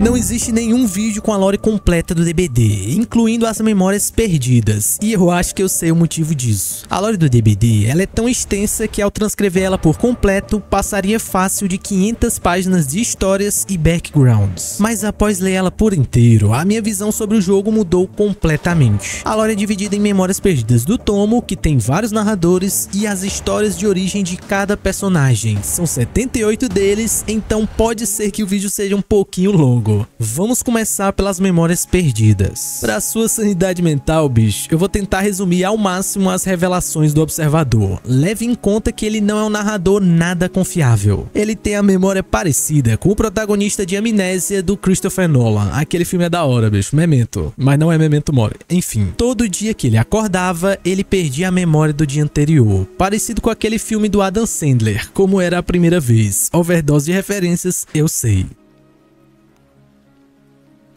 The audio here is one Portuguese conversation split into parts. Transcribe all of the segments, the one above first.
Não existe nenhum vídeo com a lore completa do DBD, incluindo as memórias perdidas, e eu acho que eu sei o motivo disso. A lore do DBD ela é tão extensa que ao transcrever ela por completo, passaria fácil de 500 páginas de histórias e backgrounds. Mas após ler ela por inteiro, a minha visão sobre o jogo mudou completamente. A lore é dividida em memórias perdidas do tomo, que tem vários narradores, e as histórias de origem de cada personagem. São 78 deles, então pode ser que o vídeo seja um pouquinho longo jogo. Vamos começar pelas memórias perdidas. Pra sua sanidade mental, bicho, eu vou tentar resumir ao máximo as revelações do observador. Leve em conta que ele não é um narrador nada confiável. Ele tem a memória parecida com o protagonista de Amnésia do Christopher Nolan. Aquele filme é da hora, bicho, Memento. Mas não é Memento Mori. Enfim, todo dia que ele acordava, ele perdia a memória do dia anterior. Parecido com aquele filme do Adam Sandler, como era a primeira vez. Overdose de referências, eu sei.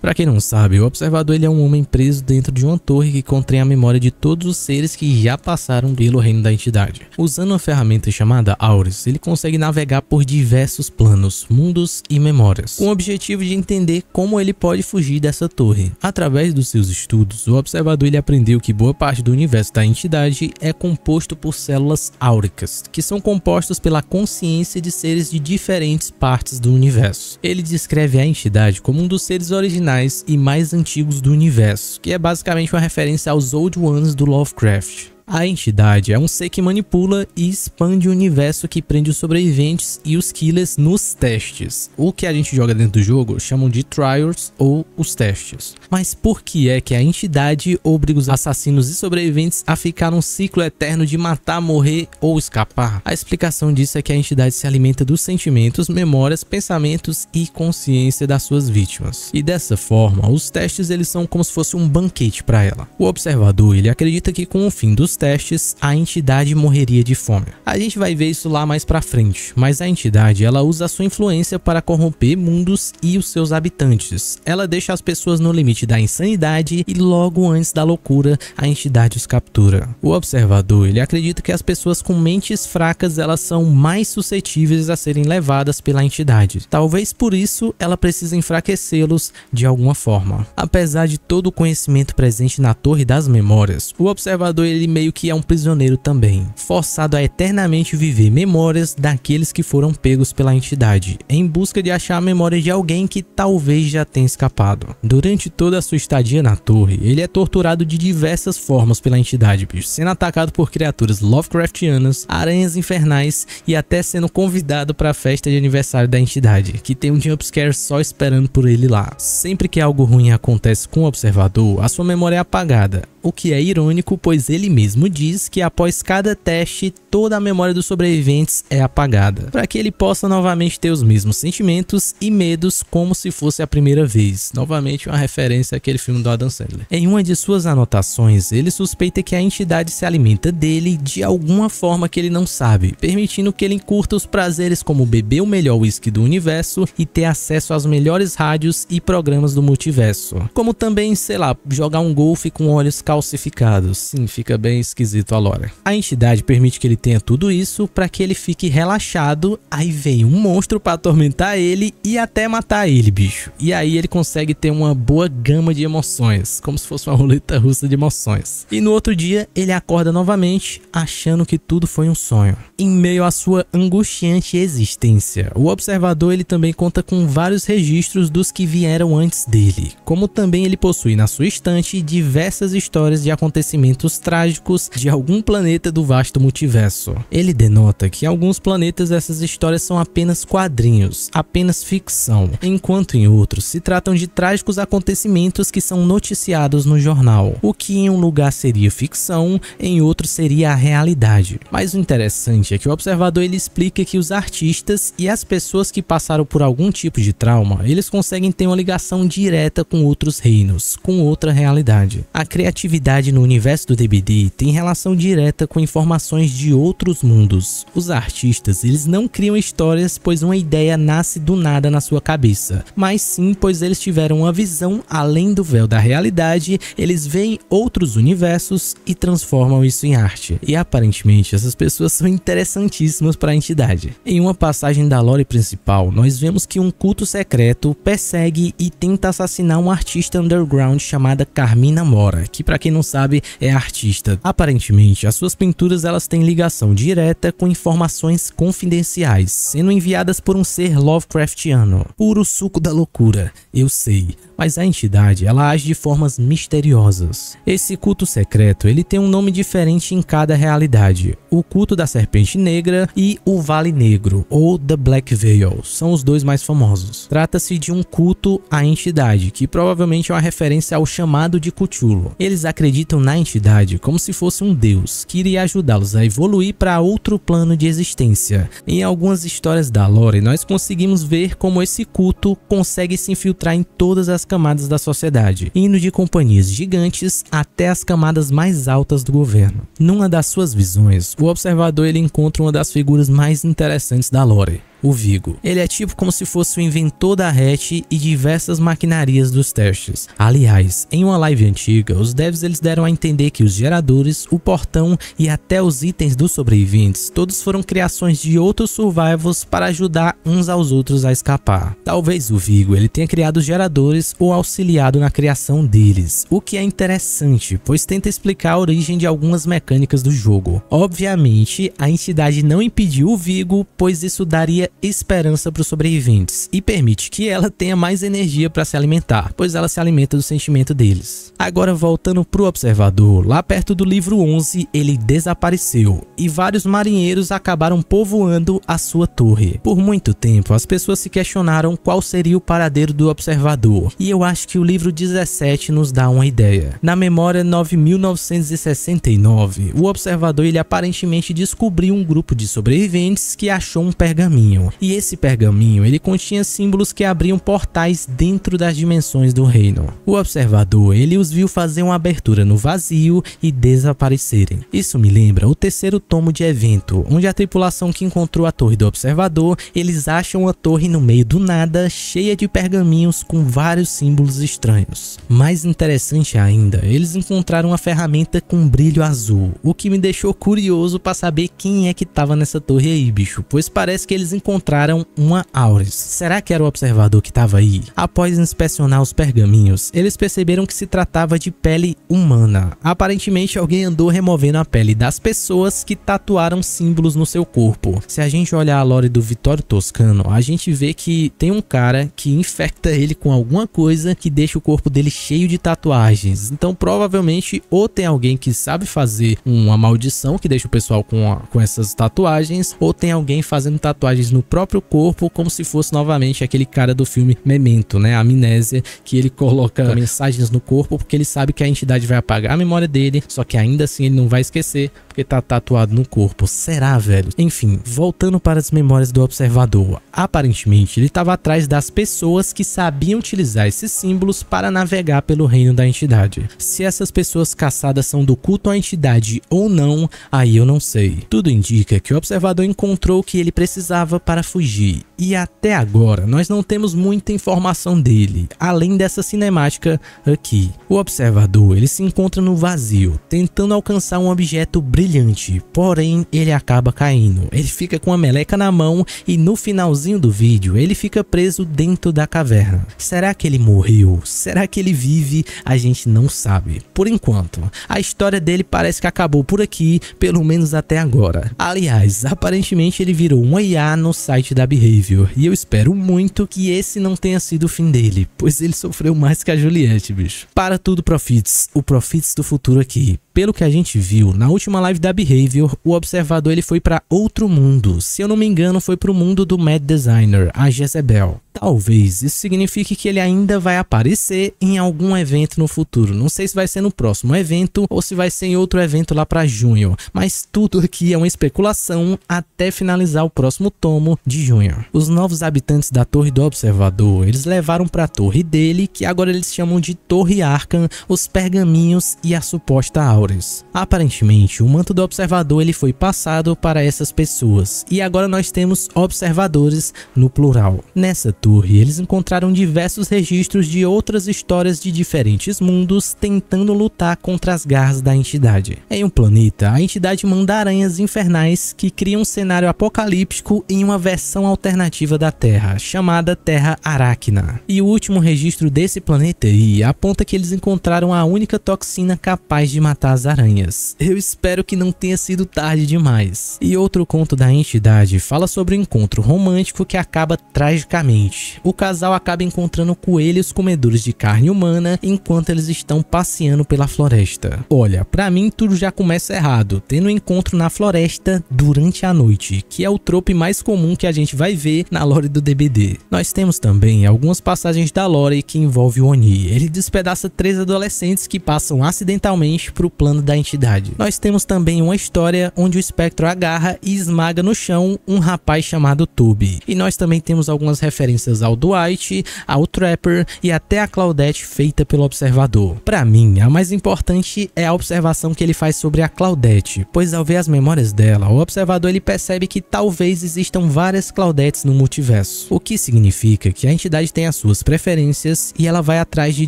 Para quem não sabe, o Observador ele é um homem preso dentro de uma torre que contém a memória de todos os seres que já passaram pelo reino da entidade. Usando uma ferramenta chamada Auris, ele consegue navegar por diversos planos, mundos e memórias, com o objetivo de entender como ele pode fugir dessa torre. Através dos seus estudos, o Observador ele aprendeu que boa parte do universo da entidade é composto por células áuricas, que são compostas pela consciência de seres de diferentes partes do universo. Ele descreve a entidade como um dos seres originais originais e mais antigos do universo, que é basicamente uma referência aos Old Ones do Lovecraft. A entidade é um ser que manipula e expande o universo que prende os sobreviventes e os killers nos testes. O que a gente joga dentro do jogo chamam de trials ou os testes. Mas por que é que a entidade obriga os assassinos e sobreviventes a ficar num ciclo eterno de matar, morrer ou escapar? A explicação disso é que a entidade se alimenta dos sentimentos, memórias, pensamentos e consciência das suas vítimas. E dessa forma, os testes eles são como se fosse um banquete para ela. O observador ele acredita que com o fim dos testes, a entidade morreria de fome. A gente vai ver isso lá mais pra frente, mas a entidade ela usa sua influência para corromper mundos e os seus habitantes. Ela deixa as pessoas no limite da insanidade e logo antes da loucura, a entidade os captura. O observador, ele acredita que as pessoas com mentes fracas, elas são mais suscetíveis a serem levadas pela entidade. Talvez por isso ela precisa enfraquecê-los de alguma forma. Apesar de todo o conhecimento presente na Torre das Memórias, o observador ele meio que é um prisioneiro também, forçado a eternamente viver memórias daqueles que foram pegos pela entidade, em busca de achar a memória de alguém que talvez já tenha escapado. Durante toda a sua estadia na torre, ele é torturado de diversas formas pela entidade, bicho, sendo atacado por criaturas Lovecraftianas, aranhas infernais e até sendo convidado para a festa de aniversário da entidade, que tem um jumpscare só esperando por ele lá. Sempre que algo ruim acontece com o observador, a sua memória é apagada, o que é irônico, pois ele mesmo diz que após cada teste, toda a memória dos sobreviventes é apagada, para que ele possa novamente ter os mesmos sentimentos e medos como se fosse a primeira vez. Novamente uma referência àquele filme do Adam Sandler. Em uma de suas anotações, ele suspeita que a entidade se alimenta dele de alguma forma que ele não sabe, permitindo que ele curta os prazeres como beber o melhor whisky do universo e ter acesso às melhores rádios e programas do multiverso. Como também, sei lá, jogar um golfe com olhos calcificados. Sim, fica bem esquisito a lore. A entidade permite que ele tenha tudo isso para que ele fique relaxado, aí vem um monstro para atormentar ele e até matar ele, bicho. E aí ele consegue ter uma boa gama de emoções, como se fosse uma roleta russa de emoções. E no outro dia, ele acorda novamente, achando que tudo foi um sonho. Em meio à sua angustiante existência, o observador ele também conta com vários registros dos que vieram antes dele, como também ele possui na sua estante diversas histórias histórias de acontecimentos trágicos de algum planeta do vasto multiverso. Ele denota que em alguns planetas essas histórias são apenas quadrinhos, apenas ficção, enquanto em outros se tratam de trágicos acontecimentos que são noticiados no jornal. O que em um lugar seria ficção, em outro seria a realidade. Mas o interessante é que o observador ele explica que os artistas e as pessoas que passaram por algum tipo de trauma, eles conseguem ter uma ligação direta com outros reinos, com outra realidade. A criatividade atividade no universo do DBD tem relação direta com informações de outros mundos. Os artistas, eles não criam histórias pois uma ideia nasce do nada na sua cabeça, mas sim pois eles tiveram uma visão além do véu da realidade, eles veem outros universos e transformam isso em arte. E aparentemente essas pessoas são interessantíssimas para a entidade. Em uma passagem da lore principal, nós vemos que um culto secreto persegue e tenta assassinar uma artista underground chamada Carmina Mora, que para quem não sabe, é artista. Aparentemente, as suas pinturas elas têm ligação direta com informações confidenciais, sendo enviadas por um ser Lovecraftiano. Puro suco da loucura, eu sei. Mas a entidade, ela age de formas misteriosas. Esse culto secreto, ele tem um nome diferente em cada realidade. O culto da Serpente Negra e o Vale Negro, ou The Black Veil, são os dois mais famosos. Trata-se de um culto à entidade, que provavelmente é uma referência ao chamado de Cthulhu. Eles acreditam na entidade como se fosse um deus que iria ajudá-los a evoluir para outro plano de existência. Em algumas histórias da lore, nós conseguimos ver como esse culto consegue se infiltrar em todas as camadas da sociedade, indo de companhias gigantes até as camadas mais altas do governo. Numa das suas visões, o observador ele encontra uma das figuras mais interessantes da lore, o Vigo. Ele é tipo como se fosse o inventor da hatch e diversas maquinarias dos testes. Aliás, em uma live antiga, os devs eles deram a entender que os geradores, o portão e até os itens dos sobreviventes, todos foram criações de outros survivors para ajudar uns aos outros a escapar. Talvez o Vigo ele tenha criado os geradores ou auxiliado na criação deles, o que é interessante, pois tenta explicar a origem de algumas mecânicas do jogo. Obviamente, a entidade não impediu o Vigo, pois isso daria esperança para os sobreviventes e permite que ela tenha mais energia para se alimentar, pois ela se alimenta do sentimento deles. Agora voltando para o observador, lá perto do livro 11 ele desapareceu e vários marinheiros acabaram povoando a sua torre. Por muito tempo as pessoas se questionaram qual seria o paradeiro do observador e eu acho que o livro 17 nos dá uma ideia. Na memória 9969, o observador ele aparentemente descobriu um grupo de sobreviventes que achou um pergaminho pergaminho, e esse pergaminho ele continha símbolos que abriam portais dentro das dimensões do reino. O observador ele os viu fazer uma abertura no vazio e desaparecerem. Isso me lembra o terceiro tomo de evento, onde a tripulação que encontrou a torre do observador, eles acham a torre no meio do nada, cheia de pergaminhos com vários símbolos estranhos. Mais interessante ainda, eles encontraram uma ferramenta com brilho azul, o que me deixou curioso para saber quem é que estava nessa torre aí, bicho, pois parece que eles encontraram encontraram uma Auris. Será que era o observador que estava aí? Após inspecionar os pergaminhos, eles perceberam que se tratava de pele humana. Aparentemente, alguém andou removendo a pele das pessoas que tatuaram símbolos no seu corpo. Se a gente olhar a lore do Vitório Toscano, a gente vê que tem um cara que infecta ele com alguma coisa que deixa o corpo dele cheio de tatuagens. Então, provavelmente, ou tem alguém que sabe fazer uma maldição que deixa o pessoal com, a, com essas tatuagens, ou tem alguém fazendo tatuagens no no próprio corpo, como se fosse novamente aquele cara do filme Memento, né? A amnésia, que ele coloca mensagens no corpo porque ele sabe que a entidade vai apagar a memória dele, só que ainda assim ele não vai esquecer porque tá tatuado no corpo. Será, velho? Enfim, voltando para as memórias do observador. Aparentemente, ele estava atrás das pessoas que sabiam utilizar esses símbolos para navegar pelo reino da entidade. Se essas pessoas caçadas são do culto à entidade ou não, aí eu não sei. Tudo indica que o observador encontrou o que ele precisava para fugir, e até agora nós não temos muita informação dele, além dessa cinemática aqui. O observador ele se encontra no vazio, tentando alcançar um objeto brilhante, porém ele acaba caindo. Ele fica com a meleca na mão e no finalzinho do vídeo ele fica preso dentro da caverna. Será que ele morreu? Será que ele vive? A gente não sabe. Por enquanto, a história dele parece que acabou por aqui, pelo menos até agora. Aliás, aparentemente ele virou um IA no no site da Behavior. E eu espero muito que esse não tenha sido o fim dele, pois ele sofreu mais que a Juliette, bicho. Para tudo, Profits. O Profits do futuro aqui pelo que a gente viu, na última live da Behavior, o observador ele foi para outro mundo. Se eu não me engano, foi para o mundo do Mad Designer, a Jezebel. Talvez isso signifique que ele ainda vai aparecer em algum evento no futuro. Não sei se vai ser no próximo evento ou se vai ser em outro evento lá para junho, mas tudo aqui é uma especulação até finalizar o próximo tomo de junho. Os novos habitantes da Torre do Observador, eles levaram para a torre dele, que agora eles chamam de Torre Arkhan, os pergaminhos e a suposta alma dinossauros. Aparentemente, o manto do observador ele foi passado para essas pessoas, e agora nós temos observadores no plural. Nessa torre, eles encontraram diversos registros de outras histórias de diferentes mundos tentando lutar contra as garras da entidade. Em um planeta, a entidade manda aranhas infernais que criam um cenário apocalíptico em uma versão alternativa da Terra, chamada Terra Aracna. E o último registro desse planeta aí aponta que eles encontraram a única toxina capaz de matar as aranhas. Eu espero que não tenha sido tarde demais. E outro conto da entidade fala sobre um encontro romântico que acaba tragicamente. O casal acaba encontrando coelhos comedores de carne humana enquanto eles estão passeando pela floresta. Olha, para mim tudo já começa errado, tendo um encontro na floresta durante a noite, que é o trope mais comum que a gente vai ver na lore do DBD. Nós temos também algumas passagens da lore que envolve o Oni. Ele despedaça três adolescentes que passam acidentalmente pro plano da entidade. Nós temos também uma história onde o espectro agarra e esmaga no chão um rapaz chamado Tube. E nós também temos algumas referências ao Dwight, ao Trapper e até a Claudette feita pelo observador. Para mim, a mais importante é a observação que ele faz sobre a Claudette, pois ao ver as memórias dela, o observador ele percebe que talvez existam várias Claudettes no multiverso, o que significa que a entidade tem as suas preferências e ela vai atrás de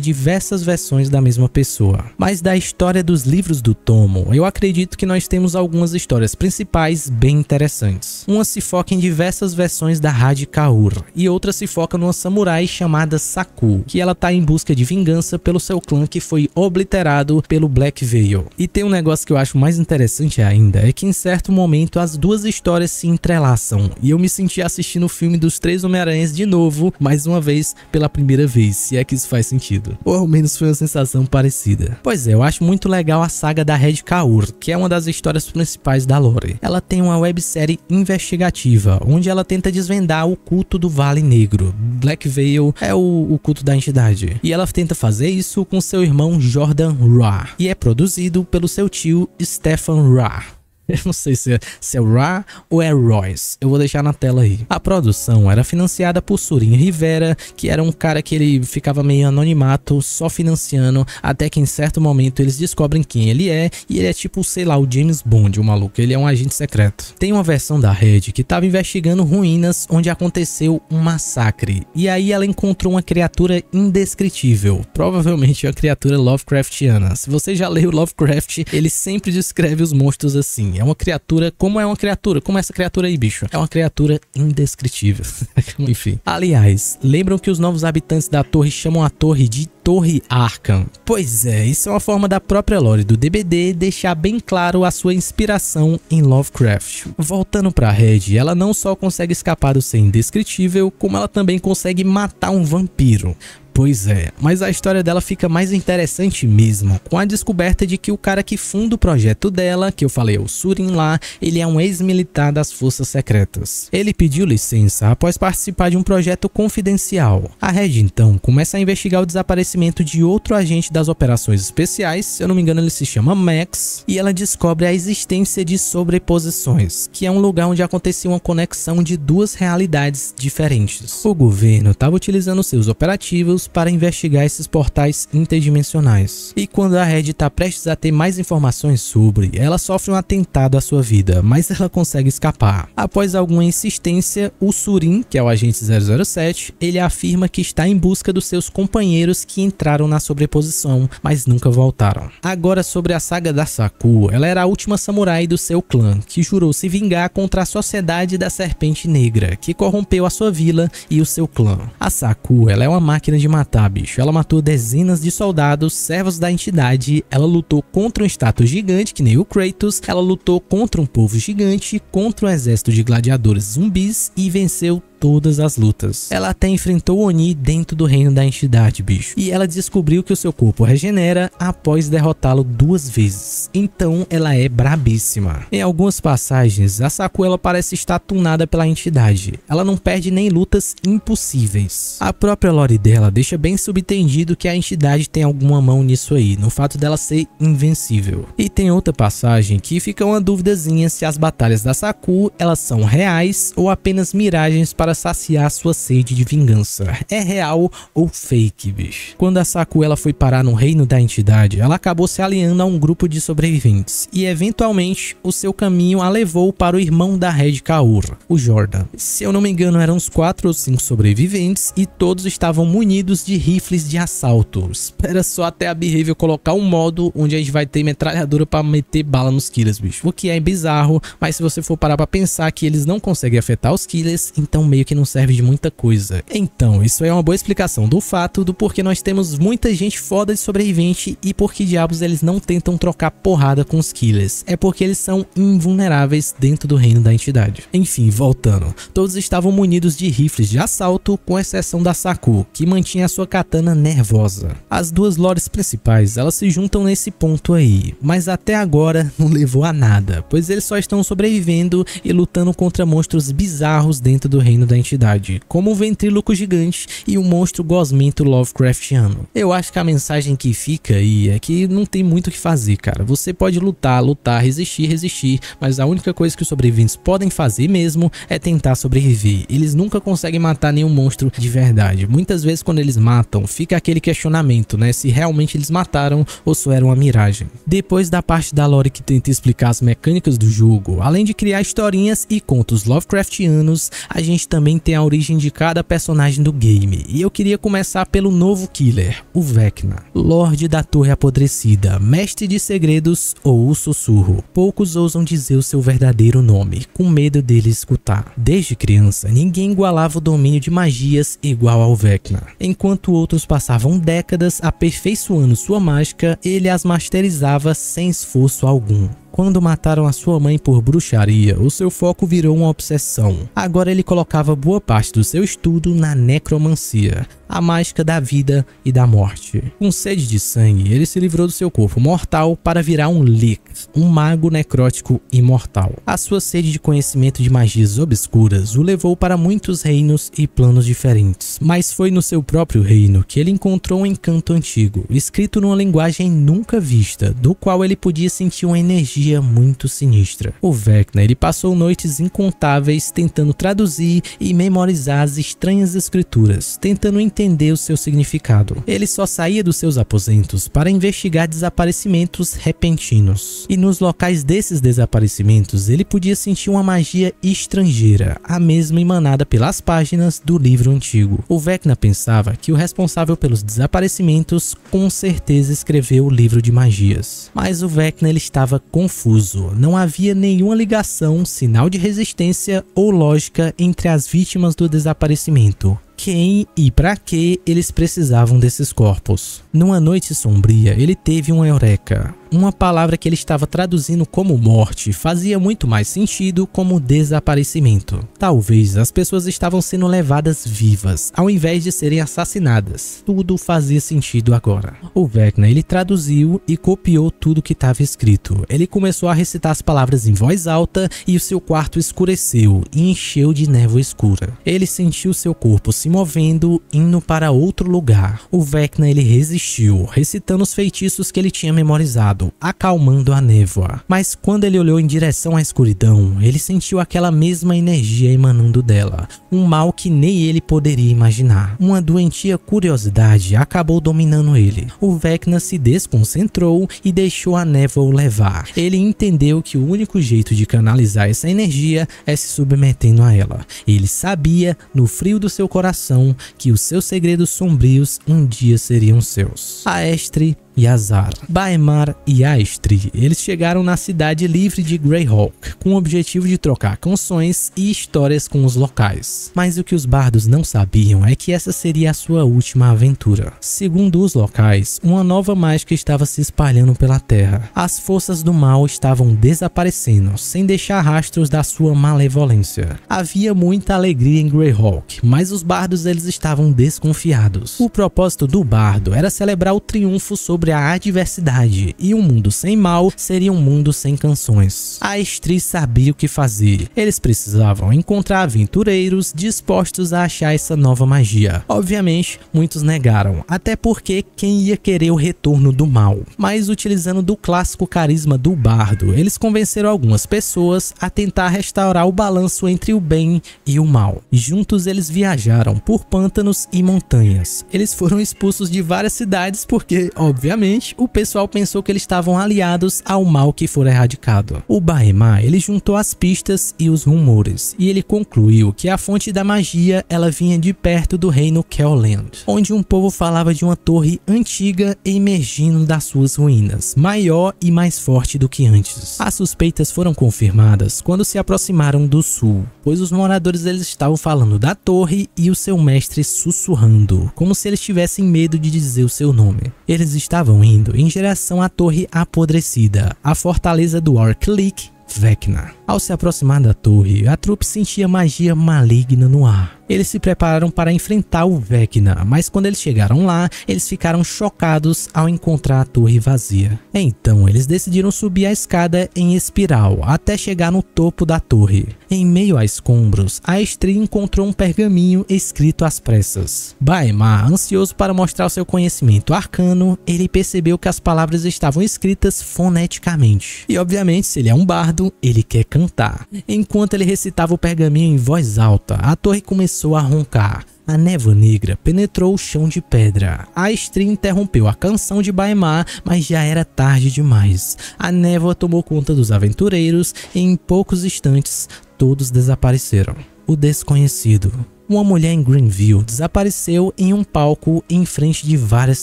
diversas versões da mesma pessoa. Mas da história dos livros livros do tomo, eu acredito que nós temos algumas histórias principais bem interessantes. Uma se foca em diversas versões da Hadi Kaur e outra se foca numa samurai chamada Saku, que ela tá em busca de vingança pelo seu clã que foi obliterado pelo Black Veil. E tem um negócio que eu acho mais interessante ainda, é que em certo momento as duas histórias se entrelaçam e eu me senti assistindo o filme dos três Homem-Aranhas de novo, mais uma vez, pela primeira vez, se é que isso faz sentido. Ou ao menos foi uma sensação parecida. Pois é, eu acho muito legal a saga da Red Kaur, que é uma das histórias principais da lore. Ela tem uma websérie investigativa, onde ela tenta desvendar o culto do Vale Negro. Black Veil é o, o culto da entidade. E ela tenta fazer isso com seu irmão Jordan Ra. E é produzido pelo seu tio Stefan Ra. Eu não sei se é, se é Ra ou é Royce. Eu vou deixar na tela aí. A produção era financiada por Surin Rivera, que era um cara que ele ficava meio anonimato, só financiando, até que em certo momento eles descobrem quem ele é, e ele é tipo, sei lá, o James Bond, o maluco. Ele é um agente secreto. Tem uma versão da Red que estava investigando ruínas onde aconteceu um massacre, e aí ela encontrou uma criatura indescritível, provavelmente uma criatura Lovecraftiana. Se você já leu Lovecraft, ele sempre descreve os monstros assim. É uma criatura, como é uma criatura? Como é essa criatura aí, bicho? É uma criatura indescritível. Enfim. Aliás, lembram que os novos habitantes da torre chamam a torre de Torre Arkham. Pois é, isso é uma forma da própria lore do DBD deixar bem claro a sua inspiração em Lovecraft. Voltando para Red, ela não só consegue escapar do ser indescritível, como ela também consegue matar um vampiro. Pois é, mas a história dela fica mais interessante mesmo, com a descoberta de que o cara que funda o projeto dela, que eu falei, o Surin lá, ele é um ex-militar das forças secretas. Ele pediu licença após participar de um projeto confidencial. A Red então começa a investigar o desaparecimento de outro agente das operações especiais, se eu não me engano ele se chama Max, e ela descobre a existência de sobreposições, que é um lugar onde acontecia uma conexão de duas realidades diferentes. O governo estava utilizando seus operativos para investigar esses portais interdimensionais. E quando a Red está prestes a ter mais informações sobre, ela sofre um atentado à sua vida, mas ela consegue escapar. Após alguma insistência, o Surin, que é o agente 007, ele afirma que está em busca dos seus companheiros que entraram na sobreposição, mas nunca voltaram. Agora sobre a saga da Saku, ela era a última samurai do seu clã, que jurou se vingar contra a Sociedade da Serpente Negra, que corrompeu a sua vila e o seu clã. A Saku, ela é uma máquina de matar, bicho. Ela matou dezenas de soldados, servos da entidade, ela lutou contra um estátua gigante, que nem o Kratos, ela lutou contra um povo gigante, contra um exército de gladiadores zumbis e venceu todas as lutas. Ela até enfrentou Oni dentro do reino da entidade, bicho. E ela descobriu que o seu corpo regenera após derrotá-lo duas vezes. Então ela é brabíssima. Em algumas passagens, a Saku ela parece estar tunada pela entidade. Ela não perde nem lutas impossíveis. A própria lore dela deixa bem subentendido que a entidade tem alguma mão nisso aí, no fato dela ser invencível. E tem outra passagem que fica uma duvidazinha se as batalhas da Saku elas são reais ou apenas miragens para saciar sua sede de vingança. É real ou fake, bicho? Quando a Saku ela foi parar no reino da entidade, ela acabou se aliando a um grupo de sobreviventes e eventualmente o seu caminho a levou para o irmão da Red Kaoru, o Jordan. Se eu não me engano, eram uns 4 ou 5 sobreviventes e todos estavam munidos de rifles de assalto. Espera só até a Behavior colocar um modo onde a gente vai ter metralhadora para meter bala nos killers, bicho. O que é bizarro, mas se você for parar para pensar que eles não conseguem afetar os killers, então meio meio que não serve de muita coisa. Então, isso é uma boa explicação do fato do porquê nós temos muita gente foda de sobrevivente e por que diabos eles não tentam trocar porrada com os killers. É porque eles são invulneráveis dentro do reino da entidade. Enfim, voltando. Todos estavam munidos de rifles de assalto, com exceção da Saku, que mantinha a sua katana nervosa. As duas lores principais, elas se juntam nesse ponto aí, mas até agora não levou a nada, pois eles só estão sobrevivendo e lutando contra monstros bizarros dentro do reino interno da entidade, como um ventríloco gigante e um monstro gosmento Lovecraftiano. Eu acho que a mensagem que fica aí é que não tem muito o que fazer, cara. Você pode lutar, lutar, resistir, resistir, mas a única coisa que os sobreviventes podem fazer mesmo é tentar sobreviver. Eles nunca conseguem matar nenhum monstro de verdade. Muitas vezes quando eles matam, fica aquele questionamento, né, se realmente eles mataram ou só era uma miragem. Depois da parte da lore que tenta explicar as mecânicas do jogo, além de criar historinhas e contos Lovecraftianos, a gente também tem a origem de cada personagem do game, e eu queria começar pelo novo killer, o Vecna, Lorde da Torre Apodrecida, Mestre de Segredos ou o Sussurro. Poucos ousam dizer o seu verdadeiro nome, com medo dele escutar. Desde criança, ninguém igualava o domínio de magias igual ao Vecna. Enquanto outros passavam décadas aperfeiçoando sua mágica, ele as masterizava sem esforço algum quando mataram a sua mãe por bruxaria, o seu foco virou uma obsessão. Agora ele colocava boa parte do seu estudo na necromancia, a mágica da vida e da morte. Com sede de sangue, ele se livrou do seu corpo mortal para virar um Lich, um mago necrótico imortal. A sua sede de conhecimento de magias obscuras o levou para muitos reinos e planos diferentes, mas foi no seu próprio reino que ele encontrou um encanto antigo, escrito numa linguagem nunca vista, do qual ele podia sentir uma energia muito sinistra. O Vecna ele passou noites incontáveis tentando traduzir e memorizar as estranhas escrituras, tentando entender entender o seu significado. Ele só saía dos seus aposentos para investigar desaparecimentos repentinos. E nos locais desses desaparecimentos, ele podia sentir uma magia estrangeira, a mesma emanada pelas páginas do livro antigo. O Vecna pensava que o responsável pelos desaparecimentos com certeza escreveu o livro de magias. Mas o Vecna ele estava confuso. Não havia nenhuma ligação, sinal de resistência ou lógica entre as vítimas do desaparecimento quem e para que eles precisavam desses corpos. Numa noite sombria, ele teve uma eureka uma palavra que ele estava traduzindo como morte fazia muito mais sentido como desaparecimento. Talvez as pessoas estavam sendo levadas vivas, ao invés de serem assassinadas. Tudo fazia sentido agora. O Vecna ele traduziu e copiou tudo que estava escrito. Ele começou a recitar as palavras em voz alta e o seu quarto escureceu e encheu de névoa escura. Ele sentiu seu corpo se movendo, indo para outro lugar. O Vecna ele resistiu, recitando os feitiços que ele tinha memorizado lado, acalmando a névoa. Mas quando ele olhou em direção à escuridão, ele sentiu aquela mesma energia emanando dela, um mal que nem ele poderia imaginar. Uma doentia curiosidade acabou dominando ele. O Vecna se desconcentrou e deixou a névoa o levar. Ele entendeu que o único jeito de canalizar essa energia é se submetendo a ela. Ele sabia, no frio do seu coração, que os seus segredos sombrios um dia seriam seus. A Estre Yazar, Baemar e Aistri. Eles chegaram na cidade livre de Greyhawk, com o objetivo de trocar canções e histórias com os locais. Mas o que os bardos não sabiam é que essa seria a sua última aventura. Segundo os locais, uma nova mágica estava se espalhando pela terra. As forças do mal estavam desaparecendo, sem deixar rastros da sua malevolência. Havia muita alegria em Greyhawk, mas os bardos eles estavam desconfiados. O propósito do bardo era celebrar o triunfo sobre sobre a adversidade e um mundo sem mal seria um mundo sem canções. A estri sabia o que fazer. Eles precisavam encontrar aventureiros dispostos a achar essa nova magia. Obviamente, muitos negaram, até porque quem ia querer o retorno do mal? Mas utilizando do clássico carisma do bardo, eles convenceram algumas pessoas a tentar restaurar o balanço entre o bem e o mal. Juntos eles viajaram por pântanos e montanhas. Eles foram expulsos de várias cidades porque, obviamente, o pessoal pensou que eles estavam aliados ao mal que fora erradicado. O Baemar, ele juntou as pistas e os rumores, e ele concluiu que a fonte da magia ela vinha de perto do reino Keoland, onde um povo falava de uma torre antiga emergindo das suas ruínas, maior e mais forte do que antes. As suspeitas foram confirmadas quando se aproximaram do sul, pois os moradores eles estavam falando da torre e o seu mestre sussurrando, como se eles tivessem medo de dizer o seu nome. Eles estavam estavam indo em direção à torre apodrecida, a fortaleza do Orklik Vecna. Ao se aproximar da torre, a trupe sentia magia maligna no ar eles se prepararam para enfrentar o Vecna, mas quando eles chegaram lá, eles ficaram chocados ao encontrar a torre vazia. Então eles decidiram subir a escada em espiral até chegar no topo da torre. Em meio a escombros, a Estria encontrou um pergaminho escrito às pressas. Baemar, ansioso para mostrar seu conhecimento arcano, ele percebeu que as palavras estavam escritas foneticamente. E obviamente, se ele é um bardo, ele quer cantar. Enquanto ele recitava o pergaminho em voz alta, a torre começou começou a roncar. A névoa negra penetrou o chão de pedra. A estria interrompeu a canção de Baimar, mas já era tarde demais. A névoa tomou conta dos aventureiros e em poucos instantes todos desapareceram. O desconhecido uma mulher em Greenville desapareceu em um palco em frente de várias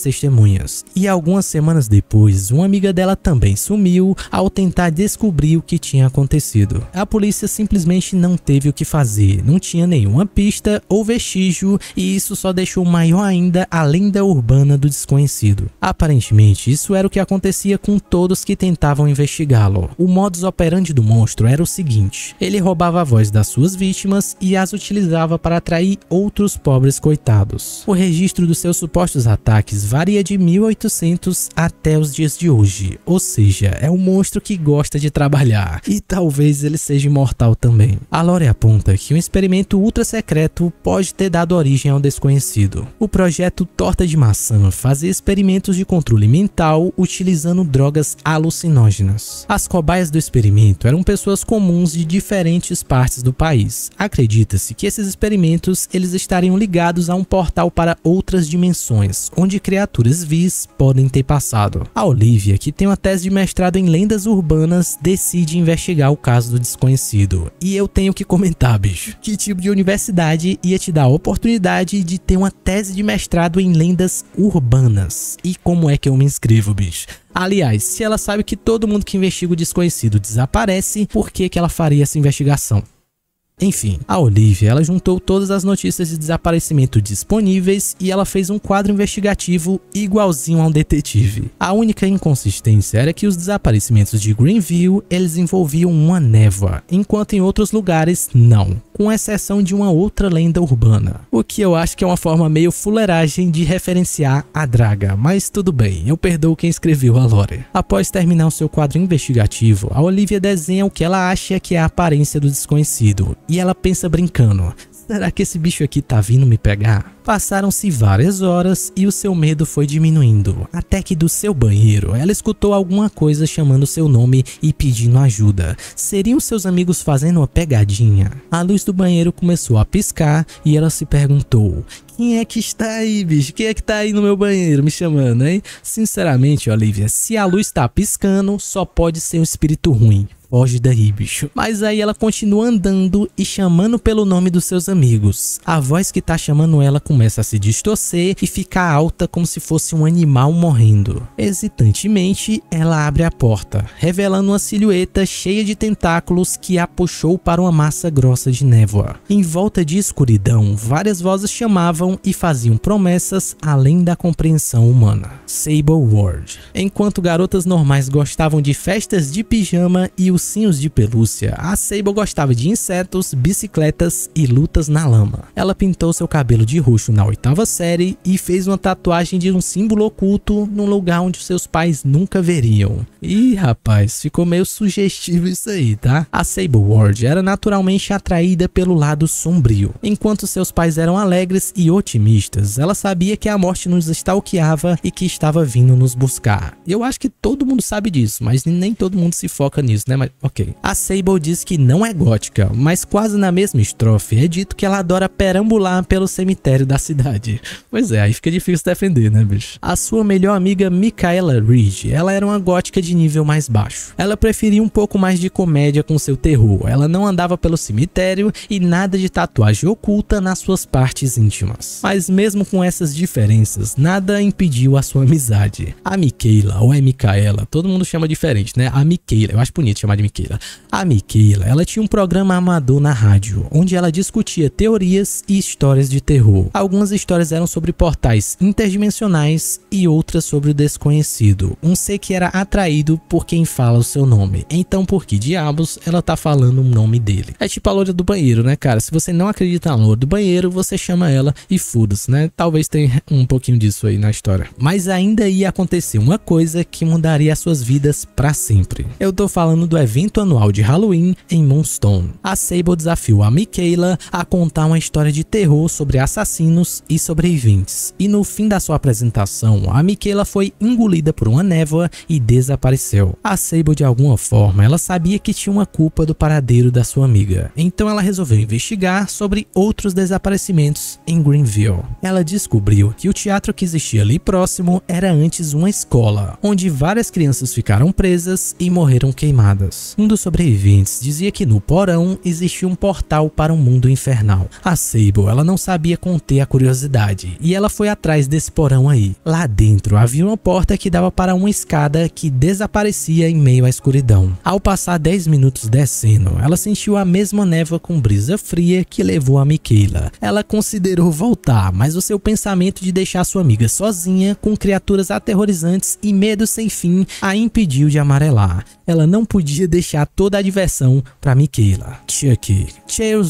testemunhas, e algumas semanas depois, uma amiga dela também sumiu ao tentar descobrir o que tinha acontecido. A polícia simplesmente não teve o que fazer, não tinha nenhuma pista ou vestígio, e isso só deixou maior ainda a lenda urbana do desconhecido. Aparentemente, isso era o que acontecia com todos que tentavam investigá-lo. O modus operandi do monstro era o seguinte: ele roubava a voz das suas vítimas e as utilizava para atrair outros pobres coitados. O registro dos seus supostos ataques varia de 1800 até os dias de hoje, ou seja, é um monstro que gosta de trabalhar, e talvez ele seja imortal também. A lore aponta que um experimento ultra secreto pode ter dado origem ao desconhecido. O projeto Torta de Maçã fazia experimentos de controle mental utilizando drogas alucinógenas. As cobaias do experimento eram pessoas comuns de diferentes partes do país. Acredita-se que esses experimentos eles estariam ligados a um portal para outras dimensões, onde criaturas vis podem ter passado. A Olivia, que tem uma tese de mestrado em lendas urbanas, decide investigar o caso do desconhecido. E eu tenho que comentar, bicho. Que tipo de universidade ia te dar a oportunidade de ter uma tese de mestrado em lendas urbanas? E como é que eu me inscrevo, bicho? Aliás, se ela sabe que todo mundo que investiga o desconhecido desaparece, por que, que ela faria essa investigação? Enfim, a Olivia, ela juntou todas as notícias de desaparecimento disponíveis e ela fez um quadro investigativo igualzinho a um detetive. A única inconsistência era que os desaparecimentos de Greenville, eles envolviam uma névoa, enquanto em outros lugares não, com exceção de uma outra lenda urbana. O que eu acho que é uma forma meio fuleiragem de referenciar a draga, mas tudo bem, eu perdoo quem escreveu a lore. Após terminar o seu quadro investigativo, a Olivia desenha o que ela acha que é a aparência do desconhecido e ela pensa brincando: será que esse bicho aqui tá vindo me pegar? Passaram-se várias horas e o seu medo foi diminuindo, até que do seu banheiro ela escutou alguma coisa chamando seu nome e pedindo ajuda. Seriam seus amigos fazendo uma pegadinha? A luz do banheiro começou a piscar e ela se perguntou: quem é que está aí, bicho? Quem é que tá aí no meu banheiro me chamando, hein? Sinceramente, Olivia, se a luz tá piscando, só pode ser um espírito ruim foge daí, bicho. Mas aí ela continua andando e chamando pelo nome dos seus amigos. A voz que tá chamando ela começa a se distorcer e fica alta como se fosse um animal morrendo. Hesitantemente, ela abre a porta, revelando uma silhueta cheia de tentáculos que a puxou para uma massa grossa de névoa. Em volta de escuridão, várias vozes chamavam e faziam promessas além da compreensão humana. Sable Ward. Enquanto garotas normais gostavam de festas de pijama e o ursinhos de pelúcia. A Sable gostava de insetos, bicicletas e lutas na lama. Ela pintou seu cabelo de roxo na oitava série e fez uma tatuagem de um símbolo oculto num lugar onde seus pais nunca veriam. E rapaz, ficou meio sugestivo isso aí, tá? A Sable Ward era naturalmente atraída pelo lado sombrio. Enquanto seus pais eram alegres e otimistas, ela sabia que a morte nos stalkeava e que estava vindo nos buscar. Eu acho que todo mundo sabe disso, mas nem todo mundo se foca nisso, né? Mas ok. A Sable diz que não é gótica, mas quase na mesma estrofe é dito que ela adora perambular pelo cemitério da cidade. Pois é, aí fica difícil defender, né, bicho? A sua melhor amiga Michaela Reed, ela era uma gótica de nível mais baixo. Ela preferia um pouco mais de comédia com seu terror. Ela não andava pelo cemitério e nada de tatuagem oculta nas suas partes íntimas. Mas mesmo com essas diferenças, nada impediu a sua amizade. A Michaela, ou é Michaela, todo mundo chama diferente, né? A Michaela, eu acho bonito chamar de Miquela. A Miquela, ela tinha um programa amador na rádio, onde ela discutia teorias e histórias de terror. Algumas histórias eram sobre portais interdimensionais e outras sobre o desconhecido. Um ser que era atraído por quem fala o seu nome. Então, por que diabos ela tá falando o nome dele? É tipo a loura do banheiro, né, cara? Se você não acredita na loura do banheiro, você chama ela e foda-se, né? Talvez tenha um pouquinho disso aí na história. Mas ainda ia acontecer uma coisa que mudaria as suas vidas para sempre. Eu tô falando do evento anual de Halloween em Moonstone. A Sable desafiou a Michaela a contar uma história de terror sobre assassinos e sobreviventes, e no fim da sua apresentação, a Michaela foi engolida por uma névoa e desapareceu. A Sable, de alguma forma, ela sabia que tinha uma culpa do paradeiro da sua amiga, então ela resolveu investigar sobre outros desaparecimentos em Greenville. Ela descobriu que o teatro que existia ali próximo era antes uma escola, onde várias crianças ficaram presas e morreram queimadas pessoas. Um dos sobreviventes dizia que no porão existia um portal para um mundo infernal. A Sable, ela não sabia conter a curiosidade e ela foi atrás desse porão aí. Lá dentro havia uma porta que dava para uma escada que desaparecia em meio à escuridão. Ao passar 10 minutos descendo, ela sentiu a mesma névoa com brisa fria que levou a Michaela. Ela considerou voltar, mas o seu pensamento de deixar sua amiga sozinha com criaturas aterrorizantes e medo sem fim a impediu de amarelar. Ela não podia podia deixar toda a diversão para Michaela. Chuck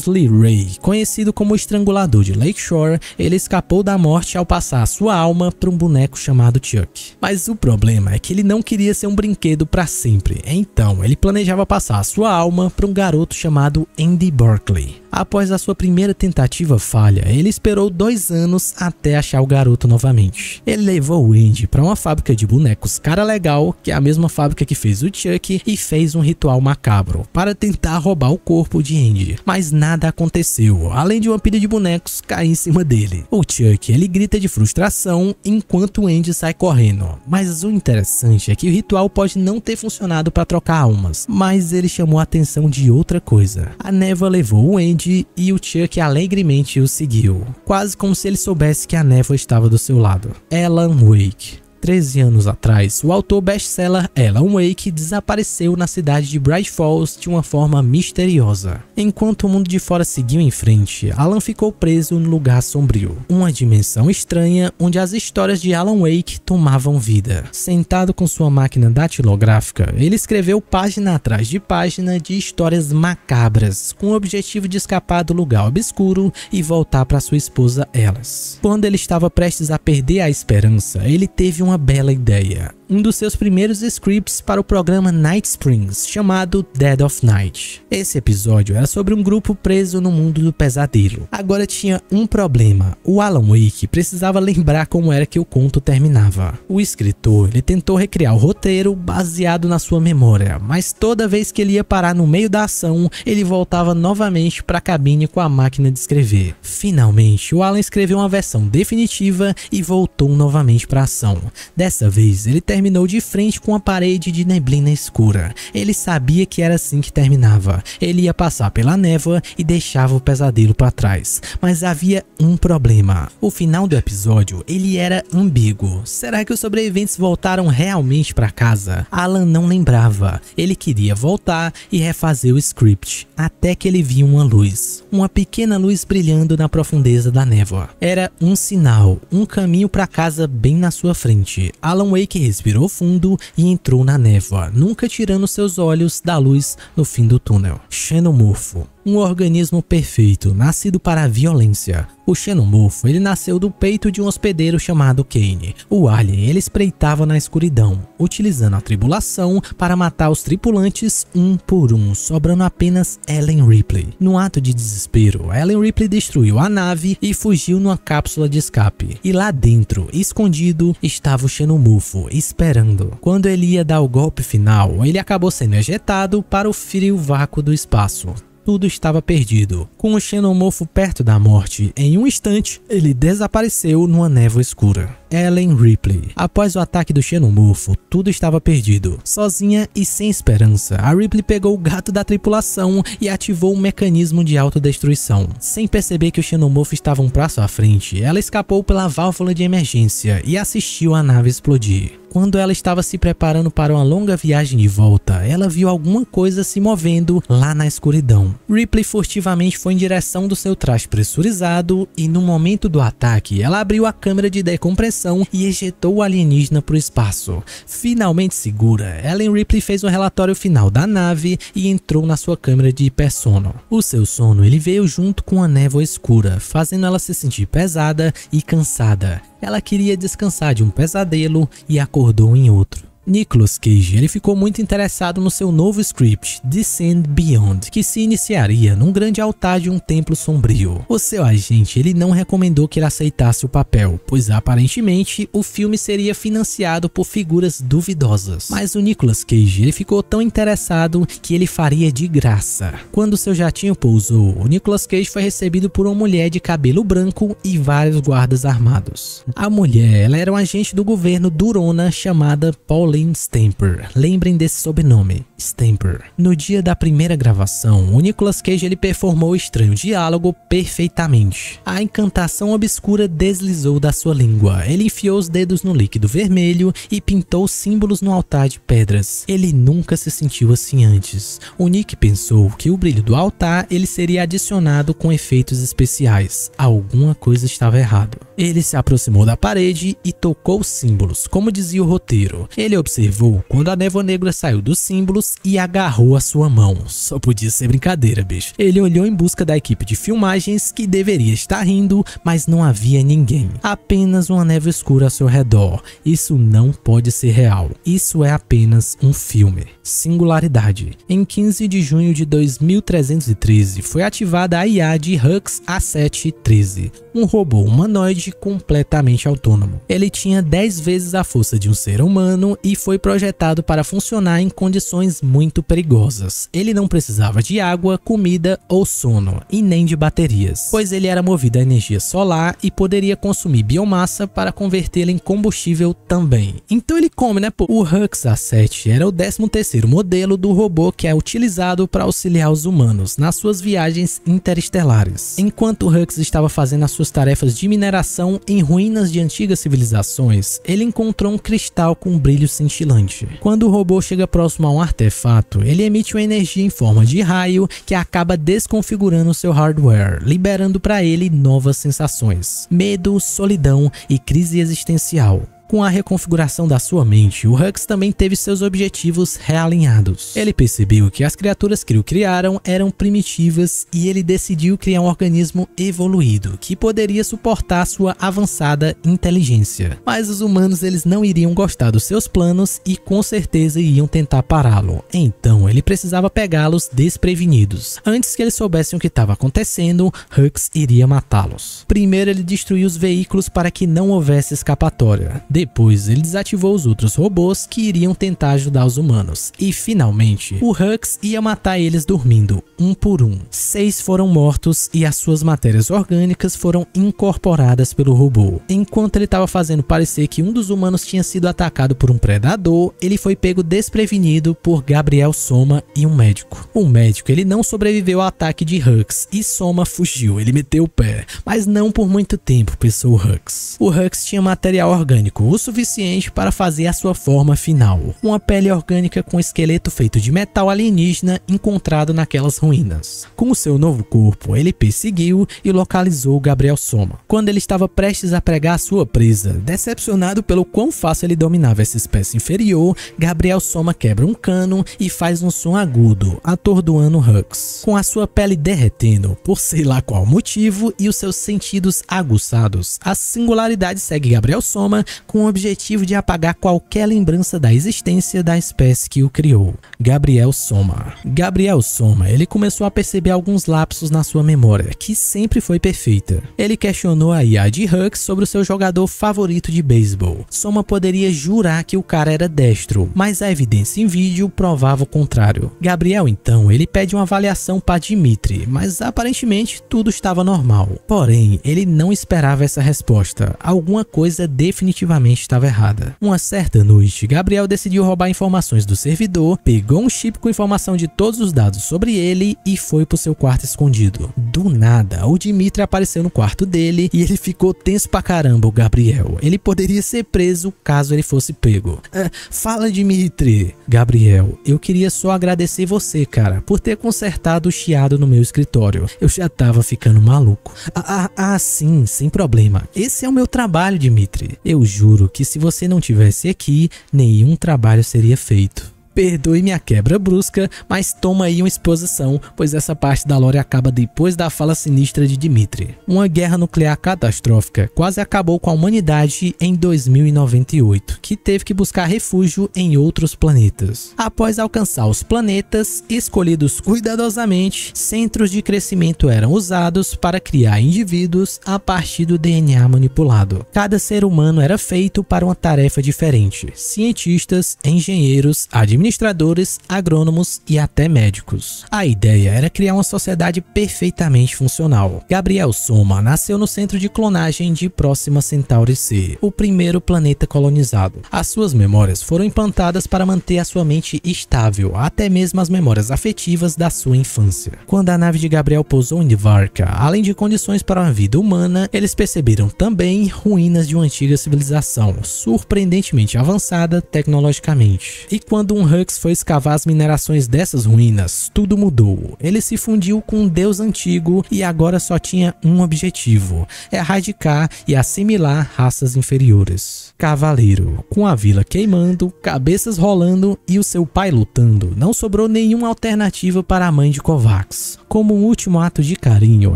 Lee Ray, conhecido como estrangulador de Lakeshore, ele escapou da morte ao passar sua alma para um boneco chamado Chuck. Mas o problema é que ele não queria ser um brinquedo para sempre, então ele planejava passar sua alma para um garoto chamado Andy Berkeley. Após a sua primeira tentativa falha, ele esperou dois anos até achar o garoto novamente. Ele levou o Andy para uma fábrica de bonecos cara legal, que é a mesma fábrica que fez o Chuck, e fez um ritual macabro para tentar roubar o corpo de Andy. Mas nada aconteceu, além de uma pilha de bonecos cair em cima dele. O Chuck ele grita de frustração enquanto Andy sai correndo. Mas o interessante é que o ritual pode não ter funcionado para trocar almas, mas ele chamou a atenção de outra coisa. A Neva levou o Andy e o Chuck alegremente o seguiu, quase como se ele soubesse que a névoa estava do seu lado. Alan Wake 13 anos atrás, o autor best-seller Alan Wake desapareceu na cidade de Bright Falls de uma forma misteriosa. Enquanto o mundo de fora seguiu em frente, Alan ficou preso num lugar sombrio, uma dimensão estranha onde as histórias de Alan Wake tomavam vida. Sentado com sua máquina datilográfica, ele escreveu página atrás de página de histórias macabras, com o objetivo de escapar do lugar obscuro e voltar para sua esposa Alice. Quando ele estava prestes a perder a esperança, ele teve uma uma bela ideia, um dos seus primeiros scripts para o programa Night Springs, chamado Dead of Night. Esse episódio era sobre um grupo preso no mundo do pesadelo. Agora tinha um problema, o Alan Wake precisava lembrar como era que o conto terminava. O escritor ele tentou recriar o roteiro baseado na sua memória, mas toda vez que ele ia parar no meio da ação, ele voltava novamente para a cabine com a máquina de escrever. Finalmente, o Alan escreveu uma versão definitiva e voltou novamente para a ação. Dessa vez, ele terminou de frente com a parede de neblina escura. Ele sabia que era assim que terminava. Ele ia passar pela névoa e deixava o pesadelo para trás. Mas havia um problema. O final do episódio, ele era ambíguo. Será que os sobreviventes voltaram realmente para casa? Alan não lembrava. Ele queria voltar e refazer o script, até que ele viu uma luz. Uma pequena luz brilhando na profundeza da névoa. Era um sinal, um caminho para casa bem na sua frente noite, Alan Wake respirou fundo e entrou na névoa, nunca tirando seus olhos da luz no fim do túnel. Xenomorfo um organismo perfeito, nascido para a violência. O xenomorfo, ele nasceu do peito de um hospedeiro chamado Kane. O alien, ele espreitava na escuridão, utilizando a tribulação para matar os tripulantes um por um, sobrando apenas Ellen Ripley. No ato de desespero, Ellen Ripley destruiu a nave e fugiu numa cápsula de escape. E lá dentro, escondido, estava o xenomorfo, esperando. Quando ele ia dar o golpe final, ele acabou sendo ejetado para o frio vácuo do espaço tudo estava perdido. Com o xenomorfo perto da morte, em um instante, ele desapareceu numa névoa escura. Ellen Ripley. Após o ataque do xenomorfo, tudo estava perdido. Sozinha e sem esperança, a Ripley pegou o gato da tripulação e ativou um mecanismo de autodestruição. Sem perceber que o xenomorfo estava um passo à frente, ela escapou pela válvula de emergência e assistiu a nave explodir quando ela estava se preparando para uma longa viagem de volta, ela viu alguma coisa se movendo lá na escuridão. Ripley furtivamente foi em direção do seu traje pressurizado e no momento do ataque, ela abriu a câmera de decompressão missão e ejetou o alienígena para o espaço. Finalmente segura, Ellen Ripley fez o um relatório final da nave e entrou na sua câmera de hipersono. O seu sono ele veio junto com a névoa escura, fazendo ela se sentir pesada e cansada. Ela queria descansar de um pesadelo e acordou em outro. Nicolas Cage ele ficou muito interessado no seu novo script, Descend Beyond, que se iniciaria num grande altar de um templo sombrio. O seu agente ele não recomendou que ele aceitasse o papel, pois aparentemente o filme seria financiado por figuras duvidosas. Mas o Nicolas Cage ele ficou tão interessado que ele faria de graça. Quando seu jatinho pousou, o Nicolas Cage foi recebido por uma mulher de cabelo branco e vários guardas armados. A mulher ela era um agente do governo durona chamada Paul Colin Stamper. Lembrem desse sobrenome, Stamper. No dia da primeira gravação, o Nicolas Cage ele performou o estranho diálogo perfeitamente. A encantação obscura deslizou da sua língua. Ele enfiou os dedos no líquido vermelho e pintou símbolos no altar de pedras. Ele nunca se sentiu assim antes. O Nick pensou que o brilho do altar ele seria adicionado com efeitos especiais. Alguma coisa estava errada. Ele se aproximou da parede e tocou os símbolos, como dizia o roteiro. Ele observou quando a névoa negra saiu dos símbolos e agarrou a sua mão. Só podia ser brincadeira, bicho. Ele olhou em busca da equipe de filmagens que deveria estar rindo, mas não havia ninguém. Apenas uma névoa escura ao seu redor. Isso não pode ser real. Isso é apenas um filme. Singularidade. Em 15 de junho de 2313, foi ativada a IA de Hux A713, um robô humanoide completamente autônomo. Ele tinha 10 vezes a força de um ser humano e foi projetado para funcionar em condições muito perigosas. Ele não precisava de água, comida ou sono, e nem de baterias, pois ele era movido a energia solar e poderia consumir biomassa para convertê-la em combustível também. Então ele come, né? Pô? O Hux A7 era o 13º modelo do robô que é utilizado para auxiliar os humanos nas suas viagens interestelares. Enquanto Hux estava fazendo as suas tarefas de mineração em ruínas de antigas civilizações, ele encontrou um cristal com um brilho cinzento cintilante. Quando o robô chega próximo a um artefato, ele emite uma energia em forma de raio que acaba desconfigurando seu hardware, liberando para ele novas sensações: medo, solidão e crise existencial. Com a reconfiguração da sua mente, o Hux também teve seus objetivos realinhados. Ele percebeu que as criaturas que o criaram eram primitivas e ele decidiu criar um organismo evoluído que poderia suportar sua avançada inteligência. Mas os humanos eles não iriam gostar dos seus planos e com certeza iriam tentar pará-lo. Então ele precisava pegá-los desprevenidos. Antes que eles soubessem o que estava acontecendo, Hux iria matá-los. Primeiro ele destruiu os veículos para que não houvesse escapatória. Depois, ele desativou os outros robôs que iriam tentar ajudar os humanos. E finalmente, o Hux ia matar eles dormindo, um por um. Seis foram mortos e as suas matérias orgânicas foram incorporadas pelo robô. Enquanto ele estava fazendo parecer que um dos humanos tinha sido atacado por um predador, ele foi pego desprevenido por Gabriel Soma e um médico. O médico ele não sobreviveu ao ataque de Hux e Soma fugiu, ele meteu o pé. Mas não por muito tempo, pensou o Hux. O Hux tinha material orgânico o suficiente para fazer a sua forma final, uma pele orgânica com esqueleto feito de metal alienígena encontrado naquelas ruínas. Com o seu novo corpo, ele perseguiu e localizou Gabriel Soma, quando ele estava prestes a pregar a sua presa. Decepcionado pelo quão fácil ele dominava essa espécie inferior, Gabriel Soma quebra um cano e faz um som agudo, atordoando Hux. Com a sua pele derretendo, por sei lá qual motivo, e os seus sentidos aguçados, a singularidade segue Gabriel Soma com o objetivo de apagar qualquer lembrança da existência da espécie que o criou, Gabriel Soma. Gabriel Soma, ele começou a perceber alguns lapsos na sua memória, que sempre foi perfeita. Ele questionou a IA de Hux sobre o seu jogador favorito de beisebol. Soma poderia jurar que o cara era destro, mas a evidência em vídeo provava o contrário. Gabriel, então, ele pede uma avaliação para Dimitri, mas aparentemente tudo estava normal. Porém, ele não esperava essa resposta. Alguma coisa definitivamente claramente estava errada. Uma certa noite, Gabriel decidiu roubar informações do servidor, pegou um chip com informação de todos os dados sobre ele e foi pro seu quarto escondido. Do nada, o Dimitri apareceu no quarto dele e ele ficou tenso pra caramba, o Gabriel. Ele poderia ser preso caso ele fosse pego. Ah, fala, Dimitri. Gabriel, eu queria só agradecer você, cara, por ter consertado o chiado no meu escritório. Eu já tava ficando maluco. Ah, ah, ah sim, sem problema. Esse é o meu trabalho, Dimitri. Eu juro que se você não tivesse aqui, nenhum trabalho seria feito. Perdoe minha quebra brusca, mas toma aí uma exposição, pois essa parte da lore acaba depois da fala sinistra de Dimitri. Uma guerra nuclear catastrófica quase acabou com a humanidade em 2098, que teve que buscar refúgio em outros planetas. Após alcançar os planetas, escolhidos cuidadosamente, centros de crescimento eram usados para criar indivíduos a partir do DNA manipulado. Cada ser humano era feito para uma tarefa diferente. Cientistas, engenheiros, administradores, administradores, agrônomos e até médicos. A ideia era criar uma sociedade perfeitamente funcional. Gabriel Soma nasceu no centro de clonagem de Próxima Centauri C, o primeiro planeta colonizado. As suas memórias foram implantadas para manter a sua mente estável, até mesmo as memórias afetivas da sua infância. Quando a nave de Gabriel pousou em Dvarka, além de condições para uma vida humana, eles perceberam também ruínas de uma antiga civilização, surpreendentemente avançada tecnologicamente. E quando um Hux foi escavar as minerações dessas ruínas, tudo mudou. Ele se fundiu com um deus antigo e agora só tinha um objetivo: é erradicar e assimilar raças inferiores cavaleiro. Com a vila queimando, cabeças rolando e o seu pai lutando, não sobrou nenhuma alternativa para a mãe de Kovacs. Como um último ato de carinho,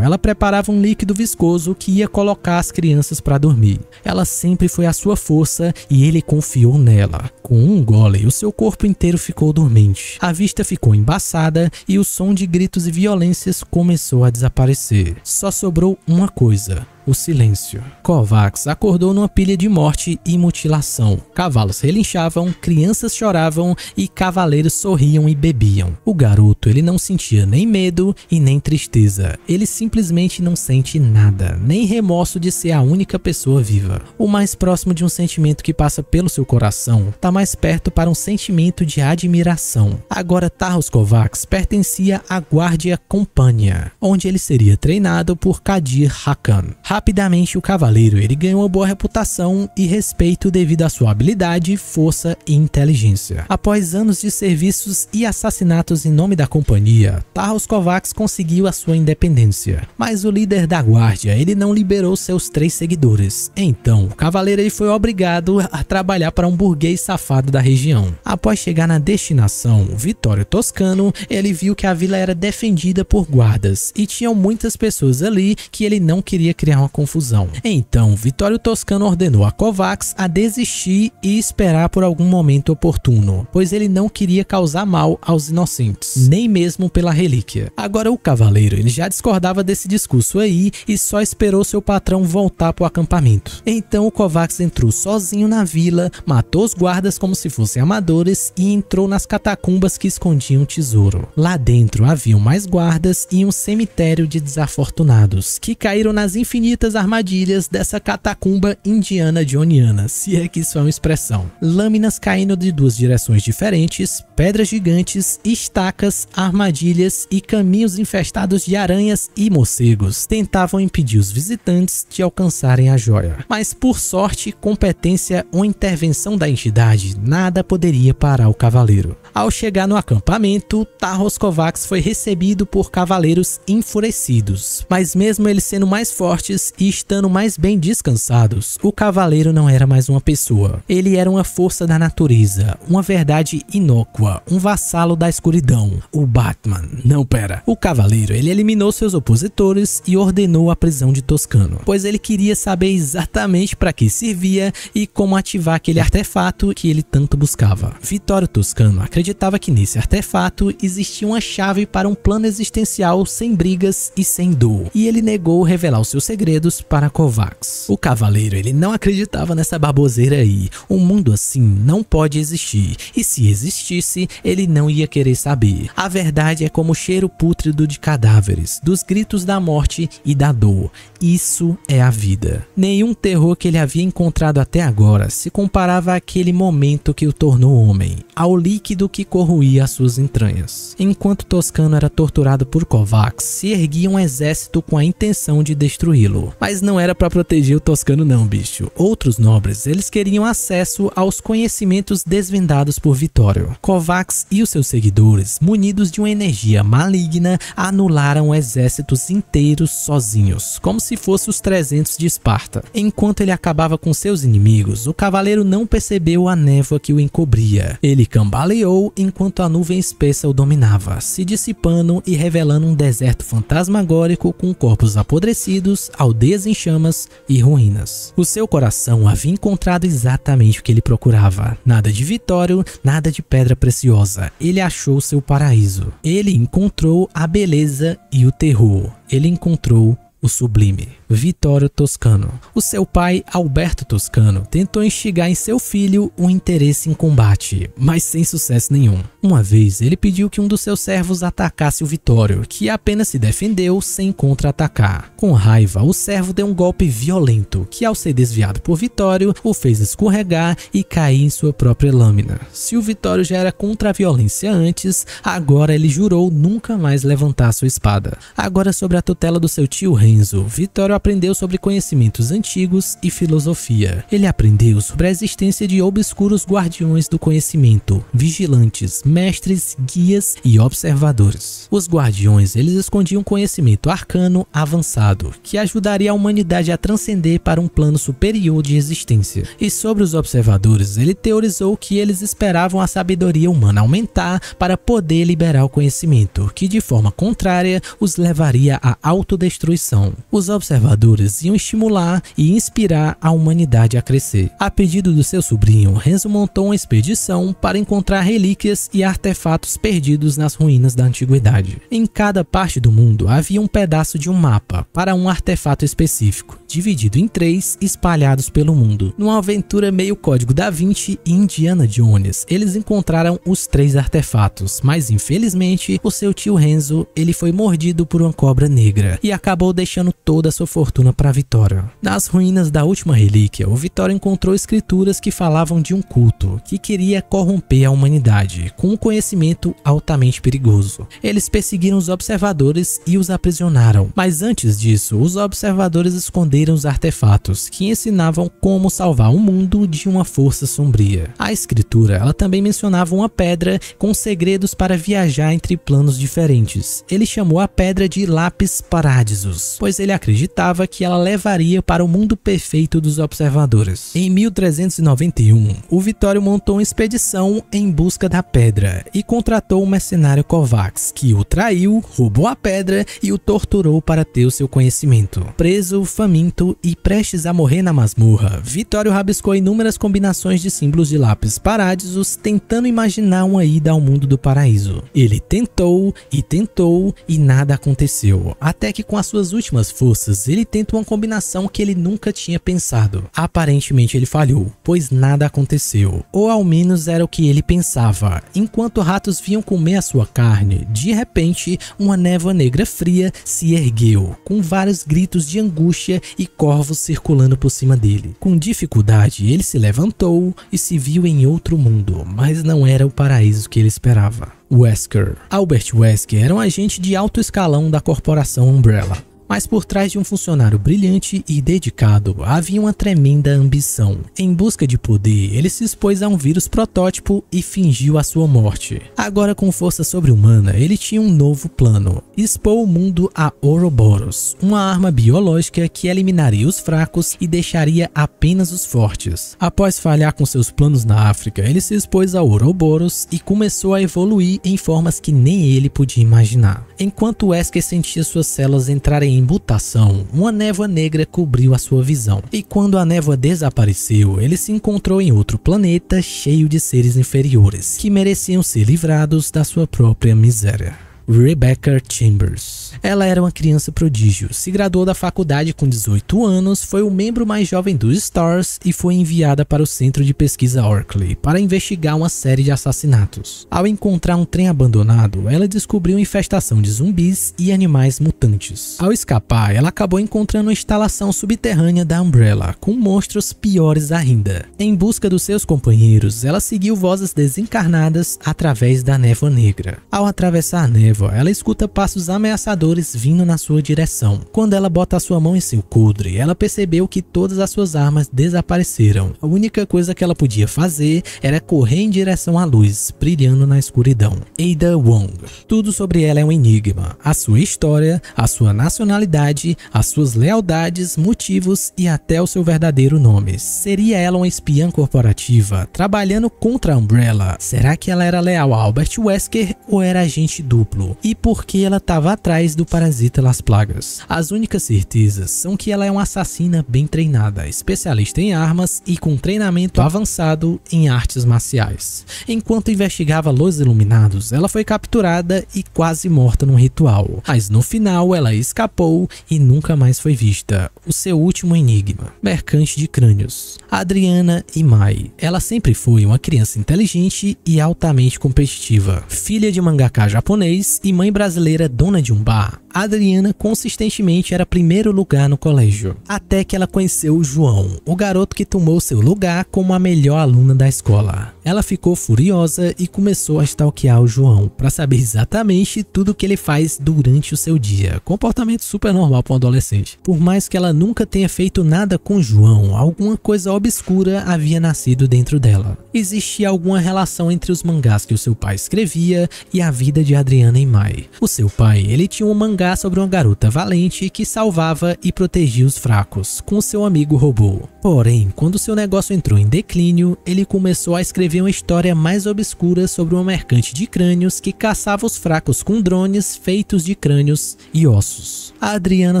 ela preparava um líquido viscoso que ia colocar as crianças para dormir. Ela sempre foi a sua força e ele confiou nela. Com um gole, o seu corpo inteiro ficou dormente. A vista ficou embaçada e o som de gritos e violências começou a desaparecer. Só sobrou uma coisa: o silêncio. Kovacs acordou numa pilha de morte e mutilação. Cavalos relinchavam, crianças choravam e cavaleiros sorriam e bebiam. O garoto, ele não sentia nem medo e nem tristeza. Ele simplesmente não sente nada, nem remorso de ser a única pessoa viva. O mais próximo de um sentimento que passa pelo seu coração está mais perto para um sentimento de admiração. Agora Taros Kovacs pertencia à Guardia Companhia, onde ele seria treinado por Kadir Hakan rapidamente o cavaleiro. Ele ganhou uma boa reputação e respeito devido à sua habilidade, força e inteligência. Após anos de serviços e assassinatos em nome da companhia, Taros Kovacs conseguiu a sua independência. Mas o líder da guarda, ele não liberou seus três seguidores. Então, o cavaleiro ele foi obrigado a trabalhar para um burguês safado da região. Após chegar na destinação, Vitório Toscano, ele viu que a vila era defendida por guardas e tinham muitas pessoas ali que ele não queria criar uma confusão. Então, Vitório Toscano ordenou a Kovacs a desistir e esperar por algum momento oportuno, pois ele não queria causar mal aos inocentes, nem mesmo pela relíquia. Agora o cavaleiro, ele já discordava desse discurso aí e só esperou seu patrão voltar pro acampamento. Então o Kovacs entrou sozinho na vila, matou os guardas como se fossem amadores e entrou nas catacumbas que escondiam o tesouro. Lá dentro haviam mais guardas e um cemitério de desafortunados, que caíram nas infinitas infinitas armadilhas dessa catacumba indiana joniana, se é que isso é uma expressão. Lâminas caindo de duas direções diferentes, pedras gigantes, estacas, armadilhas e caminhos infestados de aranhas e morcegos tentavam impedir os visitantes de alcançarem a joia. Mas por sorte, competência ou intervenção da entidade, nada poderia parar o cavaleiro. Ao chegar no acampamento, Tarros Kovacs foi recebido por cavaleiros enfurecidos, mas mesmo eles sendo mais fortes e estando mais bem descansados, o cavaleiro não era mais uma pessoa. Ele era uma força da natureza, uma verdade inócua, um vassalo da escuridão, o Batman. Não pera. O cavaleiro, ele eliminou seus opositores e ordenou a prisão de Toscano, pois ele queria saber exatamente para que servia e como ativar aquele artefato que ele tanto buscava. Vitório Toscano acreditava acreditava que nesse artefato existia uma chave para um plano existencial sem brigas e sem dor, e ele negou revelar os seus segredos para Kovacs. O cavaleiro ele não acreditava nessa baboseira aí, um mundo assim não pode existir, e se existisse, ele não ia querer saber. A verdade é como o cheiro pútrido de cadáveres, dos gritos da morte e da dor. Isso é a vida. Nenhum terror que ele havia encontrado até agora se comparava àquele momento que o tornou homem, ao líquido que que corroía as suas entranhas. Enquanto Toscano era torturado por Kovacs, se erguia um exército com a intenção de destruí-lo. Mas não era para proteger o Toscano não, bicho. Outros nobres, eles queriam acesso aos conhecimentos desvendados por Vitório. Kovacs e os seus seguidores, munidos de uma energia maligna, anularam exércitos inteiros sozinhos, como se fossem os 300 de Esparta. Enquanto ele acabava com seus inimigos, o cavaleiro não percebeu a névoa que o encobria. Ele cambaleou passou enquanto a nuvem espessa o dominava, se dissipando e revelando um deserto fantasmagórico com corpos apodrecidos, aldeias em chamas e ruínas. O seu coração havia encontrado exatamente o que ele procurava. Nada de vitório, nada de pedra preciosa. Ele achou seu paraíso. Ele encontrou a beleza e o terror. Ele encontrou o sublime. Vittorio Toscano. O seu pai, Alberto Toscano, tentou instigar em seu filho um interesse em combate, mas sem sucesso nenhum. Uma vez, ele pediu que um dos seus servos atacasse o Vittorio, que apenas se defendeu sem contra-atacar. Com raiva, o servo deu um golpe violento, que ao ser desviado por Vittorio, o fez escorregar e cair em sua própria lâmina. Se o Vittorio já era contra a violência antes, agora ele jurou nunca mais levantar sua espada. Agora sobre a tutela do seu tio Renzo, Vittorio aprendeu sobre conhecimentos antigos e filosofia. Ele aprendeu sobre a existência de obscuros guardiões do conhecimento, vigilantes, mestres, guias e observadores. Os guardiões, eles escondiam conhecimento arcano avançado, que ajudaria a humanidade a transcender para um plano superior de existência. E sobre os observadores, ele teorizou que eles esperavam a sabedoria humana aumentar para poder liberar o conhecimento, que de forma contrária os levaria à autodestruição. Os observadores inovadoras iam estimular e inspirar a humanidade a crescer. A pedido do seu sobrinho, Renzo montou uma expedição para encontrar relíquias e artefatos perdidos nas ruínas da antiguidade. Em cada parte do mundo havia um pedaço de um mapa para um artefato específico, dividido em três espalhados pelo mundo. Numa aventura meio Código da Vinci e Indiana Jones, eles encontraram os três artefatos, mas infelizmente o seu tio Renzo ele foi mordido por uma cobra negra e acabou deixando toda a sua fortuna para Vitória. Nas ruínas da última relíquia, o Vitória encontrou escrituras que falavam de um culto que queria corromper a humanidade com um conhecimento altamente perigoso. Eles perseguiram os observadores e os aprisionaram, mas antes disso, os observadores esconderam os artefatos que ensinavam como salvar o mundo de uma força sombria. A escritura ela também mencionava uma pedra com segredos para viajar entre planos diferentes. Ele chamou a pedra de Lápis Paradisus, pois ele acreditava que ela levaria para o mundo perfeito dos observadores. Em 1391, o Vitório montou uma expedição em busca da pedra e contratou o mercenário Kovacs, que o traiu, roubou a pedra e o torturou para ter o seu conhecimento. Preso, faminto e prestes a morrer na masmorra, Vitório rabiscou inúmeras combinações de símbolos de lápis parádisos tentando imaginar uma ida ao mundo do paraíso. Ele tentou e tentou e nada aconteceu, até que com as suas últimas forças ele ele tenta uma combinação que ele nunca tinha pensado. Aparentemente ele falhou, pois nada aconteceu, ou ao menos era o que ele pensava. Enquanto ratos vinham comer a sua carne, de repente uma névoa negra fria se ergueu, com vários gritos de angústia e corvos circulando por cima dele. Com dificuldade, ele se levantou e se viu em outro mundo, mas não era o paraíso que ele esperava. Wesker. Albert Wesker era um agente de alto escalão da corporação Umbrella. Mas por trás de um funcionário brilhante e dedicado havia uma tremenda ambição. Em busca de poder, ele se expôs a um vírus protótipo e fingiu a sua morte. Agora, com força sobre-humana, ele tinha um novo plano: Expôs o mundo a Ouroboros, uma arma biológica que eliminaria os fracos e deixaria apenas os fortes. Após falhar com seus planos na África, ele se expôs a Ouroboros e começou a evoluir em formas que nem ele podia imaginar. Enquanto Wesker sentia suas células entrarem embutação, uma névoa negra cobriu a sua visão. E quando a névoa desapareceu, ele se encontrou em outro planeta cheio de seres inferiores, que mereciam ser livrados da sua própria miséria. Rebecca Chambers ela era uma criança prodígio, se graduou da faculdade com 18 anos, foi o membro mais jovem dos Stars e foi enviada para o centro de pesquisa Orkley para investigar uma série de assassinatos. Ao encontrar um trem abandonado, ela descobriu uma infestação de zumbis e animais mutantes. Ao escapar, ela acabou encontrando uma instalação subterrânea da Umbrella, com monstros piores ainda. Em busca dos seus companheiros, ela seguiu vozes desencarnadas através da névoa negra. Ao atravessar a névoa, ela escuta passos ameaçadores vindo na sua direção. Quando ela bota a sua mão em seu coldre, ela percebeu que todas as suas armas desapareceram. A única coisa que ela podia fazer era correr em direção à luz, brilhando na escuridão. Ada Wong. Tudo sobre ela é um enigma. A sua história, a sua nacionalidade, as suas lealdades, motivos e até o seu verdadeiro nome. Seria ela uma espiã corporativa, trabalhando contra a Umbrella? Será que ela era leal a Albert Wesker ou era agente duplo? E por que ela estava atrás do parasita Las Plagas. As únicas certezas são que ela é uma assassina bem treinada, especialista em armas e com treinamento avançado em artes marciais. Enquanto investigava Los Iluminados, ela foi capturada e quase morta num ritual, mas no final ela escapou e nunca mais foi vista. O seu último enigma, mercante de crânios, Adriana e Mai. Ela sempre foi uma criança inteligente e altamente competitiva, filha de mangaka japonês e mãe brasileira dona de um bar 大。Adriana consistentemente era primeiro lugar no colégio, até que ela conheceu o João, o garoto que tomou seu lugar como a melhor aluna da escola. Ela ficou furiosa e começou a stalkear o João para saber exatamente tudo que ele faz durante o seu dia. Comportamento super normal para um adolescente. Por mais que ela nunca tenha feito nada com João, alguma coisa obscura havia nascido dentro dela. Existia alguma relação entre os mangás que o seu pai escrevia e a vida de Adriana e Mai. O seu pai, ele tinha um mangá mangá sobre uma garota valente que salvava e protegia os fracos, com seu amigo robô. Porém, quando seu negócio entrou em declínio, ele começou a escrever uma história mais obscura sobre uma mercante de crânios que caçava os fracos com drones feitos de crânios e ossos. A Adriana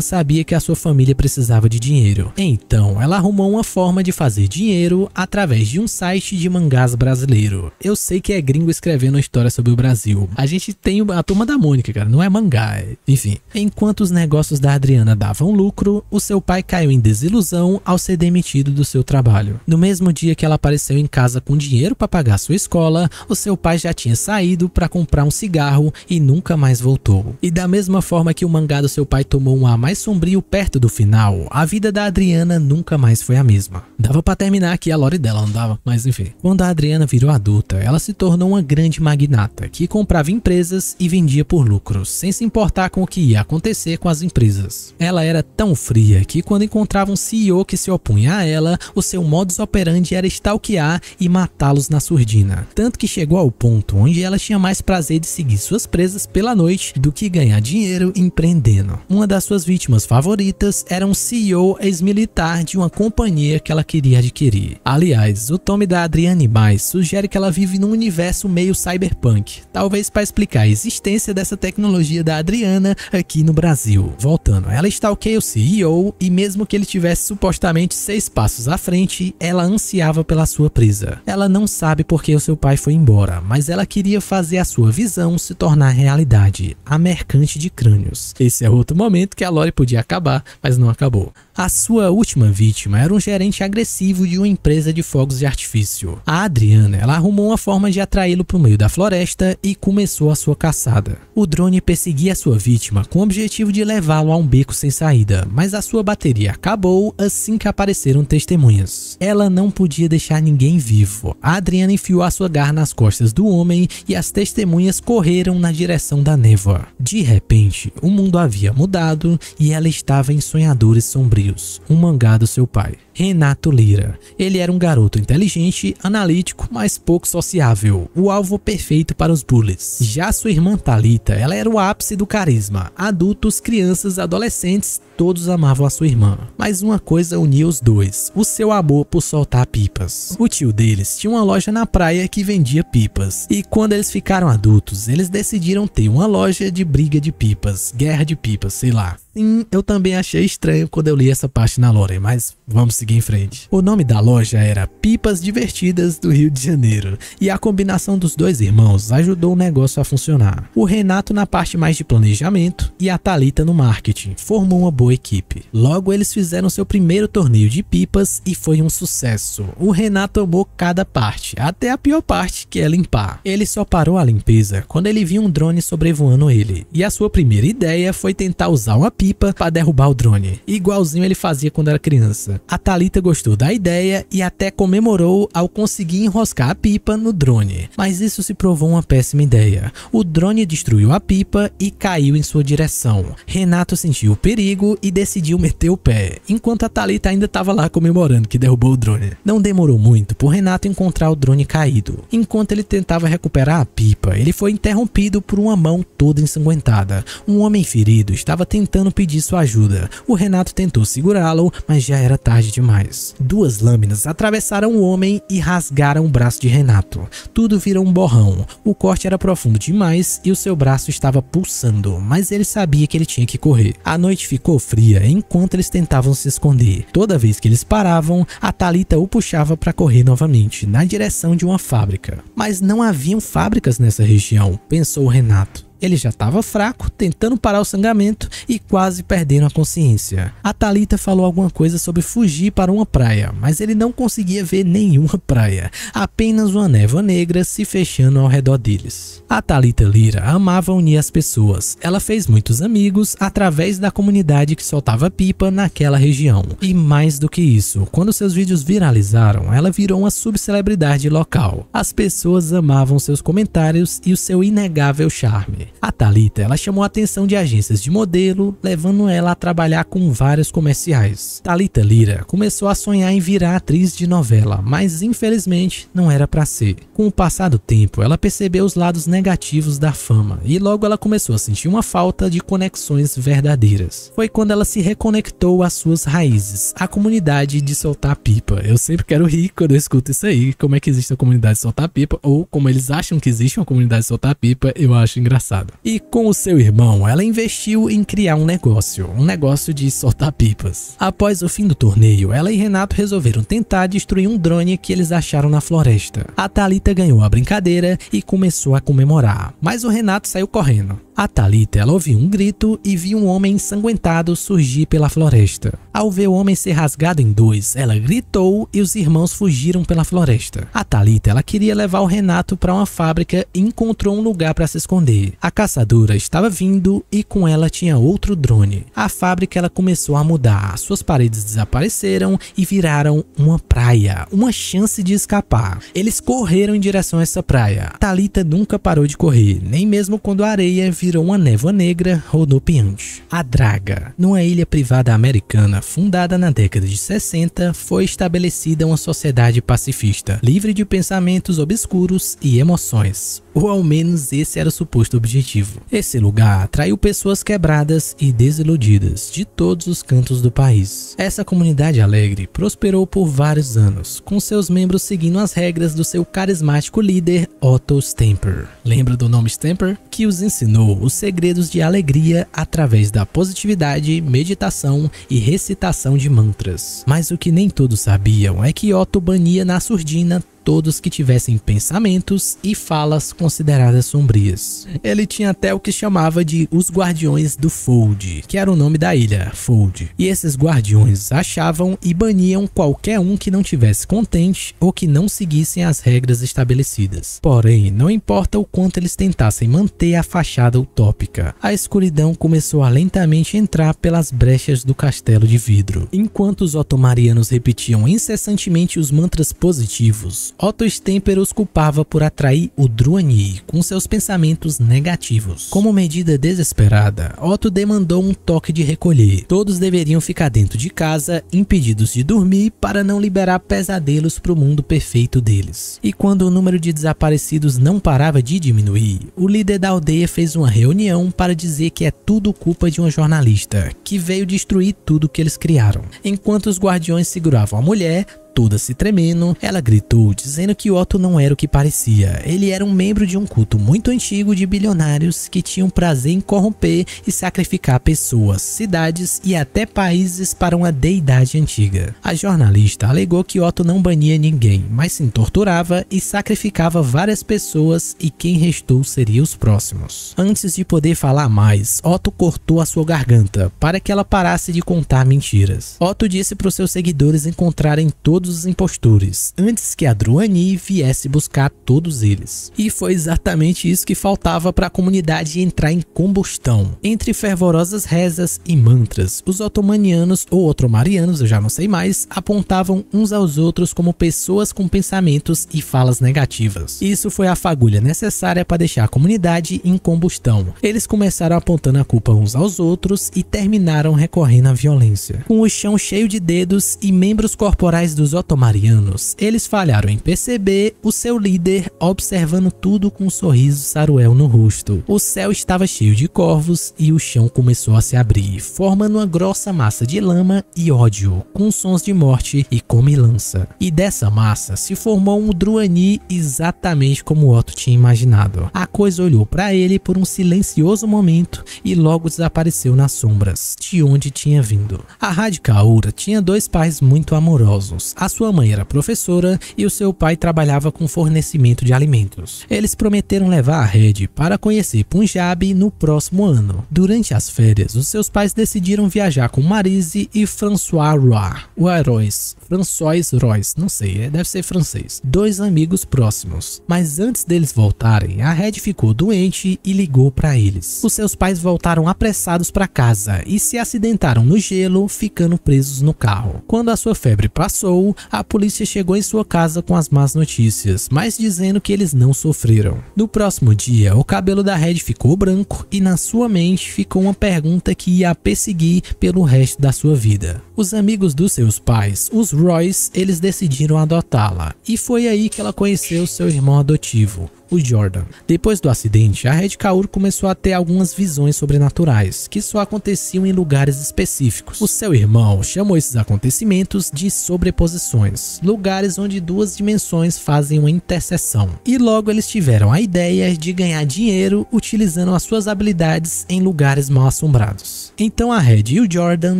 sabia que a sua família precisava de dinheiro, então ela arrumou uma forma de fazer dinheiro através de um site de mangás brasileiro. Eu sei que é gringo escrevendo uma história sobre o Brasil. A gente tem a turma da Mônica, cara, não é mangá. É, enfim, Enquanto os negócios da Adriana davam lucro, o seu pai caiu em desilusão ao ser demitido do seu trabalho. No mesmo dia que ela apareceu em casa com dinheiro para pagar sua escola, o seu pai já tinha saído para comprar um cigarro e nunca mais voltou. E da mesma forma que o mangá do seu pai tomou um ar mais sombrio perto do final, a vida da Adriana nunca mais foi a mesma. Dava para terminar aqui a lore dela, não dava? Mas enfim. Quando a Adriana virou adulta, ela se tornou uma grande magnata que comprava empresas e vendia por lucro, sem se importar com o que que ia acontecer com as empresas. Ela era tão fria que quando encontrava um CEO que se opunha a ela, o seu modus operandi era stalkear e matá-los na surdina. Tanto que chegou ao ponto onde ela tinha mais prazer de seguir suas presas pela noite do que ganhar dinheiro empreendendo. Uma das suas vítimas favoritas era um CEO ex-militar de uma companhia que ela queria adquirir. Aliás, o tome da Adriane Mais sugere que ela vive num universo meio cyberpunk, talvez para explicar a existência dessa tecnologia da Adriana aqui no Brasil. Voltando, ela stalkeia o CEO e mesmo que ele tivesse supostamente seis passos à frente, ela ansiava pela sua presa. Ela não sabe por que o seu pai foi embora, mas ela queria fazer a sua visão se tornar realidade, a mercante de crânios. Esse é outro momento que a Lore podia acabar, mas não acabou. A sua última vítima era um gerente agressivo de uma empresa de fogos de artifício. A Adriana, ela arrumou uma forma de atraí-lo para o meio da floresta e começou a sua caçada. O drone perseguia a sua vítima com o objetivo de levá-lo a um beco sem saída, mas a sua bateria acabou assim que apareceram testemunhas. Ela não podia deixar ninguém vivo. A Adriana enfiou a sua garra nas costas do homem e as testemunhas correram na direção da névoa. De repente, o mundo havia mudado e ela estava em sonhadores sombrios, um mangá do seu pai. Renato Lira. Ele era um garoto inteligente, analítico, mas pouco sociável, o alvo perfeito para os bullies. Já sua irmã Talita, ela era o ápice do carisma. Adultos, crianças, adolescentes, todos amavam a sua irmã. Mas uma coisa unia os dois, o seu amor por soltar pipas. O tio deles tinha uma loja na praia que vendia pipas, e quando eles ficaram adultos, eles decidiram ter uma loja de briga de pipas, guerra de pipas, sei lá sim eu também achei estranho quando eu li essa parte na lore, mas vamos seguir em frente. O nome da loja era Pipas Divertidas do Rio de Janeiro, e a combinação dos dois irmãos ajudou o negócio a funcionar. O Renato na parte mais de planejamento e a Talita no marketing, formou uma boa equipe. Logo eles fizeram seu primeiro torneio de pipas e foi um sucesso. O Renato tomou cada parte, até a pior parte que é limpar. Ele só parou a limpeza quando ele viu um drone sobrevoando ele, e a sua primeira ideia foi tentar usar uma pipa pipa para derrubar o drone, igualzinho ele fazia quando era criança. A Talita gostou da ideia e até comemorou ao conseguir enroscar a pipa no drone, mas isso se provou uma péssima ideia. O drone destruiu a pipa e caiu em sua direção. Renato sentiu o perigo e decidiu meter o pé, enquanto a Talita ainda estava lá comemorando que derrubou o drone. Não demorou muito por Renato encontrar o drone caído. Enquanto ele tentava recuperar a pipa, ele foi interrompido por uma mão toda ensanguentada. Um homem ferido estava tentando tentando pedir sua ajuda. O Renato tentou segurá-lo, mas já era tarde demais. Duas lâminas atravessaram o homem e rasgaram o braço de Renato. Tudo virou um borrão. O corte era profundo demais e o seu braço estava pulsando, mas ele sabia que ele tinha que correr. A noite ficou fria enquanto eles tentavam se esconder. Toda vez que eles paravam, a Talita o puxava para correr novamente, na direção de uma fábrica. Mas não haviam fábricas nessa região, pensou o Renato. Ele já estava fraco, tentando parar o sangramento e quase perdendo a consciência. A Talita falou alguma coisa sobre fugir para uma praia, mas ele não conseguia ver nenhuma praia, apenas uma névoa negra se fechando ao redor deles. A Talita Lira amava unir as pessoas. Ela fez muitos amigos através da comunidade que soltava pipa naquela região. E mais do que isso, quando seus vídeos viralizaram, ela virou uma subcelebridade local. As pessoas amavam seus comentários e o seu inegável charme. A Talita, ela chamou a atenção de agências de modelo, levando ela a trabalhar com vários comerciais. Talita Lira começou a sonhar em virar atriz de novela, mas infelizmente não era para ser. Com o passar do tempo, ela percebeu os lados negativos da fama e logo ela começou a sentir uma falta de conexões verdadeiras. Foi quando ela se reconectou às suas raízes, à comunidade de soltar pipa. Eu sempre quero rir quando eu escuto isso aí, como é que existe a comunidade de soltar pipa ou como eles acham que existe uma comunidade de soltar pipa, eu acho engraçado. E com o seu irmão, ela investiu em criar um negócio, um negócio de soltar pipas. Após o fim do torneio, ela e Renato resolveram tentar destruir um drone que eles acharam na floresta. A Talita ganhou a brincadeira e começou a comemorar, mas o Renato saiu correndo. A Talita ela ouviu um grito e viu um homem ensanguentado surgir pela floresta. Ao ver o homem ser rasgado em dois, ela gritou e os irmãos fugiram pela floresta. A Talita ela queria levar o Renato para uma fábrica e encontrou um lugar para se esconder. A a caçadora estava vindo e com ela tinha outro drone. A fábrica ela começou a mudar, suas paredes desapareceram e viraram uma praia, uma chance de escapar. Eles correram em direção a essa praia. Talita nunca parou de correr, nem mesmo quando a areia virou uma névoa negra rodopiante. A Draga, numa ilha privada americana fundada na década de 60, foi estabelecida uma sociedade pacifista, livre de pensamentos obscuros e emoções ou ao menos esse era o suposto objetivo. Esse lugar atraiu pessoas quebradas e desiludidas de todos os cantos do país. Essa comunidade alegre prosperou por vários anos, com seus membros seguindo as regras do seu carismático líder Otto Stemper. Lembra do nome Stemper? Que os ensinou os segredos de alegria através da positividade, meditação e recitação de mantras. Mas o que nem todos sabiam é que Otto bania na surdina todos que tivessem pensamentos e falas consideradas sombrias. Ele tinha até o que chamava de os Guardiões do Fold, que era o nome da ilha, Fold. E esses guardiões achavam e baniam qualquer um que não tivesse contente ou que não seguissem as regras estabelecidas. Porém, não importa o quanto eles tentassem manter a fachada utópica, a escuridão começou a lentamente entrar pelas brechas do castelo de vidro. Enquanto os otomarianos repetiam incessantemente os mantras positivos, Otto Stemper os culpava por atrair o Druani com seus pensamentos negativos. Como medida desesperada, Otto demandou um toque de recolher. Todos deveriam ficar dentro de casa, impedidos de dormir, para não liberar pesadelos para o mundo perfeito deles. E quando o número de desaparecidos não parava de diminuir, o líder da aldeia fez uma reunião para dizer que é tudo culpa de uma jornalista, que veio destruir tudo que eles criaram. Enquanto os guardiões seguravam a mulher, toda se tremendo, ela gritou dizendo que Otto não era o que parecia. Ele era um membro de um culto muito antigo de bilionários que tinham prazer em corromper e sacrificar pessoas, cidades e até países para uma deidade antiga. A jornalista alegou que Otto não bania ninguém, mas sim torturava e sacrificava várias pessoas e quem restou seria os próximos. Antes de poder falar mais, Otto cortou a sua garganta para que ela parasse de contar mentiras. Otto disse para os seus seguidores encontrarem todos todos os impostores, antes que a Druani viesse buscar todos eles. E foi exatamente isso que faltava para a comunidade entrar em combustão. Entre fervorosas rezas e mantras, os otomanianos ou otomarianos eu já não sei mais, apontavam uns aos outros como pessoas com pensamentos e falas negativas. Isso foi a fagulha necessária para deixar a comunidade em combustão. Eles começaram apontando a culpa uns aos outros e terminaram recorrendo à violência. Com o chão cheio de dedos e membros corporais dos os otomarianos, eles falharam em perceber o seu líder observando tudo com um sorriso saruel no rosto. O céu estava cheio de corvos e o chão começou a se abrir, formando uma grossa massa de lama e ódio, com sons de morte e comilança. E dessa massa se formou um Druani exatamente como Otto tinha imaginado. A coisa olhou para ele por um silencioso momento e logo desapareceu nas sombras, de onde tinha vindo. A Radicaura tinha dois pais muito amorosos, a sua mãe era professora e o seu pai trabalhava com fornecimento de alimentos. Eles prometeram levar a Red para conhecer Punjab no próximo ano. Durante as férias, os seus pais decidiram viajar com Marise e François Roy, o Heróis, François Royce, não sei, é, deve ser francês, dois amigos próximos. Mas antes deles voltarem, a Red ficou doente e ligou para eles. Os seus pais voltaram apressados para casa e se acidentaram no gelo, ficando presos no carro. Quando a sua febre passou, a polícia chegou em sua casa com as más notícias, mas dizendo que eles não sofreram. No próximo dia, o cabelo da Red ficou branco e na sua mente ficou uma pergunta que ia a perseguir pelo resto da sua vida. Os amigos dos seus pais, os Royce, eles decidiram adotá-la, e foi aí que ela conheceu seu irmão adotivo, o Jordan. Depois do acidente, a Red Kaur começou a ter algumas visões sobrenaturais, que só aconteciam em lugares específicos. O seu irmão chamou esses acontecimentos de sobreposições, lugares onde duas dimensões fazem uma interseção. E logo eles tiveram a ideia de ganhar dinheiro utilizando as suas habilidades em lugares mal assombrados. Então a Red e o Jordan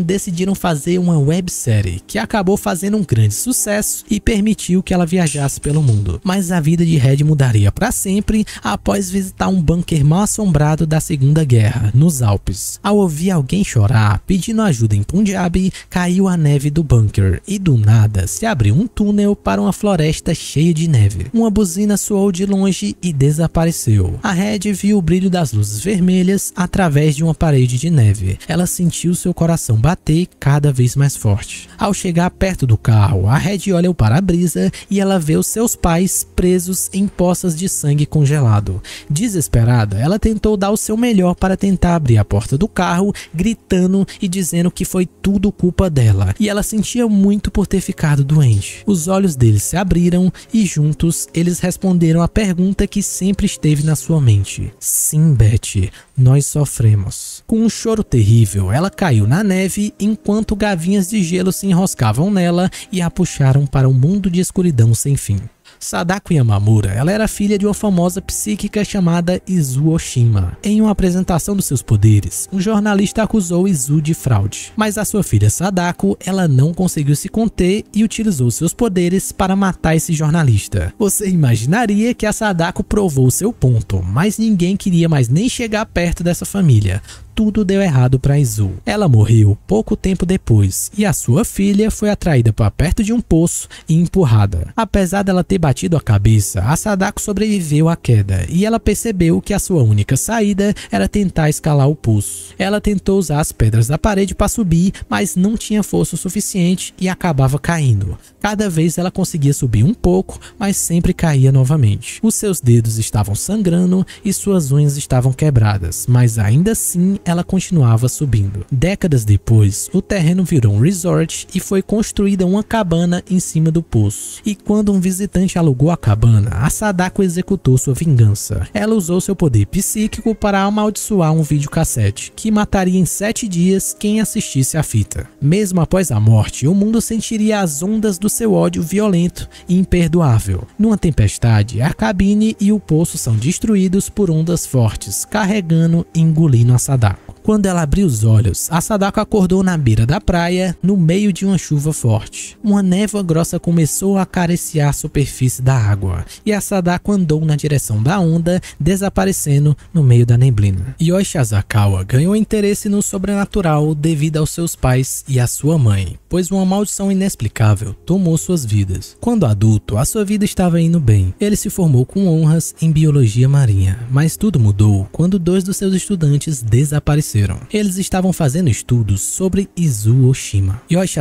decidiram fazer uma websérie que acabou fazendo um grande sucesso e permitiu que ela viajasse pelo mundo. Mas a vida de Red mudaria para sempre após visitar um bunker mal assombrado da Segunda Guerra, nos Alpes. Ao ouvir alguém chorar, pedindo ajuda em Punjab, caiu a neve do bunker e do nada se abriu um túnel para uma floresta cheia de neve. Uma buzina soou de longe e desapareceu. A Red viu o brilho das luzes vermelhas através de uma parede de neve. Ela sentiu seu coração bater cada vez mais forte. Ao chegar perto do carro, a Red olha o para-brisa e ela vê os seus pais presos em poças de sangue sangue congelado. Desesperada, ela tentou dar o seu melhor para tentar abrir a porta do carro, gritando e dizendo que foi tudo culpa dela, e ela sentia muito por ter ficado doente. Os olhos deles se abriram e juntos eles responderam a pergunta que sempre esteve na sua mente. Sim, Betty, nós sofremos. Com um choro terrível, ela caiu na neve enquanto gavinhas de gelo se enroscavam nela e a puxaram para um mundo de escuridão sem fim. Sadako Yamamura, ela era filha de uma famosa psíquica chamada Izu Oshima. Em uma apresentação dos seus poderes, um jornalista acusou Izu de fraude. Mas a sua filha Sadako, ela não conseguiu se conter e utilizou seus poderes para matar esse jornalista. Você imaginaria que a Sadako provou seu ponto, mas ninguém queria mais nem chegar perto dessa família tudo deu errado para Izu. Ela morreu pouco tempo depois e a sua filha foi atraída para perto de um poço e empurrada. Apesar dela ter batido a cabeça, a Sadako sobreviveu à queda e ela percebeu que a sua única saída era tentar escalar o poço. Ela tentou usar as pedras da parede para subir, mas não tinha força o suficiente e acabava caindo. Cada vez ela conseguia subir um pouco, mas sempre caía novamente. Os seus dedos estavam sangrando e suas unhas estavam quebradas, mas ainda assim ela continuava subindo. Décadas depois, o terreno virou um resort e foi construída uma cabana em cima do poço. E quando um visitante alugou a cabana, a Sadako executou sua vingança. Ela usou seu poder psíquico para amaldiçoar um videocassete, que mataria em sete dias quem assistisse a fita. Mesmo após a morte, o mundo sentiria as ondas do seu ódio violento e imperdoável. Numa tempestade, a cabine e o poço são destruídos por ondas fortes, carregando e engolindo a Sadako quando ela abriu os olhos, a Sadako acordou na beira da praia, no meio de uma chuva forte. Uma névoa grossa começou a acariciar a superfície da água, e a Sadako andou na direção da onda, desaparecendo no meio da neblina. Yoshi Azakawa ganhou interesse no sobrenatural devido aos seus pais e à sua mãe, pois uma maldição inexplicável tomou suas vidas. Quando adulto, a sua vida estava indo bem. Ele se formou com honras em biologia marinha, mas tudo mudou quando dois dos seus estudantes desapareceram eles estavam fazendo estudos sobre Izu Oshima. Yoshi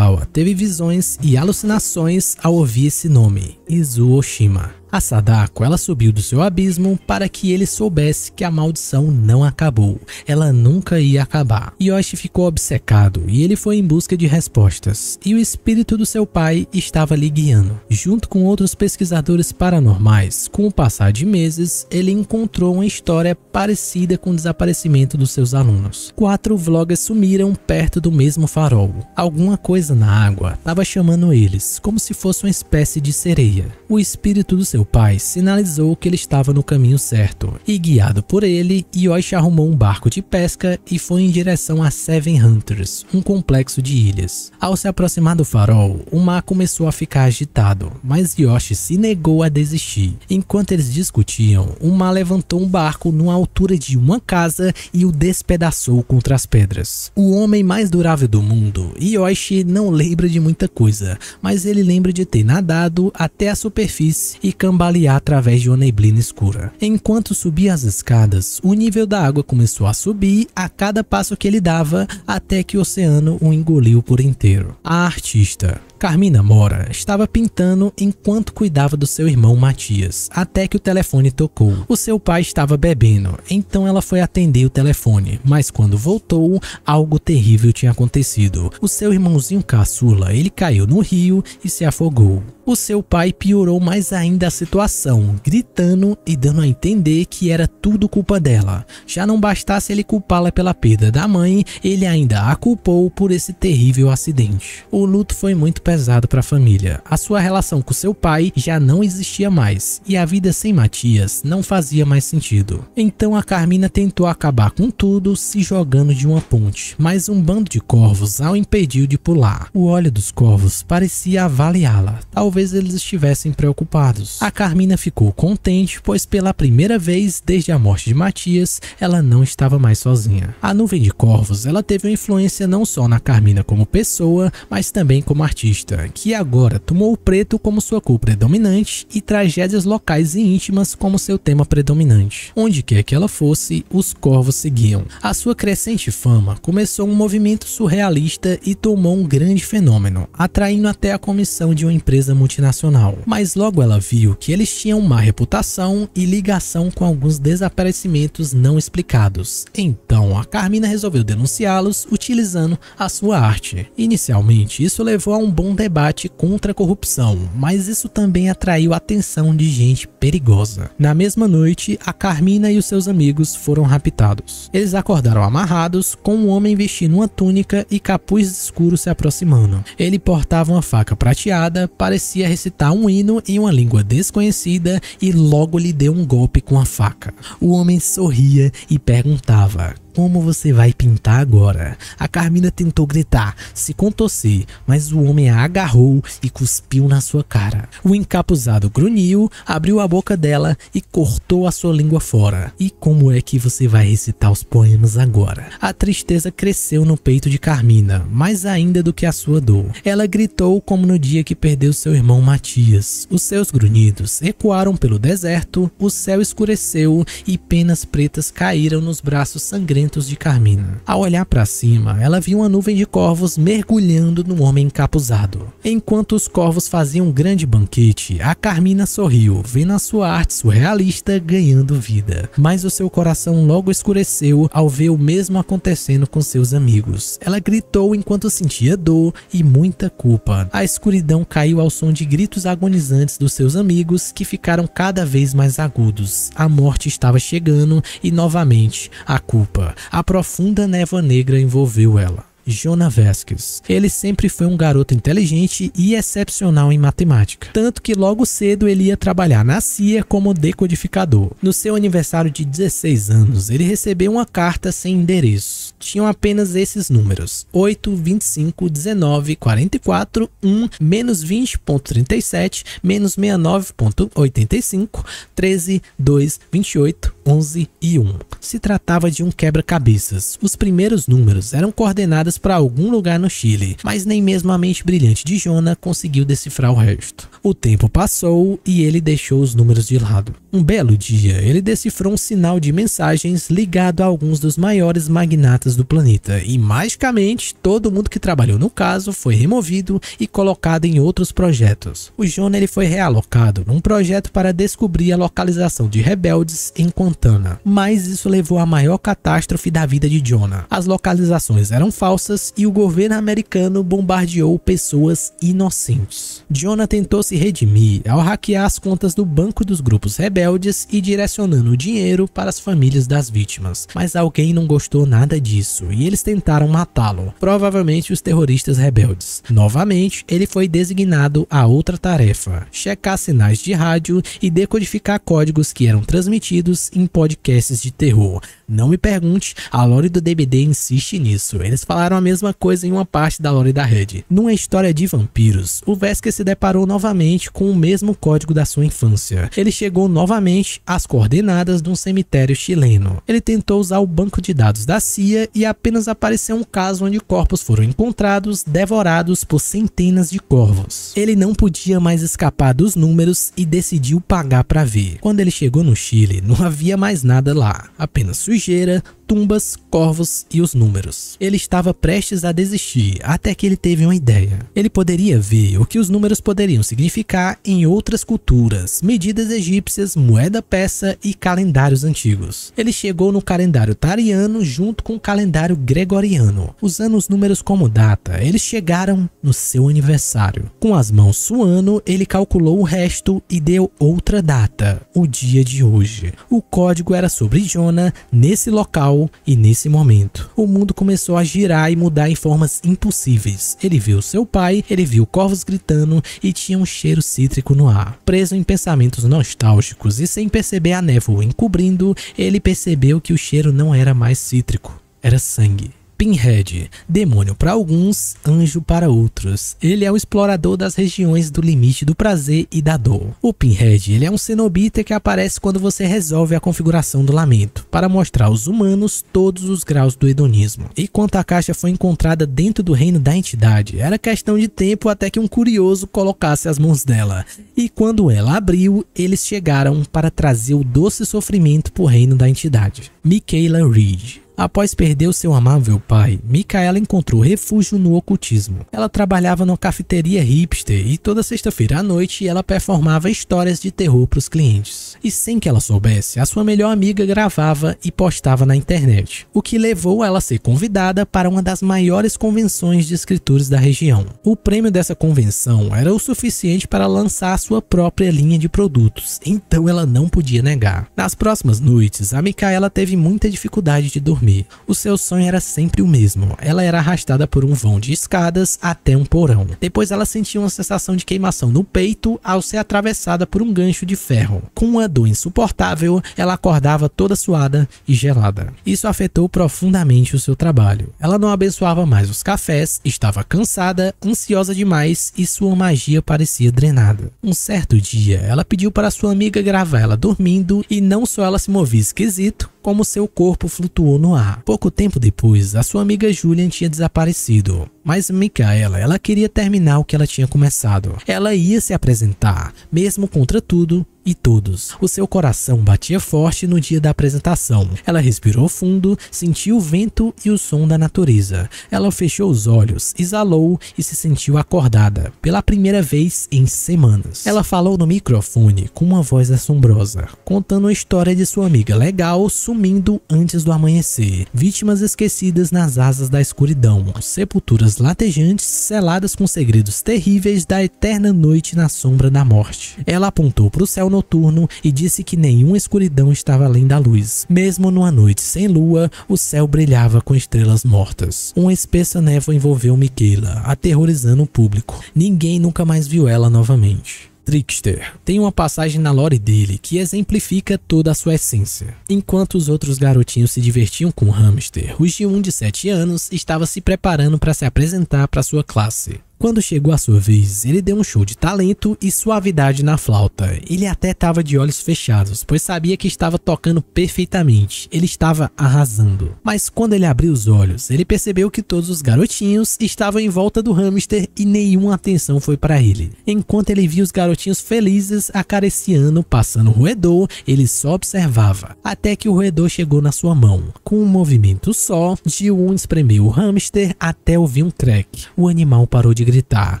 teve visões e alucinações ao ouvir esse nome, Izu Oshima. A Sadako, ela subiu do seu abismo para que ele soubesse que a maldição não acabou. Ela nunca ia acabar. Yoshi ficou obcecado e ele foi em busca de respostas. E o espírito do seu pai estava lhe guiando. Junto com outros pesquisadores paranormais, com o passar de meses, ele encontrou uma história parecida com o desaparecimento dos seus alunos. Quatro vloggers sumiram perto do mesmo farol. Alguma coisa na água estava chamando eles, como se fosse uma espécie de sereia. O espírito do seu seu pai sinalizou que ele estava no caminho certo, e guiado por ele, Yoshi arrumou um barco de pesca e foi em direção a Seven Hunters, um complexo de ilhas. Ao se aproximar do farol, o mar começou a ficar agitado, mas Yoshi se negou a desistir. Enquanto eles discutiam, o mar levantou um barco numa altura de uma casa e o despedaçou contra as pedras. O homem mais durável do mundo, Yoshi não lembra de muita coisa, mas ele lembra de ter nadado até a superfície e cambalear através de uma neblina escura. Enquanto subia as escadas, o nível da água começou a subir a cada passo que ele dava até que o oceano o engoliu por inteiro. A artista Carmina Mora estava pintando enquanto cuidava do seu irmão Matias, até que o telefone tocou. O seu pai estava bebendo, então ela foi atender o telefone, mas quando voltou, algo terrível tinha acontecido. O seu irmãozinho caçula, ele caiu no rio e se afogou. O seu pai piorou mais ainda a situação, gritando e dando a entender que era tudo culpa dela. Já não bastasse ele culpá-la pela perda da mãe, ele ainda a culpou por esse terrível acidente. O luto foi muito pesado pesado para a família. A sua relação com seu pai já não existia mais e a vida sem Matias não fazia mais sentido. Então a Carmina tentou acabar com tudo se jogando de uma ponte, mas um bando de corvos a impediu de pular. O olho dos corvos parecia avaliá-la. Talvez eles estivessem preocupados. A Carmina ficou contente, pois pela primeira vez desde a morte de Matias, ela não estava mais sozinha. A nuvem de corvos, ela teve uma influência não só na Carmina como pessoa, mas também como artista que agora tomou o preto como sua cor predominante e tragédias locais e íntimas como seu tema predominante. Onde quer que ela fosse, os corvos seguiam. A sua crescente fama começou um movimento surrealista e tomou um grande fenômeno, atraindo até a comissão de uma empresa multinacional. Mas logo ela viu que eles tinham má reputação e ligação com alguns desaparecimentos não explicados. Então a Carmina resolveu denunciá-los utilizando a sua arte. Inicialmente, isso levou a um bom um debate contra a corrupção, mas isso também atraiu a atenção de gente perigosa. Na mesma noite, a Carmina e os seus amigos foram raptados. Eles acordaram amarrados, com um homem vestindo uma túnica e capuz escuro se aproximando. Ele portava uma faca prateada, parecia recitar um hino em uma língua desconhecida e logo lhe deu um golpe com a faca. O homem sorria e perguntava: como você vai pintar agora? A Carmina tentou gritar, se contorcer, mas o homem a agarrou e cuspiu na sua cara. O encapuzado grunhiu, abriu a boca dela e cortou a sua língua fora. E como é que você vai recitar os poemas agora? A tristeza cresceu no peito de Carmina, mais ainda do que a sua dor. Ela gritou como no dia que perdeu seu irmão Matias. Os seus grunhidos ecoaram pelo deserto, o céu escureceu e penas pretas caíram nos braços sangrentos ventos de Carmina. Ao olhar para cima, ela viu uma nuvem de corvos mergulhando no homem encapuzado. Enquanto os corvos faziam um grande banquete, a Carmina sorriu, vendo a sua arte surrealista ganhando vida. Mas o seu coração logo escureceu ao ver o mesmo acontecendo com seus amigos. Ela gritou enquanto sentia dor e muita culpa. A escuridão caiu ao som de gritos agonizantes dos seus amigos, que ficaram cada vez mais agudos. A morte estava chegando e novamente a culpa. A profunda névoa negra envolveu ela. Jonah Vasquez. Ele sempre foi um garoto inteligente e excepcional em matemática, tanto que logo cedo ele ia trabalhar na CIA como decodificador. No seu aniversário de 16 anos, ele recebeu uma carta sem endereço tinham apenas esses números: 8, 25, 19, 44, 1, menos 20,37, menos 69,85, 13, 2, 28, 11 e 1. Se tratava de um quebra-cabeças. Os primeiros números eram coordenadas para algum lugar no Chile, mas nem mesmo a mente brilhante de Jonah conseguiu decifrar o resto. O tempo passou e ele deixou os números de lado. Um belo dia, ele decifrou um sinal de mensagens ligado a alguns dos maiores magnatas do planeta, e magicamente todo mundo que trabalhou no caso foi removido e colocado em outros projetos. O Jonah ele foi realocado num projeto para descobrir a localização de rebeldes em Quantana, mas isso levou à maior catástrofe da vida de Jonah. As localizações eram falsas e o governo americano bombardeou pessoas inocentes. Jonah tentou se redimir ao hackear as contas do banco dos grupos rebeldes rebeldes e direcionando dinheiro para as famílias das vítimas. Mas alguém não gostou nada disso e eles tentaram matá-lo, provavelmente os terroristas rebeldes. Novamente, ele foi designado a outra tarefa: checar sinais de rádio e decodificar códigos que eram transmitidos em podcasts de terror. Não me pergunte, a lore do DBD insiste nisso. Eles falaram a mesma coisa em uma parte da lore da rede. Numa história de vampiros, o Vesker se deparou novamente com o mesmo código da sua infância. Ele chegou novamente às coordenadas de um cemitério chileno. Ele tentou usar o banco de dados da CIA e apenas apareceu um caso onde corpos foram encontrados, devorados por centenas de corvos. Ele não podia mais escapar dos números e decidiu pagar para ver. Quando ele chegou no Chile, não havia mais nada lá, apenas sujeira ligeira tumbas, corvos e os números. Ele estava prestes a desistir, até que ele teve uma ideia. Ele poderia ver o que os números poderiam significar em outras culturas, medidas egípcias, moeda peça e calendários antigos. Ele chegou no calendário tariano junto com o calendário gregoriano. Usando os números como data, eles chegaram no seu aniversário. Com as mãos suando, ele calculou o resto e deu outra data, o dia de hoje. O código era sobre Jonah nesse local e nesse momento o mundo começou a girar e mudar em formas impossíveis. Ele viu seu pai, ele viu corvos gritando e tinha um cheiro cítrico no ar. Preso em pensamentos nostálgicos e sem perceber a névoa encobrindo, ele percebeu que o cheiro não era mais cítrico, era sangue. Pinhead, demônio para alguns, anjo para outros. Ele é o explorador das regiões do limite do prazer e da dor. O Pinhead, ele é um cenobita que aparece quando você resolve a configuração do lamento, para mostrar aos humanos todos os graus do hedonismo. E quanto a caixa foi encontrada dentro do reino da entidade, era questão de tempo até que um curioso colocasse as mãos dela. E quando ela abriu, eles chegaram para trazer o doce sofrimento para o reino da entidade. Michaela Reed Após perder o seu amável pai, Micaela encontrou refúgio no ocultismo. Ela trabalhava numa cafeteria hipster e toda sexta-feira à noite ela performava histórias de terror para os clientes. E sem que ela soubesse, a sua melhor amiga gravava e postava na internet, o que levou ela a ser convidada para uma das maiores convenções de escritores da região. O prêmio dessa convenção era o suficiente para lançar a sua própria linha de produtos, então ela não podia negar. Nas próximas noites, a Micaela teve muita dificuldade de dormir dormir. O seu sonho era sempre o mesmo. Ela era arrastada por um vão de escadas até um porão. Depois ela sentia uma sensação de queimação no peito ao ser atravessada por um gancho de ferro. Com uma dor insuportável, ela acordava toda suada e gelada. Isso afetou profundamente o seu trabalho. Ela não abençoava mais os cafés, estava cansada, ansiosa demais e sua magia parecia drenada. Um certo dia, ela pediu para sua amiga gravar ela dormindo e não só ela se movia esquisito, como seu corpo flutuou no ar. Pouco tempo depois, a sua amiga Julian tinha desaparecido. Mas Micaela, ela queria terminar o que ela tinha começado. Ela ia se apresentar, mesmo contra tudo, e todos. O seu coração batia forte no dia da apresentação. Ela respirou fundo, sentiu o vento e o som da natureza. Ela fechou os olhos, exalou e se sentiu acordada, pela primeira vez em semanas. Ela falou no microfone com uma voz assombrosa, contando a história de sua amiga legal sumindo antes do amanhecer, vítimas esquecidas nas asas da escuridão, sepulturas latejantes seladas com segredos terríveis da eterna noite na sombra da morte. Ela apontou para o céu noturno e disse que nenhuma escuridão estava além da luz. Mesmo numa noite sem lua, o céu brilhava com estrelas mortas. Uma espessa névoa envolveu Miquela, aterrorizando o público. Ninguém nunca mais viu ela novamente. Trickster. Tem uma passagem na lore dele que exemplifica toda a sua essência. Enquanto os outros garotinhos se divertiam com o hamster, o G1 de 7 anos estava se preparando para se apresentar para sua classe. Quando chegou a sua vez, ele deu um show de talento e suavidade na flauta. Ele até estava de olhos fechados, pois sabia que estava tocando perfeitamente. Ele estava arrasando. Mas quando ele abriu os olhos, ele percebeu que todos os garotinhos estavam em volta do hamster e nenhuma atenção foi para ele. Enquanto ele via os garotinhos felizes acariciando, passando o roedor, ele só observava, até que o roedor chegou na sua mão. Com um movimento só, Jiwon espremeu o hamster até ouvir um crack. O animal parou de gritar,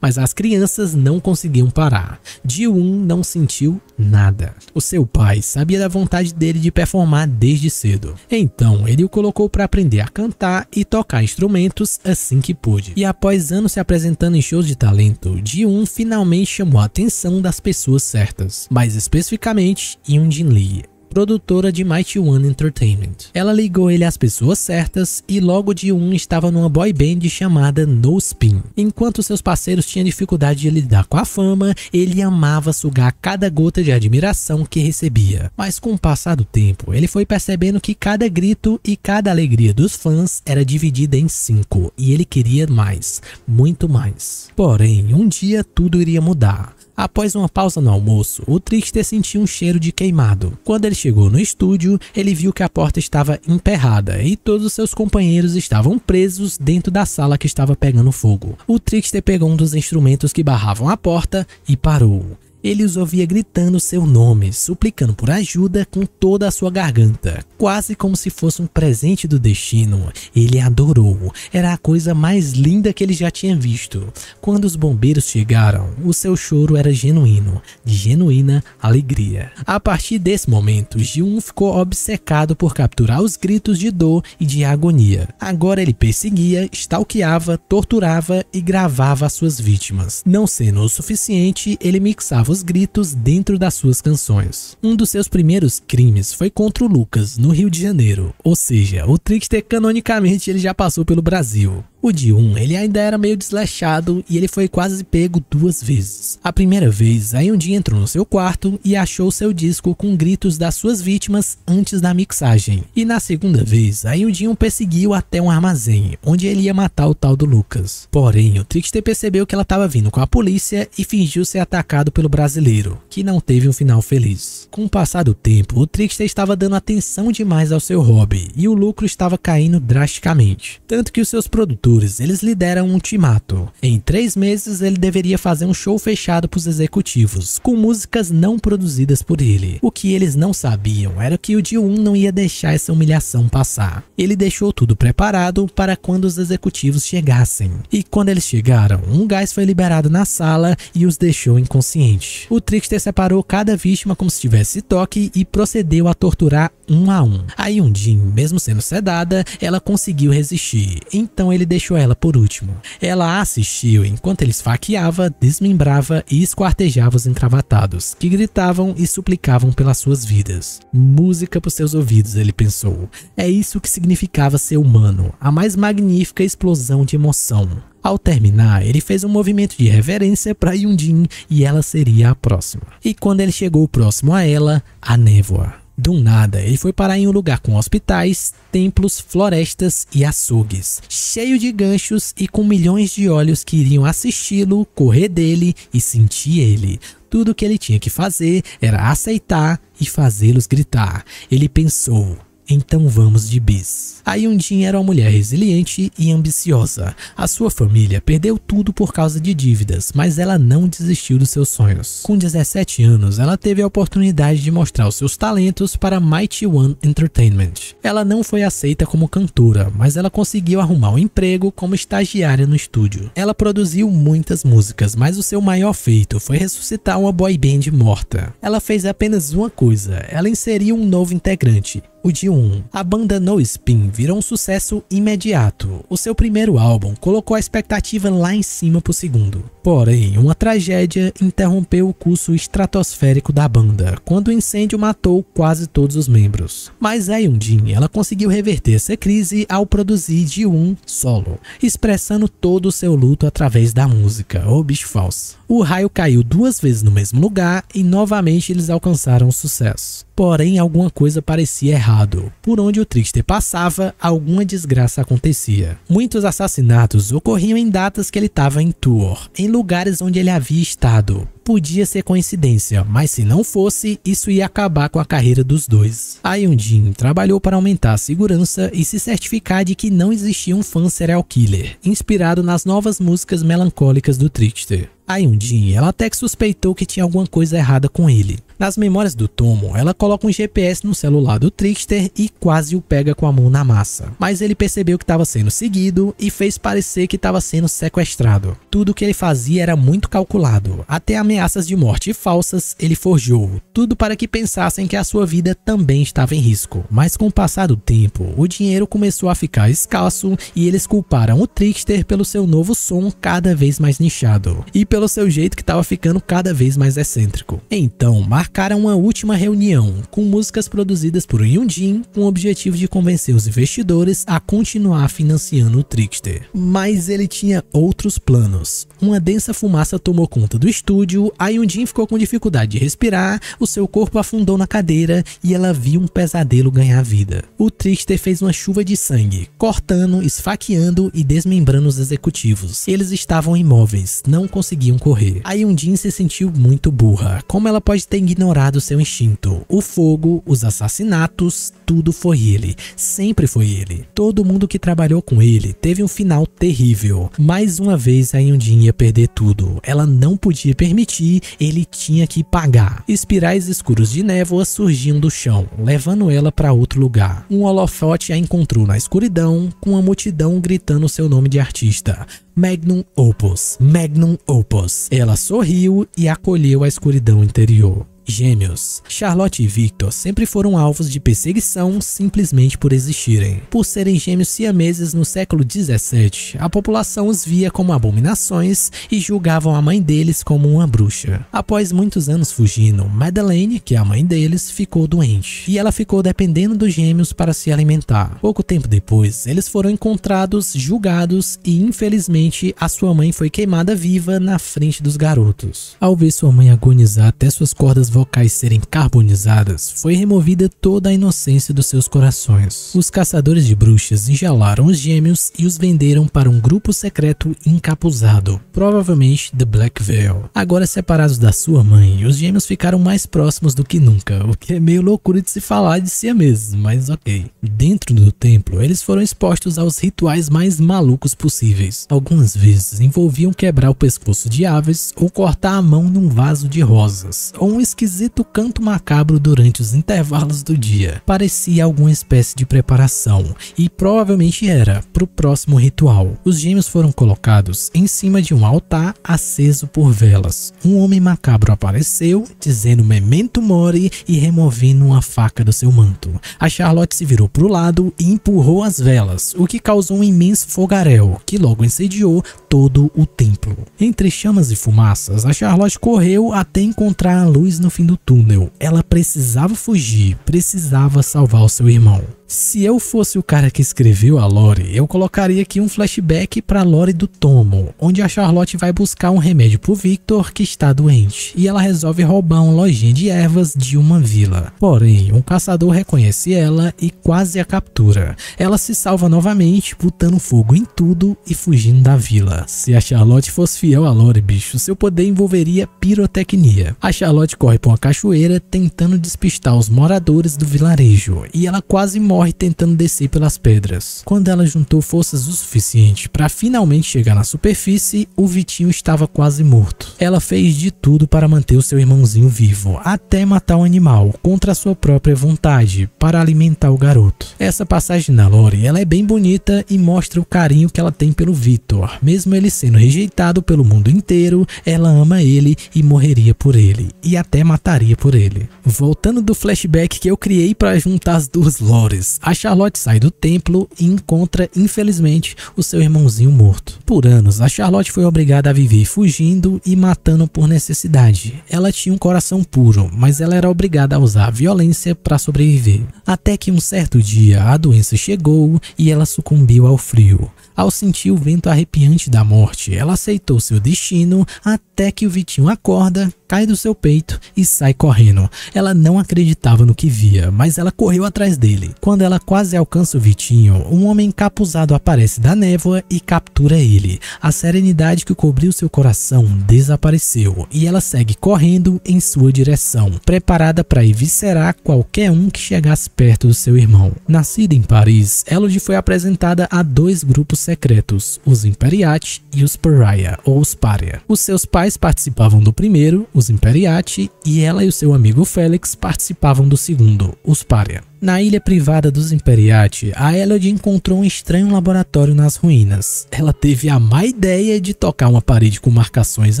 mas as crianças não conseguiam parar. Ji-Woon não sentiu nada. O seu pai sabia da vontade dele de performar desde cedo. Então, ele o colocou para aprender a cantar e tocar instrumentos assim que pôde. E após anos se apresentando em shows de talento, Ji-Woon finalmente chamou a atenção das pessoas certas, mais especificamente Yoon Jin Lee produtora de Mighty One Entertainment. Ela ligou ele às pessoas certas e logo de um estava numa boy band chamada No Spin. Enquanto seus parceiros tinham dificuldade de lidar com a fama, ele amava sugar cada gota de admiração que recebia. Mas com o passar do tempo, ele foi percebendo que cada grito e cada alegria dos fãs era dividida em cinco e ele queria mais, muito mais. Porém, um dia tudo iria mudar. Após uma pausa no almoço, o Trickster sentiu um cheiro de queimado. Quando ele chegou no estúdio, ele viu que a porta estava emperrada e todos os seus companheiros estavam presos dentro da sala que estava pegando fogo. O Trickster pegou um dos instrumentos que barravam a porta e parou. Ele os ouvia gritando seu nome, suplicando por ajuda com toda a sua garganta, quase como se fosse um presente do destino. Ele adorou, era a coisa mais linda que ele já tinha visto. Quando os bombeiros chegaram, o seu choro era genuíno, de genuína alegria. A partir desse momento, Jun ficou obcecado por capturar os gritos de dor e de agonia. Agora ele perseguia, stalkeava, torturava e gravava as suas vítimas. Não sendo o suficiente, ele mixava novos gritos dentro das suas canções. Um dos seus primeiros crimes foi contra o Lucas, no Rio de Janeiro, ou seja, o Trickster canonicamente ele já passou pelo Brasil. O de 1, um, ele ainda era meio desleixado e ele foi quase pego duas vezes. A primeira vez, um dia entrou no seu quarto e achou seu disco com gritos das suas vítimas antes da mixagem. E na segunda vez, a Yundi o perseguiu até um armazém, onde ele ia matar o tal do Lucas. Porém, o Trickster percebeu que ela estava vindo com a polícia e fingiu ser atacado pelo brasileiro, que não teve um final feliz. Com o passar do tempo, o Trickster estava dando atenção demais ao seu hobby e o lucro estava caindo drasticamente. Tanto que os seus produtores eles lhe deram um ultimato. Em três meses, ele deveria fazer um show fechado para os executivos, com músicas não produzidas por ele. O que eles não sabiam era que o Dio não ia deixar essa humilhação passar. Ele deixou tudo preparado para quando os executivos chegassem. E quando eles chegaram, um gás foi liberado na sala e os deixou inconsciente. O Trickster separou cada vítima como se tivesse toque e procedeu a torturar um a um. A dia, mesmo sendo sedada, ela conseguiu resistir, então ele deixou deixou ela por último. Ela assistiu enquanto ele esfaqueava, desmembrava e esquartejava os entravatados, que gritavam e suplicavam pelas suas vidas. Música para seus ouvidos, ele pensou. É isso que significava ser humano, a mais magnífica explosão de emoção. Ao terminar, ele fez um movimento de reverência para Yundin e ela seria a próxima. E quando ele chegou próximo a ela, a névoa do nada. Ele foi parar em um lugar com hospitais, templos, florestas e açougues, cheio de ganchos e com milhões de olhos que iriam assisti-lo, correr dele e sentir ele. Tudo o que ele tinha que fazer era aceitar e fazê-los gritar. Ele pensou: então vamos de bis. A dia era uma mulher resiliente e ambiciosa. A sua família perdeu tudo por causa de dívidas, mas ela não desistiu dos seus sonhos. Com 17 anos, ela teve a oportunidade de mostrar os seus talentos para Mighty One Entertainment. Ela não foi aceita como cantora, mas ela conseguiu arrumar um emprego como estagiária no estúdio. Ela produziu muitas músicas, mas o seu maior feito foi ressuscitar uma boy band morta. Ela fez apenas uma coisa, ela inseriu um novo integrante o de um. A banda No Spin virou um sucesso imediato. O seu primeiro álbum colocou a expectativa lá em cima pro segundo. Porém, uma tragédia interrompeu o curso estratosférico da banda, quando o incêndio matou quase todos os membros. Mas a Yundin, ela conseguiu reverter essa crise ao produzir de um solo, expressando todo o seu luto através da música, o bicho falso. O raio caiu duas vezes no mesmo lugar e novamente eles alcançaram o sucesso. Porém, alguma coisa parecia errado. Por onde o Trickster passava, alguma desgraça acontecia. Muitos assassinatos ocorriam em datas que ele estava em tour, em lugares onde ele havia estado podia ser coincidência, mas se não fosse, isso ia acabar com a carreira dos dois. A Yundin trabalhou para aumentar a segurança e se certificar de que não existia um fã serial killer, inspirado nas novas músicas melancólicas do Trickster. A Yundin, ela até que suspeitou que tinha alguma coisa errada com ele, nas memórias do Tomo, ela coloca um GPS no celular do Trickster e quase o pega com a mão na massa. Mas ele percebeu que estava sendo seguido e fez parecer que estava sendo sequestrado. Tudo que ele fazia era muito calculado, até ameaças de morte falsas ele forjou, tudo para que pensassem que a sua vida também estava em risco. Mas com o passar do tempo, o dinheiro começou a ficar escasso e eles culparam o Trickster pelo seu novo som cada vez mais nichado e pelo seu jeito que estava ficando cada vez mais excêntrico. Então, Mark marcaram uma última reunião, com músicas produzidas por Yoon Jin com o objetivo de convencer os investidores a continuar financiando o Trickster. Mas ele tinha outros planos. Uma densa fumaça tomou conta do estúdio, a Yoon Jin ficou com dificuldade de respirar, o seu corpo afundou na cadeira e ela viu um pesadelo ganhar vida. O Trickster fez uma chuva de sangue, cortando, esfaqueando e desmembrando os executivos. Eles estavam imóveis, não conseguiam correr. A Yoon Jin se sentiu muito burra. Como ela pode ter ignorado ignorado seu instinto. O fogo, os assassinatos, tudo foi ele. Sempre foi ele. Todo mundo que trabalhou com ele teve um final terrível. Mais uma vez a Yundin ia perder tudo. Ela não podia permitir, ele tinha que pagar. Espirais escuros de névoa surgiam do chão, levando ela para outro lugar. Um holofote a encontrou na escuridão, com a multidão gritando seu nome de artista. Magnum Opus, Magnum Opus. Ela sorriu e acolheu a escuridão interior. Gêmeos. Charlotte e Victor sempre foram alvos de perseguição simplesmente por existirem. Por serem gêmeos siameses no século 17, a população os via como abominações e julgavam a mãe deles como uma bruxa. Após muitos anos fugindo, Madeleine, que é a mãe deles, ficou doente e ela ficou dependendo dos gêmeos para se alimentar. Pouco tempo depois, eles foram encontrados, julgados e infelizmente a sua mãe foi queimada viva na frente dos garotos. Ao ver sua mãe agonizar até suas cordas vocais serem carbonizadas, foi removida toda a inocência dos seus corações. Os caçadores de bruxas engelaram os gêmeos e os venderam para um grupo secreto encapuzado, provavelmente The Black Veil. Agora separados da sua mãe, os gêmeos ficaram mais próximos do que nunca, o que é meio loucura de se falar de si mesmo, mas ok. Dentro do templo, eles foram expostos aos rituais mais malucos possíveis. Alguns algumas vezes envolviam quebrar o pescoço de aves ou cortar a mão num vaso de rosas, ou um esquisito canto macabro durante os intervalos do dia. Parecia alguma espécie de preparação, e provavelmente era, para o próximo ritual. Os gêmeos foram colocados em cima de um altar aceso por velas. Um homem macabro apareceu, dizendo memento mori e removendo uma faca do seu manto. A Charlotte se virou para o lado e empurrou as velas, o que causou um imenso fogaréu, que logo incendiou todo o templo. Entre chamas e fumaças, a Charlotte correu até encontrar a luz no fim do túnel. Ela precisava fugir, precisava salvar o seu irmão. Se eu fosse o cara que escreveu a lore, eu colocaria aqui um flashback para a lore do Tomo, onde a Charlotte vai buscar um remédio pro Victor que está doente, e ela resolve roubar uma lojinha de ervas de uma vila. Porém, um caçador reconhece ela e quase a captura. Ela se salva novamente, botando fogo em tudo e fugindo da vila. Se a Charlotte fosse fiel à lore, bicho, seu poder envolveria pirotecnia. A Charlotte corre por uma cachoeira tentando despistar os moradores do vilarejo, e ela quase morre morre tentando descer pelas pedras. Quando ela juntou forças o suficiente para finalmente chegar na superfície, o Vitinho estava quase morto. Ela fez de tudo para manter o seu irmãozinho vivo, até matar o animal, contra sua própria vontade, para alimentar o garoto. Essa passagem na Lore, ela é bem bonita e mostra o carinho que ela tem pelo Victor. Mesmo ele sendo rejeitado pelo mundo inteiro, ela ama ele e morreria por ele, e até mataria por ele. Voltando do flashback que eu criei para juntar as duas Lores, a Charlotte sai do templo e encontra, infelizmente, o seu irmãozinho morto. Por anos, a Charlotte foi obrigada a viver fugindo e matando por necessidade. Ela tinha um coração puro, mas ela era obrigada a usar a violência para sobreviver. Até que um certo dia a doença chegou e ela sucumbiu ao frio ao sentir o vento arrepiante da morte. Ela aceitou seu destino até que o Vitinho acorda, cai do seu peito e sai correndo. Ela não acreditava no que via, mas ela correu atrás dele. Quando ela quase alcança o Vitinho, um homem capuzado aparece da névoa e captura ele. A serenidade que cobriu seu coração desapareceu e ela segue correndo em sua direção, preparada para eviscerar qualquer um que chegasse perto do seu irmão. Nascida em Paris, Elodie foi apresentada a dois grupos secretos, os Imperiati e os Pariah, ou os Paria. Os seus pais participavam do primeiro, os Imperiati, e ela e o seu amigo Félix participavam do segundo, os Paria. Na ilha privada dos Imperiati, a Elodie encontrou um estranho laboratório nas ruínas. Ela teve a má ideia de tocar uma parede com marcações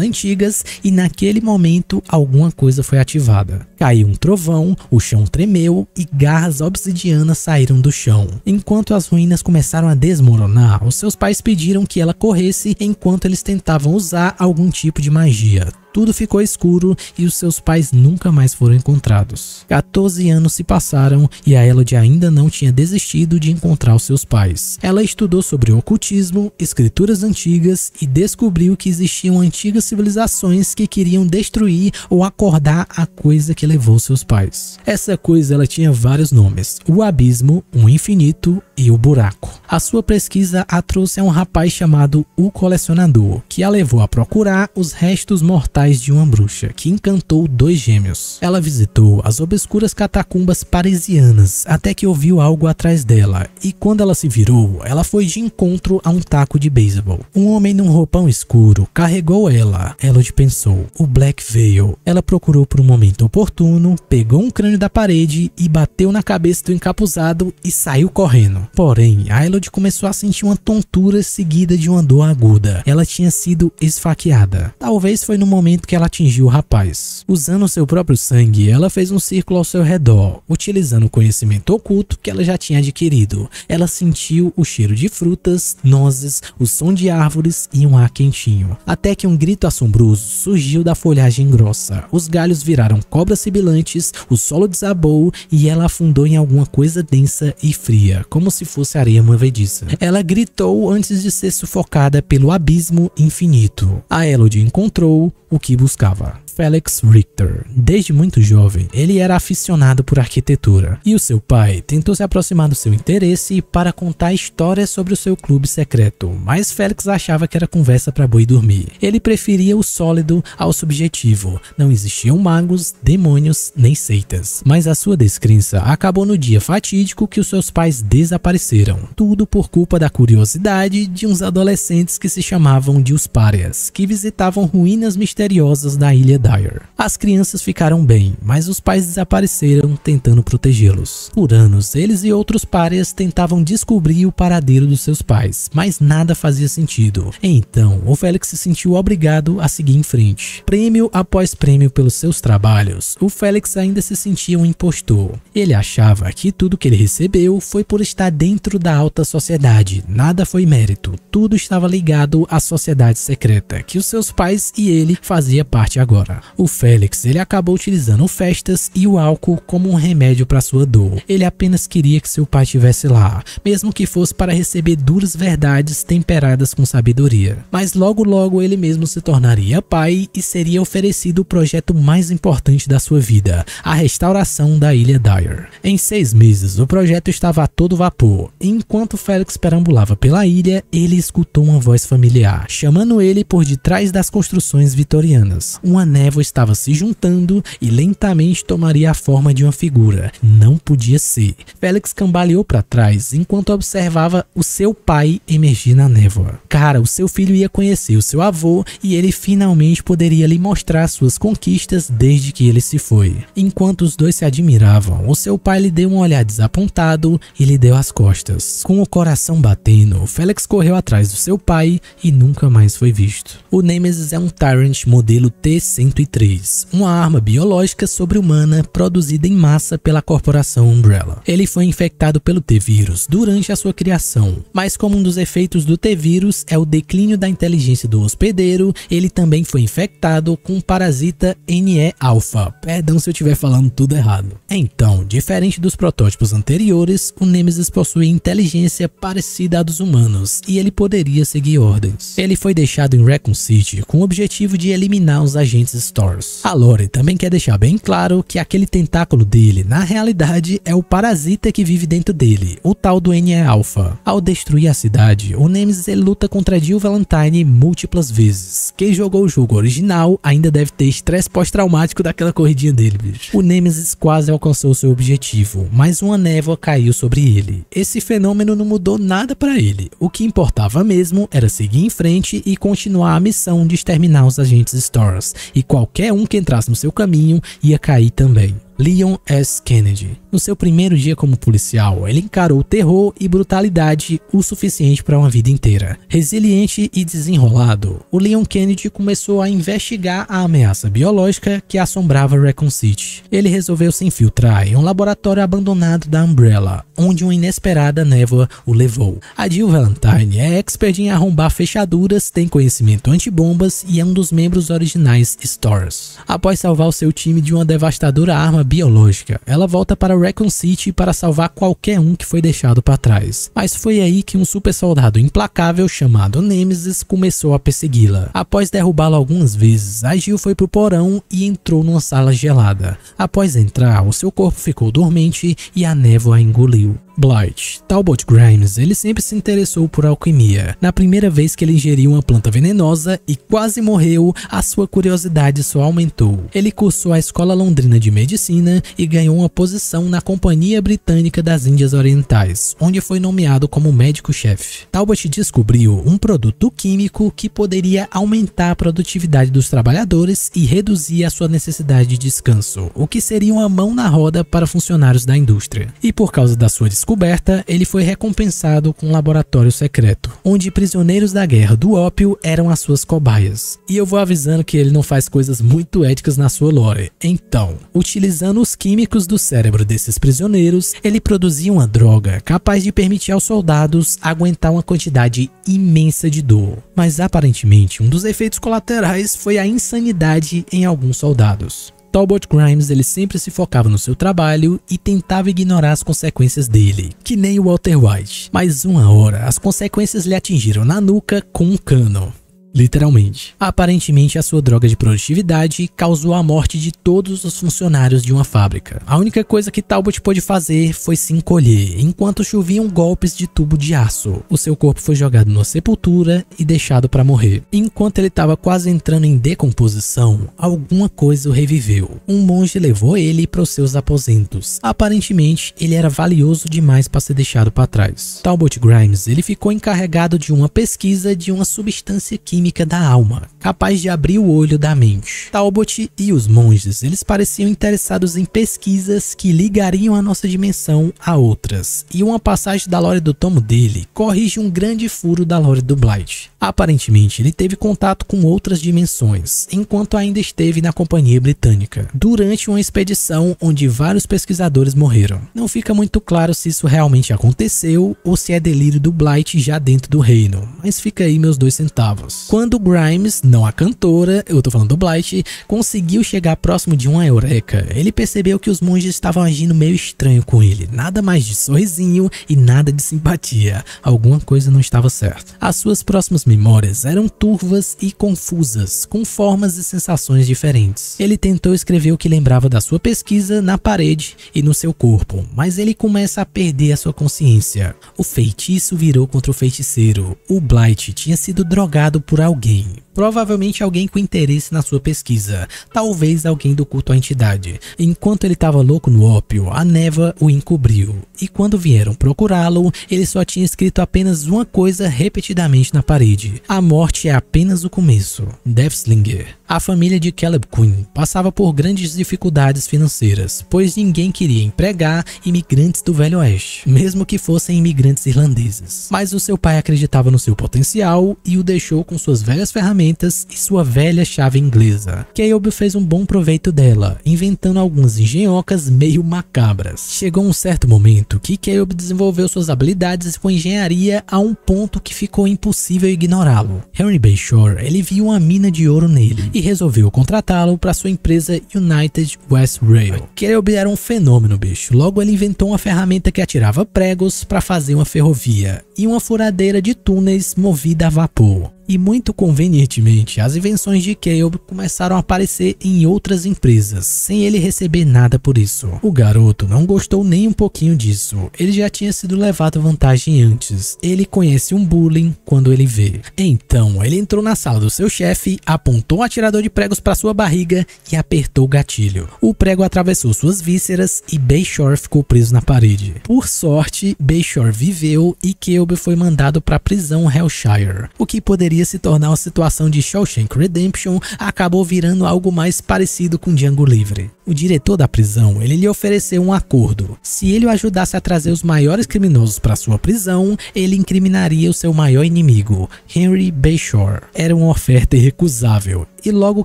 antigas e naquele momento alguma coisa foi ativada. Caiu um trovão, o chão tremeu e garras obsidianas saíram do chão. Enquanto as ruínas começaram a desmoronar, os seus pais pediram que ela corresse enquanto eles tentavam usar algum tipo de magia tudo ficou escuro e os seus pais nunca mais foram encontrados. 14 anos se passaram e a Elodie ainda não tinha desistido de encontrar os seus pais. Ela estudou sobre ocultismo, escrituras antigas e descobriu que existiam antigas civilizações que queriam destruir ou acordar a coisa que levou seus pais. Essa coisa ela tinha vários nomes: o abismo, o infinito e o buraco. A sua pesquisa a trouxe a um rapaz chamado o colecionador, que a levou a procurar os restos mortais mortais de uma bruxa que encantou dois gêmeos. Ela visitou as obscuras catacumbas parisianas até que ouviu algo atrás dela e quando ela se virou, ela foi de encontro a um taco de beisebol. Um homem num roupão escuro carregou ela. Elodie pensou, o Black Veil. Ela procurou por um momento oportuno, pegou um crânio da parede e bateu na cabeça do encapuzado e saiu correndo. Porém, a Elodie começou a sentir uma tontura seguida de uma dor aguda. Ela tinha sido esfaqueada. Talvez foi no momento momento que ela atingiu o rapaz. Usando seu próprio sangue, ela fez um círculo ao seu redor, utilizando o conhecimento oculto que ela já tinha adquirido. Ela sentiu o cheiro de frutas, nozes, o som de árvores e um ar quentinho. Até que um grito assombroso surgiu da folhagem grossa. Os galhos viraram cobras sibilantes, o solo desabou e ela afundou em alguma coisa densa e fria, como se fosse areia movediça. Ela gritou antes de ser sufocada pelo abismo infinito. A Elodie encontrou o que buscava. Felix Richter. Desde muito jovem, ele era aficionado por arquitetura e o seu pai tentou se aproximar do seu interesse para contar histórias sobre o seu clube secreto, mas Felix achava que era conversa para boi dormir. Ele preferia o sólido ao subjetivo. Não existiam magos, demônios nem seitas. Mas a sua descrença acabou no dia fatídico que os seus pais desapareceram. Tudo por culpa da curiosidade de uns adolescentes que se chamavam de os Párias, que visitavam ruínas misteriosas da ilha Dyer. As crianças ficaram bem, mas os pais desapareceram tentando protegê-los. Por anos, eles e outros pares tentavam descobrir o paradeiro dos seus pais, mas nada fazia sentido. Então, o Félix se sentiu obrigado a seguir em frente. Prêmio após prêmio pelos seus trabalhos, o Félix ainda se sentia um impostor. Ele achava que tudo que ele recebeu foi por estar dentro da alta sociedade, nada foi mérito, tudo estava ligado à sociedade secreta que os seus pais e ele fazia parte agora guerra. O Félix, ele acabou utilizando festas e o álcool como um remédio para sua dor. Ele apenas queria que seu pai estivesse lá, mesmo que fosse para receber duras verdades temperadas com sabedoria. Mas logo logo ele mesmo se tornaria pai e seria oferecido o projeto mais importante da sua vida, a restauração da Ilha Dyer. Em seis meses, o projeto estava a todo vapor. enquanto Félix perambulava pela ilha, ele escutou uma voz familiar, chamando ele por detrás das construções vitorianas. Uma anel névoa estava se juntando e lentamente tomaria a forma de uma figura. Não podia ser. Félix cambaleou para trás enquanto observava o seu pai emergir na névoa. Cara, o seu filho ia conhecer o seu avô e ele finalmente poderia lhe mostrar suas conquistas desde que ele se foi. Enquanto os dois se admiravam, o seu pai lhe deu um olhar desapontado e lhe deu as costas. Com o coração batendo, Félix correu atrás do seu pai e nunca mais foi visto. O Nemesis é um Tyrant modelo T-100 103, uma arma biológica sobre-humana produzida em massa pela corporação Umbrella. Ele foi infectado pelo T-vírus durante a sua criação, mas como um dos efeitos do T-vírus é o declínio da inteligência do hospedeiro, ele também foi infectado com o parasita NE-alpha. Perdão se eu estiver falando tudo errado. Então, diferente dos protótipos anteriores, o Nemesis possui inteligência parecida à dos humanos e ele poderia seguir ordens. Ele foi deixado em Recon City com o objetivo de eliminar os agentes Stores. A Lore também quer deixar bem claro que aquele tentáculo dele, na realidade, é o parasita que vive dentro dele, o tal do NE-Alpha. Ao destruir a cidade, o Nemesis ele luta contra Jill Valentine múltiplas vezes. Quem jogou o jogo original ainda deve ter estresse pós-traumático daquela corridinha dele, bicho. O Nemesis quase alcançou seu objetivo, mas uma névoa caiu sobre ele. Esse fenômeno não mudou nada para ele. O que importava mesmo era seguir em frente e continuar a missão de exterminar os agentes Stars e qualquer um que entrasse no seu caminho ia cair também. Leon S. Kennedy. No seu primeiro dia como policial, ele encarou terror e brutalidade o suficiente para uma vida inteira. Resiliente e desenrolado, o Leon Kennedy começou a investigar a ameaça biológica que assombrava Recon City. Ele resolveu se infiltrar em um laboratório abandonado da Umbrella, onde uma inesperada névoa o levou. A Jill Valentine é expert em arrombar fechaduras, tem conhecimento antibombas e é um dos membros originais Stars. Após salvar o seu time de uma devastadora arma biológica. Ela volta para Recon City para salvar qualquer um que foi deixado para trás. Mas foi aí que um super soldado implacável chamado Nemesis começou a persegui-la. Após derrubá-la algumas vezes, a Jill foi o porão e entrou numa sala gelada. Após entrar, o seu corpo ficou dormente e a névoa engoliu. Blight. Talbot Grimes, ele sempre se interessou por alquimia. Na primeira vez que ele ingeriu uma planta venenosa e quase morreu, a sua curiosidade só aumentou. Ele cursou a Escola Londrina de Medicina e ganhou uma posição na Companhia Britânica das Índias Orientais, onde foi nomeado como médico-chefe. Talbot descobriu um produto químico que poderia aumentar a produtividade dos trabalhadores e reduzir a sua necessidade de descanso, o que seria uma mão na roda para funcionários da indústria. E por causa da sua descoberta, ele foi recompensado com um laboratório secreto, onde prisioneiros da guerra do ópio eram as suas cobaias. E eu vou avisando que ele não faz coisas muito éticas na sua lore. Então, utilizando os químicos do cérebro desses prisioneiros, ele produzia uma droga capaz de permitir aos soldados aguentar uma quantidade imensa de dor. Mas aparentemente, um dos efeitos colaterais foi a insanidade em alguns soldados. Talbot Grimes ele sempre se focava no seu trabalho e tentava ignorar as consequências dele, que nem o Walter White. Mas uma hora, as consequências lhe atingiram na nuca com um cano literalmente. Aparentemente, a sua droga de produtividade causou a morte de todos os funcionários de uma fábrica. A única coisa que Talbot pôde fazer foi se encolher, enquanto choviam golpes de tubo de aço. O seu corpo foi jogado na sepultura e deixado para morrer. Enquanto ele estava quase entrando em decomposição, alguma coisa o reviveu. Um monge levou ele para os seus aposentos. Aparentemente, ele era valioso demais para ser deixado para trás. Talbot Grimes, ele ficou encarregado de uma pesquisa de uma substância química da alma, capaz de abrir o olho da mente. Talbot e os monges, eles pareciam interessados em pesquisas que ligariam a nossa dimensão a outras, e uma passagem da lore do tomo dele corrige um grande furo da lore do Blight. Aparentemente, ele teve contato com outras dimensões, enquanto ainda esteve na Companhia Britânica, durante uma expedição onde vários pesquisadores morreram. Não fica muito claro se isso realmente aconteceu ou se é delírio do Blight já dentro do reino, mas fica aí meus dois centavos. Quando Grimes, não a cantora, eu tô falando do Blight, conseguiu chegar próximo de uma eureka, ele percebeu que os monges estavam agindo meio estranho com ele, nada mais de sorrisinho e nada de simpatia. Alguma coisa não estava certa. As suas próximas memórias eram turvas e confusas, com formas e sensações diferentes. Ele tentou escrever o que lembrava da sua pesquisa na parede e no seu corpo, mas ele começa a perder a sua consciência. O feitiço virou contra o feiticeiro. O Blight tinha sido drogado por alguém. Provavelmente alguém com interesse na sua pesquisa, talvez alguém do culto à entidade. Enquanto ele estava louco no ópio, a neva o encobriu, e quando vieram procurá-lo, ele só tinha escrito apenas uma coisa repetidamente na parede: A morte é apenas o começo. Deathslinger. A família de Caleb Quinn passava por grandes dificuldades financeiras, pois ninguém queria empregar imigrantes do Velho Oeste, mesmo que fossem imigrantes irlandeses. Mas o seu pai acreditava no seu potencial e o deixou com suas velhas ferramentas e sua velha chave inglesa. Caleb fez um bom proveito dela, inventando algumas engenhocas meio macabras. Chegou um certo momento que Caleb desenvolveu suas habilidades com engenharia a um ponto que ficou impossível ignorá-lo. Henry Bayshore, ele viu uma mina de ouro nele resolveu contratá-lo para sua empresa United West Rail. ele era um fenômeno, bicho. Logo ele inventou uma ferramenta que atirava pregos para fazer uma ferrovia e uma furadeira de túneis movida a vapor. E muito convenientemente, as invenções de Caleb começaram a aparecer em outras empresas, sem ele receber nada por isso. O garoto não gostou nem um pouquinho disso, ele já tinha sido levado vantagem antes. Ele conhece um bullying quando ele vê. Então, ele entrou na sala do seu chefe, apontou um atirador de pregos para sua barriga e apertou o gatilho. O prego atravessou suas vísceras e Bayshore ficou preso na parede. Por sorte, Bayshore viveu e Caleb foi mandado para a prisão Hellshire, o que poderia poderia se tornar uma situação de Shawshank Redemption, acabou virando algo mais parecido com Django Livre. O diretor da prisão, ele lhe ofereceu um acordo. Se ele o ajudasse a trazer os maiores criminosos para sua prisão, ele incriminaria o seu maior inimigo, Henry Bayshore. Era uma oferta irrecusável e logo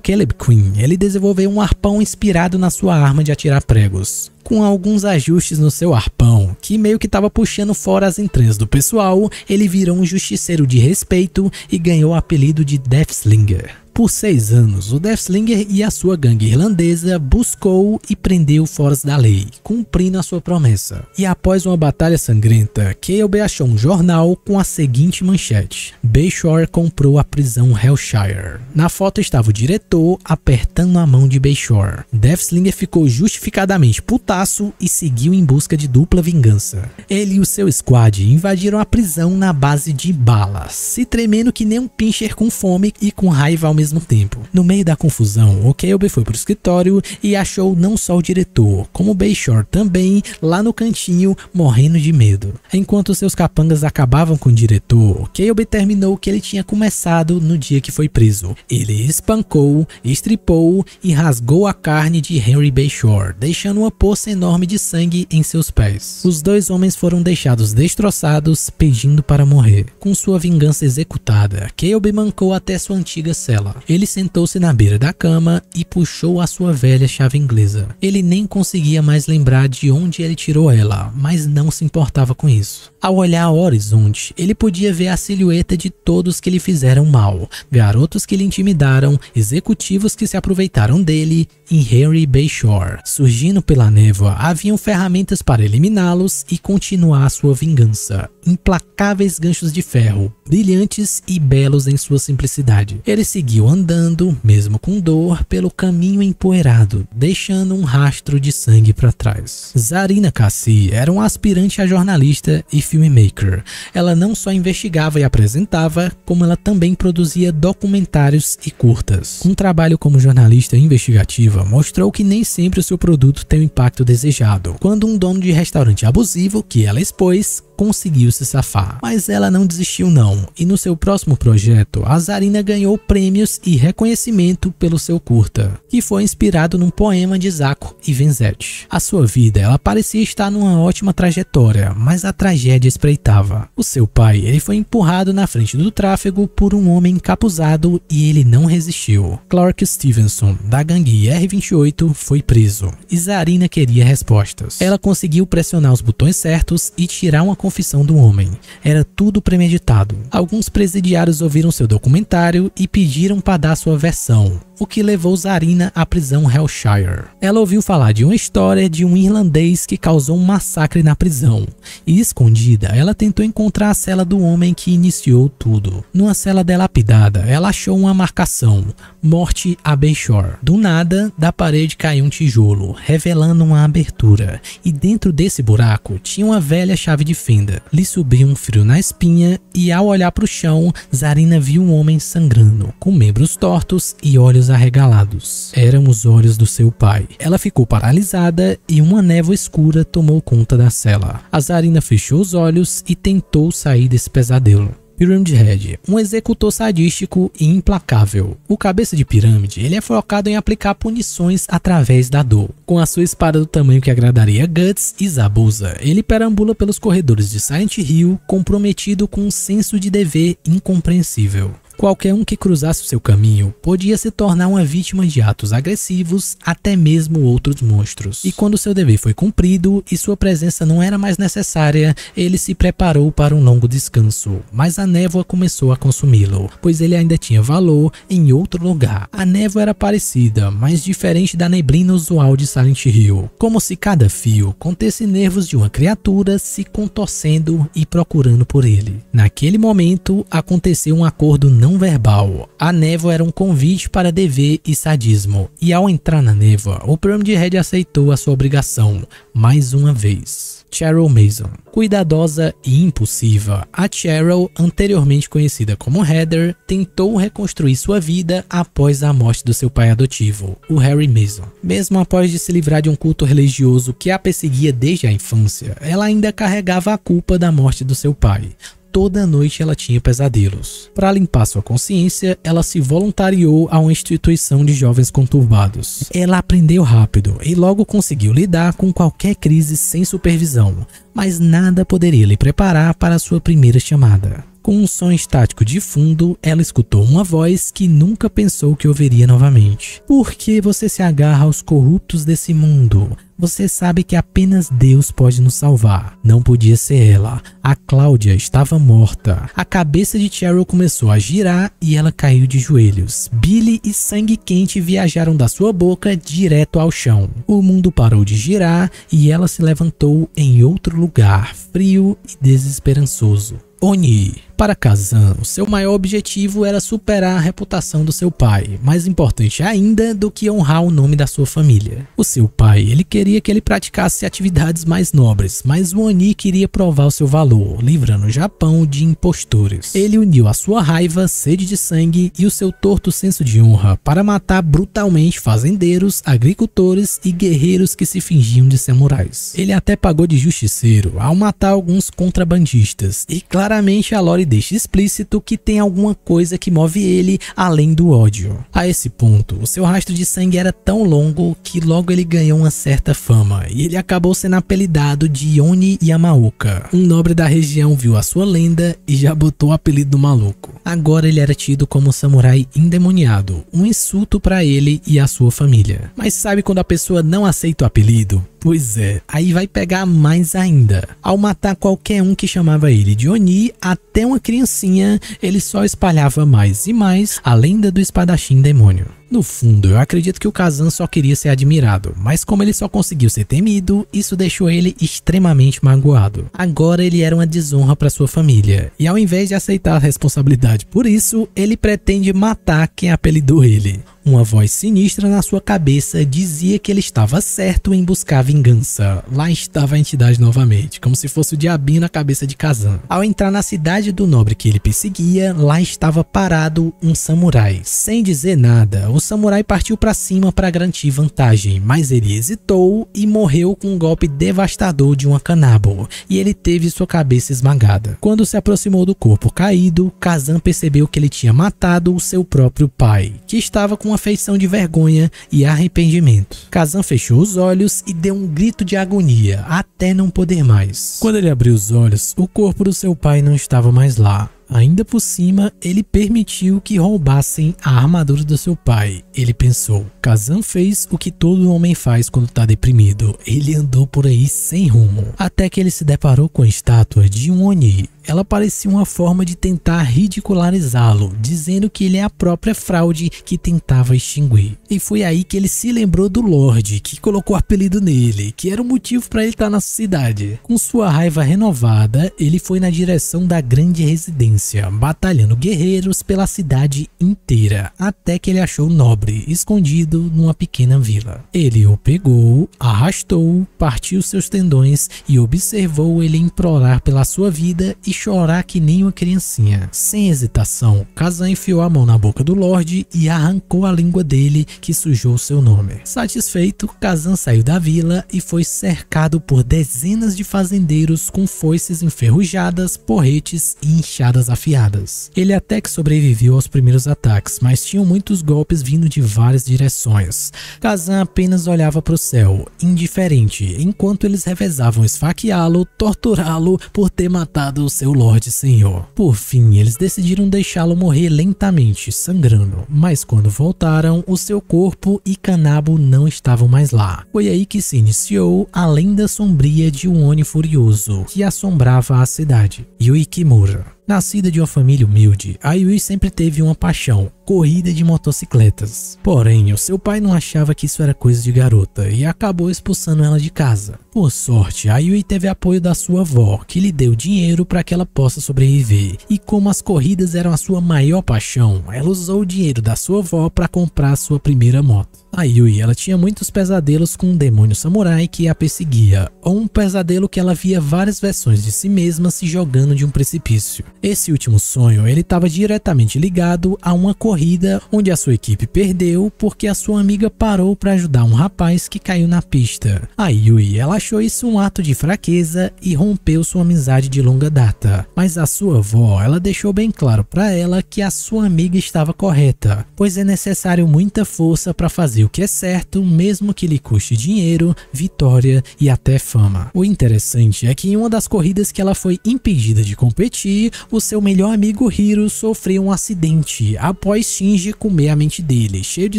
Caleb Quinn. Ele desenvolveu um arpão inspirado na sua arma de atirar pregos, com alguns ajustes no seu arpão, que meio que estava puxando fora as entranhas do pessoal, ele virou um justiceiro de respeito e ganhou o apelido de Deathslinger. Por seis anos, o Deathslinger e a sua gangue irlandesa buscou e prendeu Foras da Lei, cumprindo a sua promessa. E após uma batalha sangrenta, Caleb achou um jornal com a seguinte manchete. Bayshore comprou a prisão Hellshire. Na foto estava o diretor apertando a mão de Bayshore. Deathslinger ficou justificadamente putaço e seguiu em busca de dupla vingança. Ele e o seu squad invadiram a prisão na base de balas, se tremendo que nem um pincher com fome e com raiva ao mesmo mesmo tempo. No meio da confusão, o Kelby foi pro escritório e achou não só o diretor, como o Bayshore também, lá no cantinho, morrendo de medo. Enquanto seus capangas acabavam com o diretor, Kelby terminou o que ele tinha começado no dia que foi preso. Ele espancou, estripou e rasgou a carne de Henry Bayshore, deixando uma poça enorme de sangue em seus pés. Os dois homens foram deixados destroçados, pedindo para morrer. Com sua vingança executada, Caleb mancou até sua antiga cela. Ele sentou-se na beira da cama e puxou a sua velha chave inglesa. Ele nem conseguia mais lembrar de onde ele tirou ela, mas não se importava com isso. Ao olhar ao horizonte, ele podia ver a silhueta de todos que lhe fizeram mal, garotos que lhe intimidaram, executivos que se aproveitaram dele e Harry Bayshore. Surgindo pela névoa, haviam ferramentas para eliminá-los e continuar sua vingança. Implacáveis ganchos de ferro, brilhantes e belos em sua simplicidade. Ele seguiu andando, mesmo com dor, pelo caminho empoeirado, deixando um rastro de sangue para trás. Zarina Cassi era uma aspirante a jornalista e filmmaker. Ela não só investigava e apresentava, como ela também produzia documentários e curtas. Um trabalho como jornalista investigativa mostrou que nem sempre o seu produto tem o impacto desejado. Quando um dono de restaurante abusivo, que ela expôs, conseguiu se safar. Mas ela não desistiu não, e no seu próximo projeto, a Zarina ganhou prêmios e reconhecimento pelo seu curta, que foi inspirado num poema de Zaco e Venzetti. A sua vida, ela parecia estar numa ótima trajetória, mas a tragédia espreitava. O seu pai, ele foi empurrado na frente do tráfego por um homem encapuzado e ele não resistiu. Clark Stevenson, da gangue R28, foi preso, e Zarina queria respostas. Ela conseguiu pressionar os botões certos e tirar uma confissão do homem. Era tudo premeditado. Alguns presidiários ouviram seu documentário e pediram para dar sua versão o que levou Zarina à prisão Hellshire. Ela ouviu falar de uma história de um irlandês que causou um massacre na prisão, e escondida, ela tentou encontrar a cela do homem que iniciou tudo. Numa cela delapidada, ela achou uma marcação, Morte a Bayshore. Do nada, da parede caiu um tijolo, revelando uma abertura, e dentro desse buraco tinha uma velha chave de fenda. Lhe subiu um frio na espinha, e ao olhar para o chão, Zarina viu um homem sangrando, com membros tortos e olhos olhos arregalados. Eram os olhos do seu pai. Ela ficou paralisada e uma névoa escura tomou conta da cela. A Zarina fechou os olhos e tentou sair desse pesadelo. Pyramid Head, um executor sadístico e implacável. O cabeça de pirâmide, ele é focado em aplicar punições através da dor. Com a sua espada do tamanho que agradaria Guts e Zabuza, ele perambula pelos corredores de Silent Hill, comprometido com um senso de dever incompreensível. Qualquer um que cruzasse o seu caminho podia se tornar uma vítima de atos agressivos, até mesmo outros monstros. E quando seu dever foi cumprido e sua presença não era mais necessária, ele se preparou para um longo descanso, mas a névoa começou a consumi-lo, pois ele ainda tinha valor em outro lugar. A névoa era parecida, mas diferente da neblina usual de Silent Hill, como se cada fio contesse nervos de uma criatura se contorcendo e procurando por ele. Naquele momento, aconteceu um acordo não não verbal. A névoa era um convite para dever e sadismo, e ao entrar na névoa, o Promd aceitou a sua obrigação, mais uma vez. Cheryl Mason. Cuidadosa e impulsiva, a Cheryl, anteriormente conhecida como Heather, tentou reconstruir sua vida após a morte do seu pai adotivo, o Harry Mason. Mesmo após de se livrar de um culto religioso que a perseguia desde a infância, ela ainda carregava a culpa da morte do seu pai toda noite ela tinha pesadelos. Para limpar sua consciência, ela se voluntariou a uma instituição de jovens conturbados. Ela aprendeu rápido e logo conseguiu lidar com qualquer crise sem supervisão, mas nada poderia lhe preparar para sua primeira chamada. Com um som estático de fundo, ela escutou uma voz que nunca pensou que ouviria novamente. Por que você se agarra aos corruptos desse mundo? Você sabe que apenas Deus pode nos salvar. Não podia ser ela. A Cláudia estava morta. A cabeça de Cheryl começou a girar e ela caiu de joelhos. Billy e sangue quente viajaram da sua boca direto ao chão. O mundo parou de girar e ela se levantou em outro lugar, frio e desesperançoso. Oni para Kazan, o seu maior objetivo era superar a reputação do seu pai, mais importante ainda do que honrar o nome da sua família. O seu pai, ele queria que ele praticasse atividades mais nobres, mas o Oni queria provar o seu valor, livrando o Japão de impostores. Ele uniu a sua raiva, sede de sangue e o seu torto senso de honra para matar brutalmente fazendeiros, agricultores e guerreiros que se fingiam de samurais. Ele até pagou de justiceiro ao matar alguns contrabandistas, e claramente a Lore deixa explícito que tem alguma coisa que move ele além do ódio. A esse ponto, o seu rastro de sangue era tão longo que logo ele ganhou uma certa fama e ele acabou sendo apelidado de Yoni Yamaoka. Um nobre da região viu a sua lenda e já botou o apelido do maluco. Agora ele era tido como um samurai endemoniado, um insulto para ele e a sua família. Mas sabe quando a pessoa não aceita o apelido? Pois é, aí vai pegar mais ainda. Ao matar qualquer um que chamava ele de Oni, até uma criancinha, ele só espalhava mais e mais a lenda do espadachim demônio. No fundo, eu acredito que o Kazan só queria ser admirado, mas como ele só conseguiu ser temido, isso deixou ele extremamente magoado. Agora ele era uma desonra para sua família, e ao invés de aceitar a responsabilidade por isso, ele pretende matar quem apelidou ele. Uma voz sinistra na sua cabeça dizia que ele estava certo em buscar vingança. Lá estava a entidade novamente, como se fosse o diabinho na cabeça de Kazan. Ao entrar na cidade do nobre que ele perseguia, lá estava parado um samurai. Sem dizer nada, o o samurai partiu para cima para garantir vantagem, mas ele hesitou e morreu com um golpe devastador de uma Kanabo, e ele teve sua cabeça esmagada. Quando se aproximou do corpo caído, Kazan percebeu que ele tinha matado o seu próprio pai, que estava com uma feição de vergonha e arrependimento. Kazan fechou os olhos e deu um grito de agonia, até não poder mais. Quando ele abriu os olhos, o corpo do seu pai não estava mais lá. Ainda por cima, ele permitiu que roubassem a armadura do seu pai. Ele pensou: Kazan fez o que todo homem faz quando está deprimido. Ele andou por aí sem rumo. Até que ele se deparou com a estátua de um Oni. Ela parecia uma forma de tentar ridicularizá-lo, dizendo que ele é a própria fraude que tentava extinguir. E foi aí que ele se lembrou do Lorde, que colocou o apelido nele, que era o motivo para ele estar tá na cidade. Com sua raiva renovada, ele foi na direção da grande residência batalhando guerreiros pela cidade inteira, até que ele achou o nobre escondido numa pequena vila. Ele o pegou, arrastou, partiu seus tendões e observou ele implorar pela sua vida e chorar que nem uma criancinha. Sem hesitação, Kazan enfiou a mão na boca do Lorde e arrancou a língua dele que sujou seu nome. Satisfeito, Kazan saiu da vila e foi cercado por dezenas de fazendeiros com foices enferrujadas, porretes e inchadas afiadas. Ele até que sobreviveu aos primeiros ataques, mas tinham muitos golpes vindo de várias direções. Kazan apenas olhava para o céu, indiferente, enquanto eles revezavam esfaqueá-lo, torturá-lo por ter matado o seu Lorde Senhor. Por fim, eles decidiram deixá-lo morrer lentamente, sangrando, mas quando voltaram, o seu corpo e Kanabo não estavam mais lá. Foi aí que se iniciou a lenda sombria de um Oni furioso que assombrava a cidade, Yuikimura. Nascida de uma família humilde, Ayui sempre teve uma paixão, corrida de motocicletas. Porém, o seu pai não achava que isso era coisa de garota e acabou expulsando ela de casa. Por sorte, a Yui teve apoio da sua avó, que lhe deu dinheiro para que ela possa sobreviver. E como as corridas eram a sua maior paixão, ela usou o dinheiro da sua avó para comprar sua primeira moto. A Yui, ela tinha muitos pesadelos com um demônio samurai que a perseguia, ou um pesadelo que ela via várias versões de si mesma se jogando de um precipício. Esse último sonho, ele estava diretamente ligado a uma corrida corrida onde a sua equipe perdeu porque a sua amiga parou para ajudar um rapaz que caiu na pista. A Yui ela achou isso um ato de fraqueza e rompeu sua amizade de longa data, mas a sua avó ela deixou bem claro para ela que a sua amiga estava correta, pois é necessário muita força para fazer o que é certo, mesmo que lhe custe dinheiro, vitória e até fama. O interessante é que em uma das corridas que ela foi impedida de competir, o seu melhor amigo Hiro sofreu um acidente após Shinji comer a mente dele, cheio de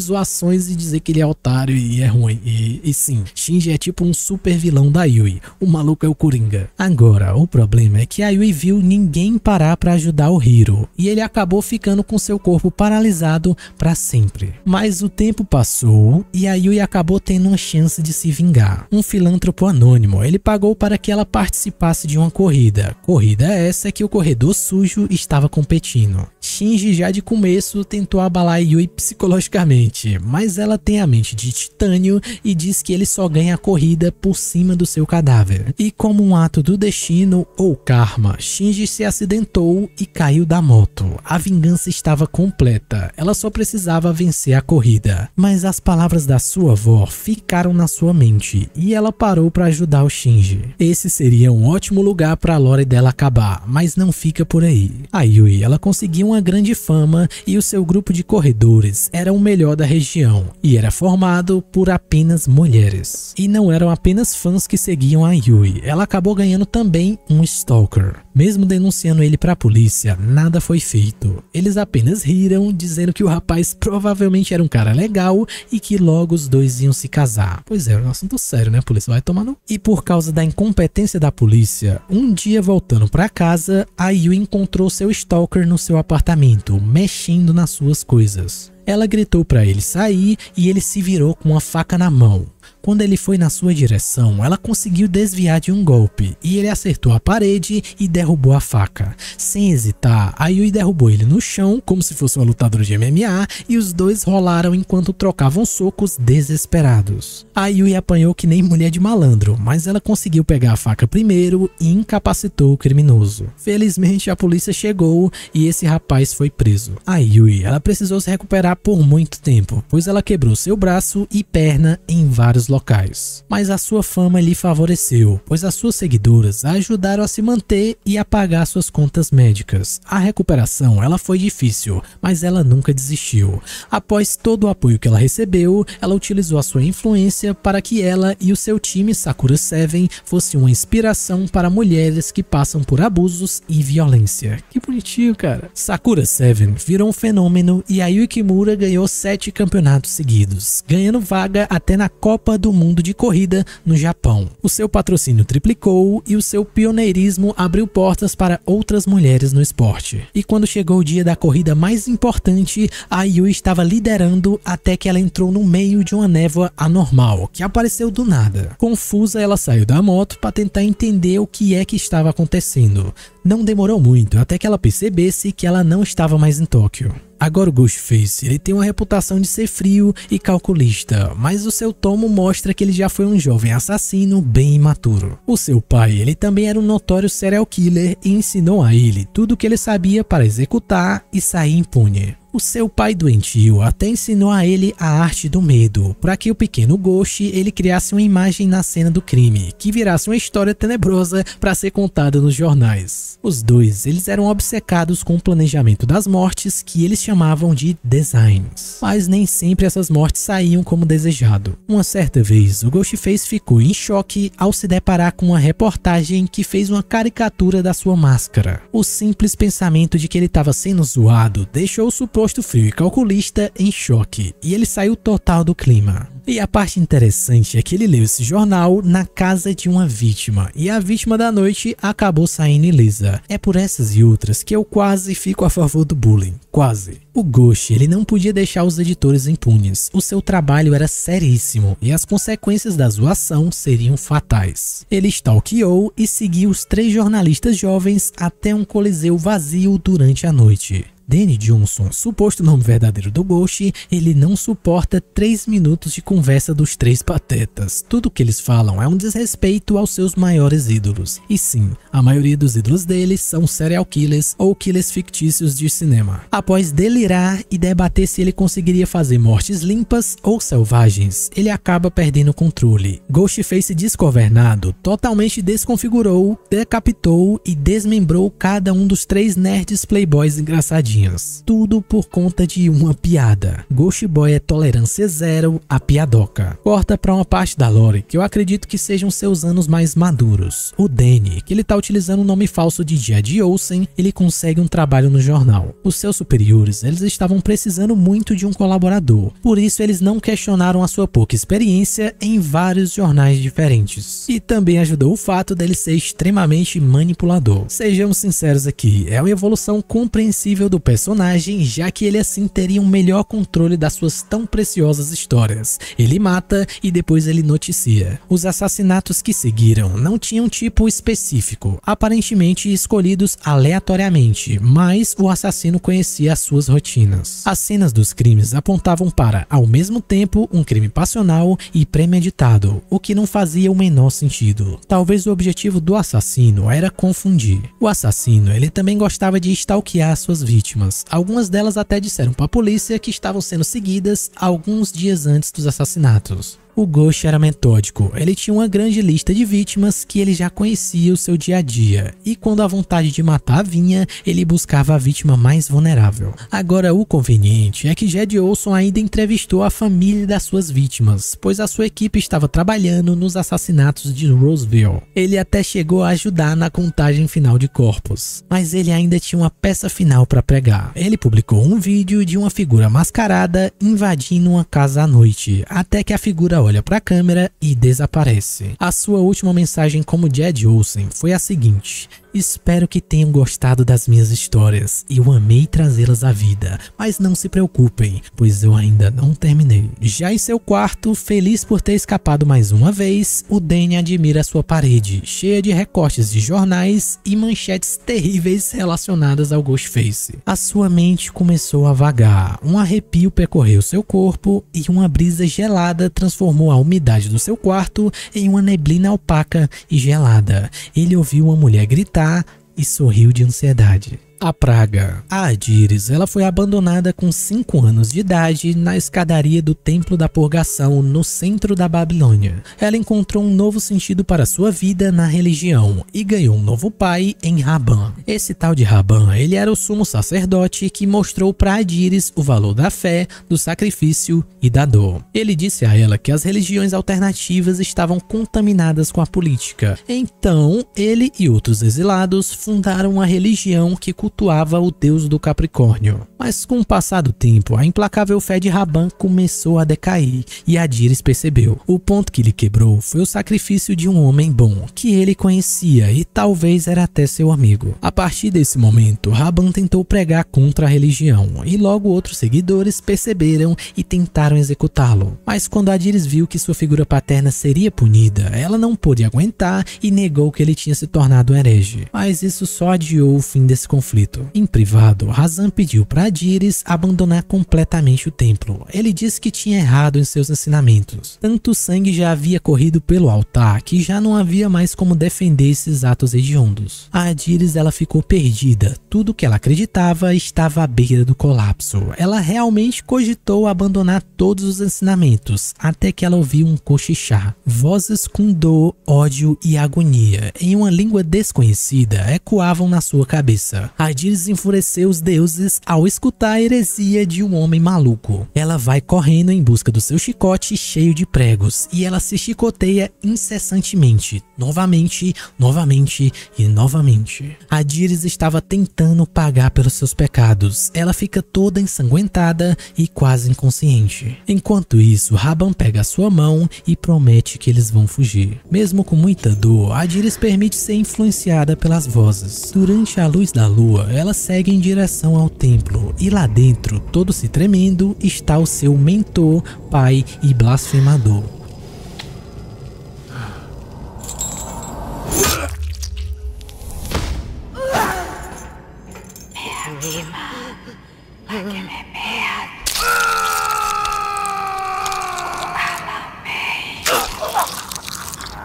zoações e dizer que ele é otário e é ruim. E, e sim, Shinji é tipo um super vilão da Yui. O maluco é o Coringa. Agora, o problema é que a Yui viu ninguém parar para ajudar o Hiro, e ele acabou ficando com seu corpo paralisado para sempre. Mas o tempo passou e a Yui acabou tendo uma chance de se vingar. Um filântropo anônimo, ele pagou para que ela participasse de uma corrida. Corrida é essa que o corredor sujo estava competindo. Shinji já de começo tem tentou abalar Yui psicologicamente, mas ela tem a mente de titânio e diz que ele só ganha a corrida por cima do seu cadáver. E como um ato do destino ou karma, Shinji se acidentou e caiu da moto. A vingança estava completa, ela só precisava vencer a corrida. Mas as palavras da sua avó ficaram na sua mente e ela parou para ajudar o Shinji. Esse seria um ótimo lugar para a lore dela acabar, mas não fica por aí. A Yui, ela conseguiu uma grande fama e o seu grupo de corredores era o melhor da região e era formado por apenas mulheres. E não eram apenas fãs que seguiam a Yui, ela acabou ganhando também um stalker. Mesmo denunciando ele para a polícia, nada foi feito. Eles apenas riram, dizendo que o rapaz provavelmente era um cara legal e que logo os dois iam se casar. Pois é, é um assunto sério, né? A polícia vai tomar no. E por causa da incompetência da polícia, um dia voltando para casa, a Yu encontrou seu stalker no seu apartamento, mexendo nas suas coisas. Ela gritou para ele sair e ele se virou com uma faca na mão. Quando ele foi na sua direção, ela conseguiu desviar de um golpe e ele acertou a parede e derrubou a faca. Sem hesitar, Ayui derrubou ele no chão como se fosse uma lutadora de MMA e os dois rolaram enquanto trocavam socos desesperados. Ayui apanhou que nem mulher de malandro, mas ela conseguiu pegar a faca primeiro e incapacitou o criminoso. Felizmente a polícia chegou e esse rapaz foi preso. Ayui, ela precisou se recuperar por muito tempo, pois ela quebrou seu braço e perna em vários locais. Mas a sua fama lhe favoreceu, pois as suas seguidoras a ajudaram a se manter e a pagar suas contas médicas. A recuperação ela foi difícil, mas ela nunca desistiu. Após todo o apoio que ela recebeu, ela utilizou a sua influência para que ela e o seu time Sakura Seven fosse uma inspiração para mulheres que passam por abusos e violência. Que bonitinho, cara. Sakura Seven virou um fenômeno e a Yukimura ganhou sete campeonatos seguidos, ganhando vaga até na Copa do mundo de corrida no Japão. O seu patrocínio triplicou e o seu pioneirismo abriu portas para outras mulheres no esporte. E quando chegou o dia da corrida mais importante, a estava liderando até que ela entrou no meio de uma névoa anormal, que apareceu do nada. Confusa, ela saiu da moto para tentar entender o que é que estava acontecendo. Não demorou muito até que ela percebesse que ela não estava mais em Tóquio. Agora o Ghostface, ele tem uma reputação de ser frio e calculista, mas o seu tomo mostra que ele já foi um jovem assassino bem imaturo. O seu pai, ele também era um notório serial killer e ensinou a ele tudo o que ele sabia para executar e sair impune o seu pai doentio até ensinou a ele a arte do medo, para que o pequeno Goshi ele criasse uma imagem na cena do crime, que virasse uma história tenebrosa para ser contada nos jornais. Os dois, eles eram obcecados com o planejamento das mortes que eles chamavam de designs, mas nem sempre essas mortes saíam como desejado. Uma certa vez, o Ghostface ficou em choque ao se deparar com uma reportagem que fez uma caricatura da sua máscara. O simples pensamento de que ele estava sendo zoado deixou o suposto Gosto frio e calculista em choque, e ele saiu total do clima. E a parte interessante é que ele leu esse jornal na casa de uma vítima, e a vítima da noite acabou saindo ilesa. É por essas e outras que eu quase fico a favor do bullying, quase. O Goshi, ele não podia deixar os editores impunes. O seu trabalho era seríssimo e as consequências da zoação seriam fatais. Ele stalkeou e seguiu os três jornalistas jovens até um coliseu vazio durante a noite. Danny Johnson, suposto nome verdadeiro do Ghost, ele não suporta 3 minutos de conversa dos três patetas. Tudo que eles falam é um desrespeito aos seus maiores ídolos. E sim, a maioria dos ídolos deles são serial killers ou killers fictícios de cinema. Após delirar e debater se ele conseguiria fazer mortes limpas ou selvagens, ele acaba perdendo o controle. Ghostface desgovernado totalmente desconfigurou, decapitou e desmembrou cada um dos três nerds playboys engraçadinhos piadinhas. Tudo por conta de uma piada. Ghost Boy é tolerância zero à piadoca. Corta pra uma parte da lore que eu acredito que sejam seus anos mais maduros. O Danny, que ele tá utilizando o nome falso de Jed Olsen, ele consegue um trabalho no jornal. Os seus superiores, eles estavam precisando muito de um colaborador. Por isso eles não questionaram a sua pouca experiência em vários jornais diferentes. E também ajudou o fato dele ser extremamente manipulador. Sejamos sinceros aqui, é uma evolução compreensível do personagem, já que ele assim teria um melhor controle das suas tão preciosas histórias. Ele mata e depois ele noticia. Os assassinatos que seguiram não tinham tipo específico, aparentemente escolhidos aleatoriamente, mas o assassino conhecia as suas rotinas. As cenas dos crimes apontavam para, ao mesmo tempo, um crime passional e premeditado, o que não fazia o menor sentido. Talvez o objetivo do assassino era confundir. O assassino, ele também gostava de stalkear suas vítimas vítimas. Algumas delas até disseram para a polícia que estavam sendo seguidas alguns dias antes dos assassinatos. O Ghost era metódico, ele tinha uma grande lista de vítimas que ele já conhecia o seu dia a dia, e quando a vontade de matar vinha, ele buscava a vítima mais vulnerável. Agora, o conveniente é que Jed Olson ainda entrevistou a família das suas vítimas, pois a sua equipe estava trabalhando nos assassinatos de Roseville. Ele até chegou a ajudar na contagem final de corpos, mas ele ainda tinha uma peça final para pregar. Ele publicou um vídeo de uma figura mascarada invadindo uma casa à noite, até que a figura olha para a câmera e desaparece. A sua última mensagem como Jed Olsen foi a seguinte: Espero que tenham gostado das minhas histórias, eu amei trazê-las à vida, mas não se preocupem, pois eu ainda não terminei. Já em seu quarto, feliz por ter escapado mais uma vez, o Danny admira sua parede, cheia de recortes de jornais e manchetes terríveis relacionadas ao Ghostface. A sua mente começou a vagar, um arrepio percorreu seu corpo e uma brisa gelada transformou a umidade do seu quarto em uma neblina opaca e gelada. Ele ouviu uma mulher gritar Tá? e sorriu de ansiedade a praga. A Adiris ela foi abandonada com 5 anos de idade na escadaria do Templo da Purgação, no centro da Babilônia. Ela encontrou um novo sentido para sua vida na religião e ganhou um novo pai em Raban. Esse tal de Raban, ele era o sumo sacerdote que mostrou para Adiris o valor da fé, do sacrifício e da dor. Ele disse a ela que as religiões alternativas estavam contaminadas com a política. Então, ele e outros exilados fundaram uma religião que cultuava o deus do Capricórnio. Mas com o passar do tempo, a implacável fé de Raban começou a decair e Adires percebeu. O ponto que lhe quebrou foi o sacrifício de um homem bom, que ele conhecia e talvez era até seu amigo. A partir desse momento, Raban tentou pregar contra a religião e logo outros seguidores perceberam e tentaram executá-lo. Mas quando Adires viu que sua figura paterna seria punida, ela não pôde aguentar e negou que ele tinha se tornado um herege. Mas isso só adiou o fim desse conflito conflito. Em privado, Razan pediu para Adiris abandonar completamente o templo. Ele disse que tinha errado em seus ensinamentos. Tanto sangue já havia corrido pelo altar que já não havia mais como defender esses atos hediondos. A Adiris ela ficou perdida. Tudo que ela acreditava estava à beira do colapso. Ela realmente cogitou abandonar todos os ensinamentos, até que ela ouviu um cochichar. Vozes com dor, ódio e agonia, em uma língua desconhecida, ecoavam na sua cabeça. A Ardires enfureceu os deuses ao escutar a heresia de um homem maluco. Ela vai correndo em busca do seu chicote cheio de pregos e ela se chicoteia incessantemente, novamente, novamente e novamente. Adires estava tentando pagar pelos seus pecados. Ela fica toda ensanguentada e quase inconsciente. Enquanto isso, Raban pega sua mão e promete que eles vão fugir. Mesmo com muita dor, Adiris permite ser influenciada pelas vozes. Durante a luz da lua, rua, ela segue em direção ao templo e lá dentro, todo se tremendo, está o seu mentor, pai e blasfemador.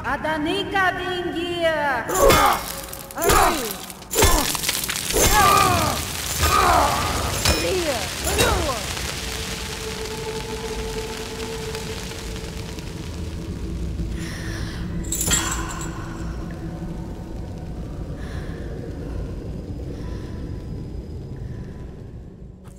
Adanika Bingia! Ai! Ah!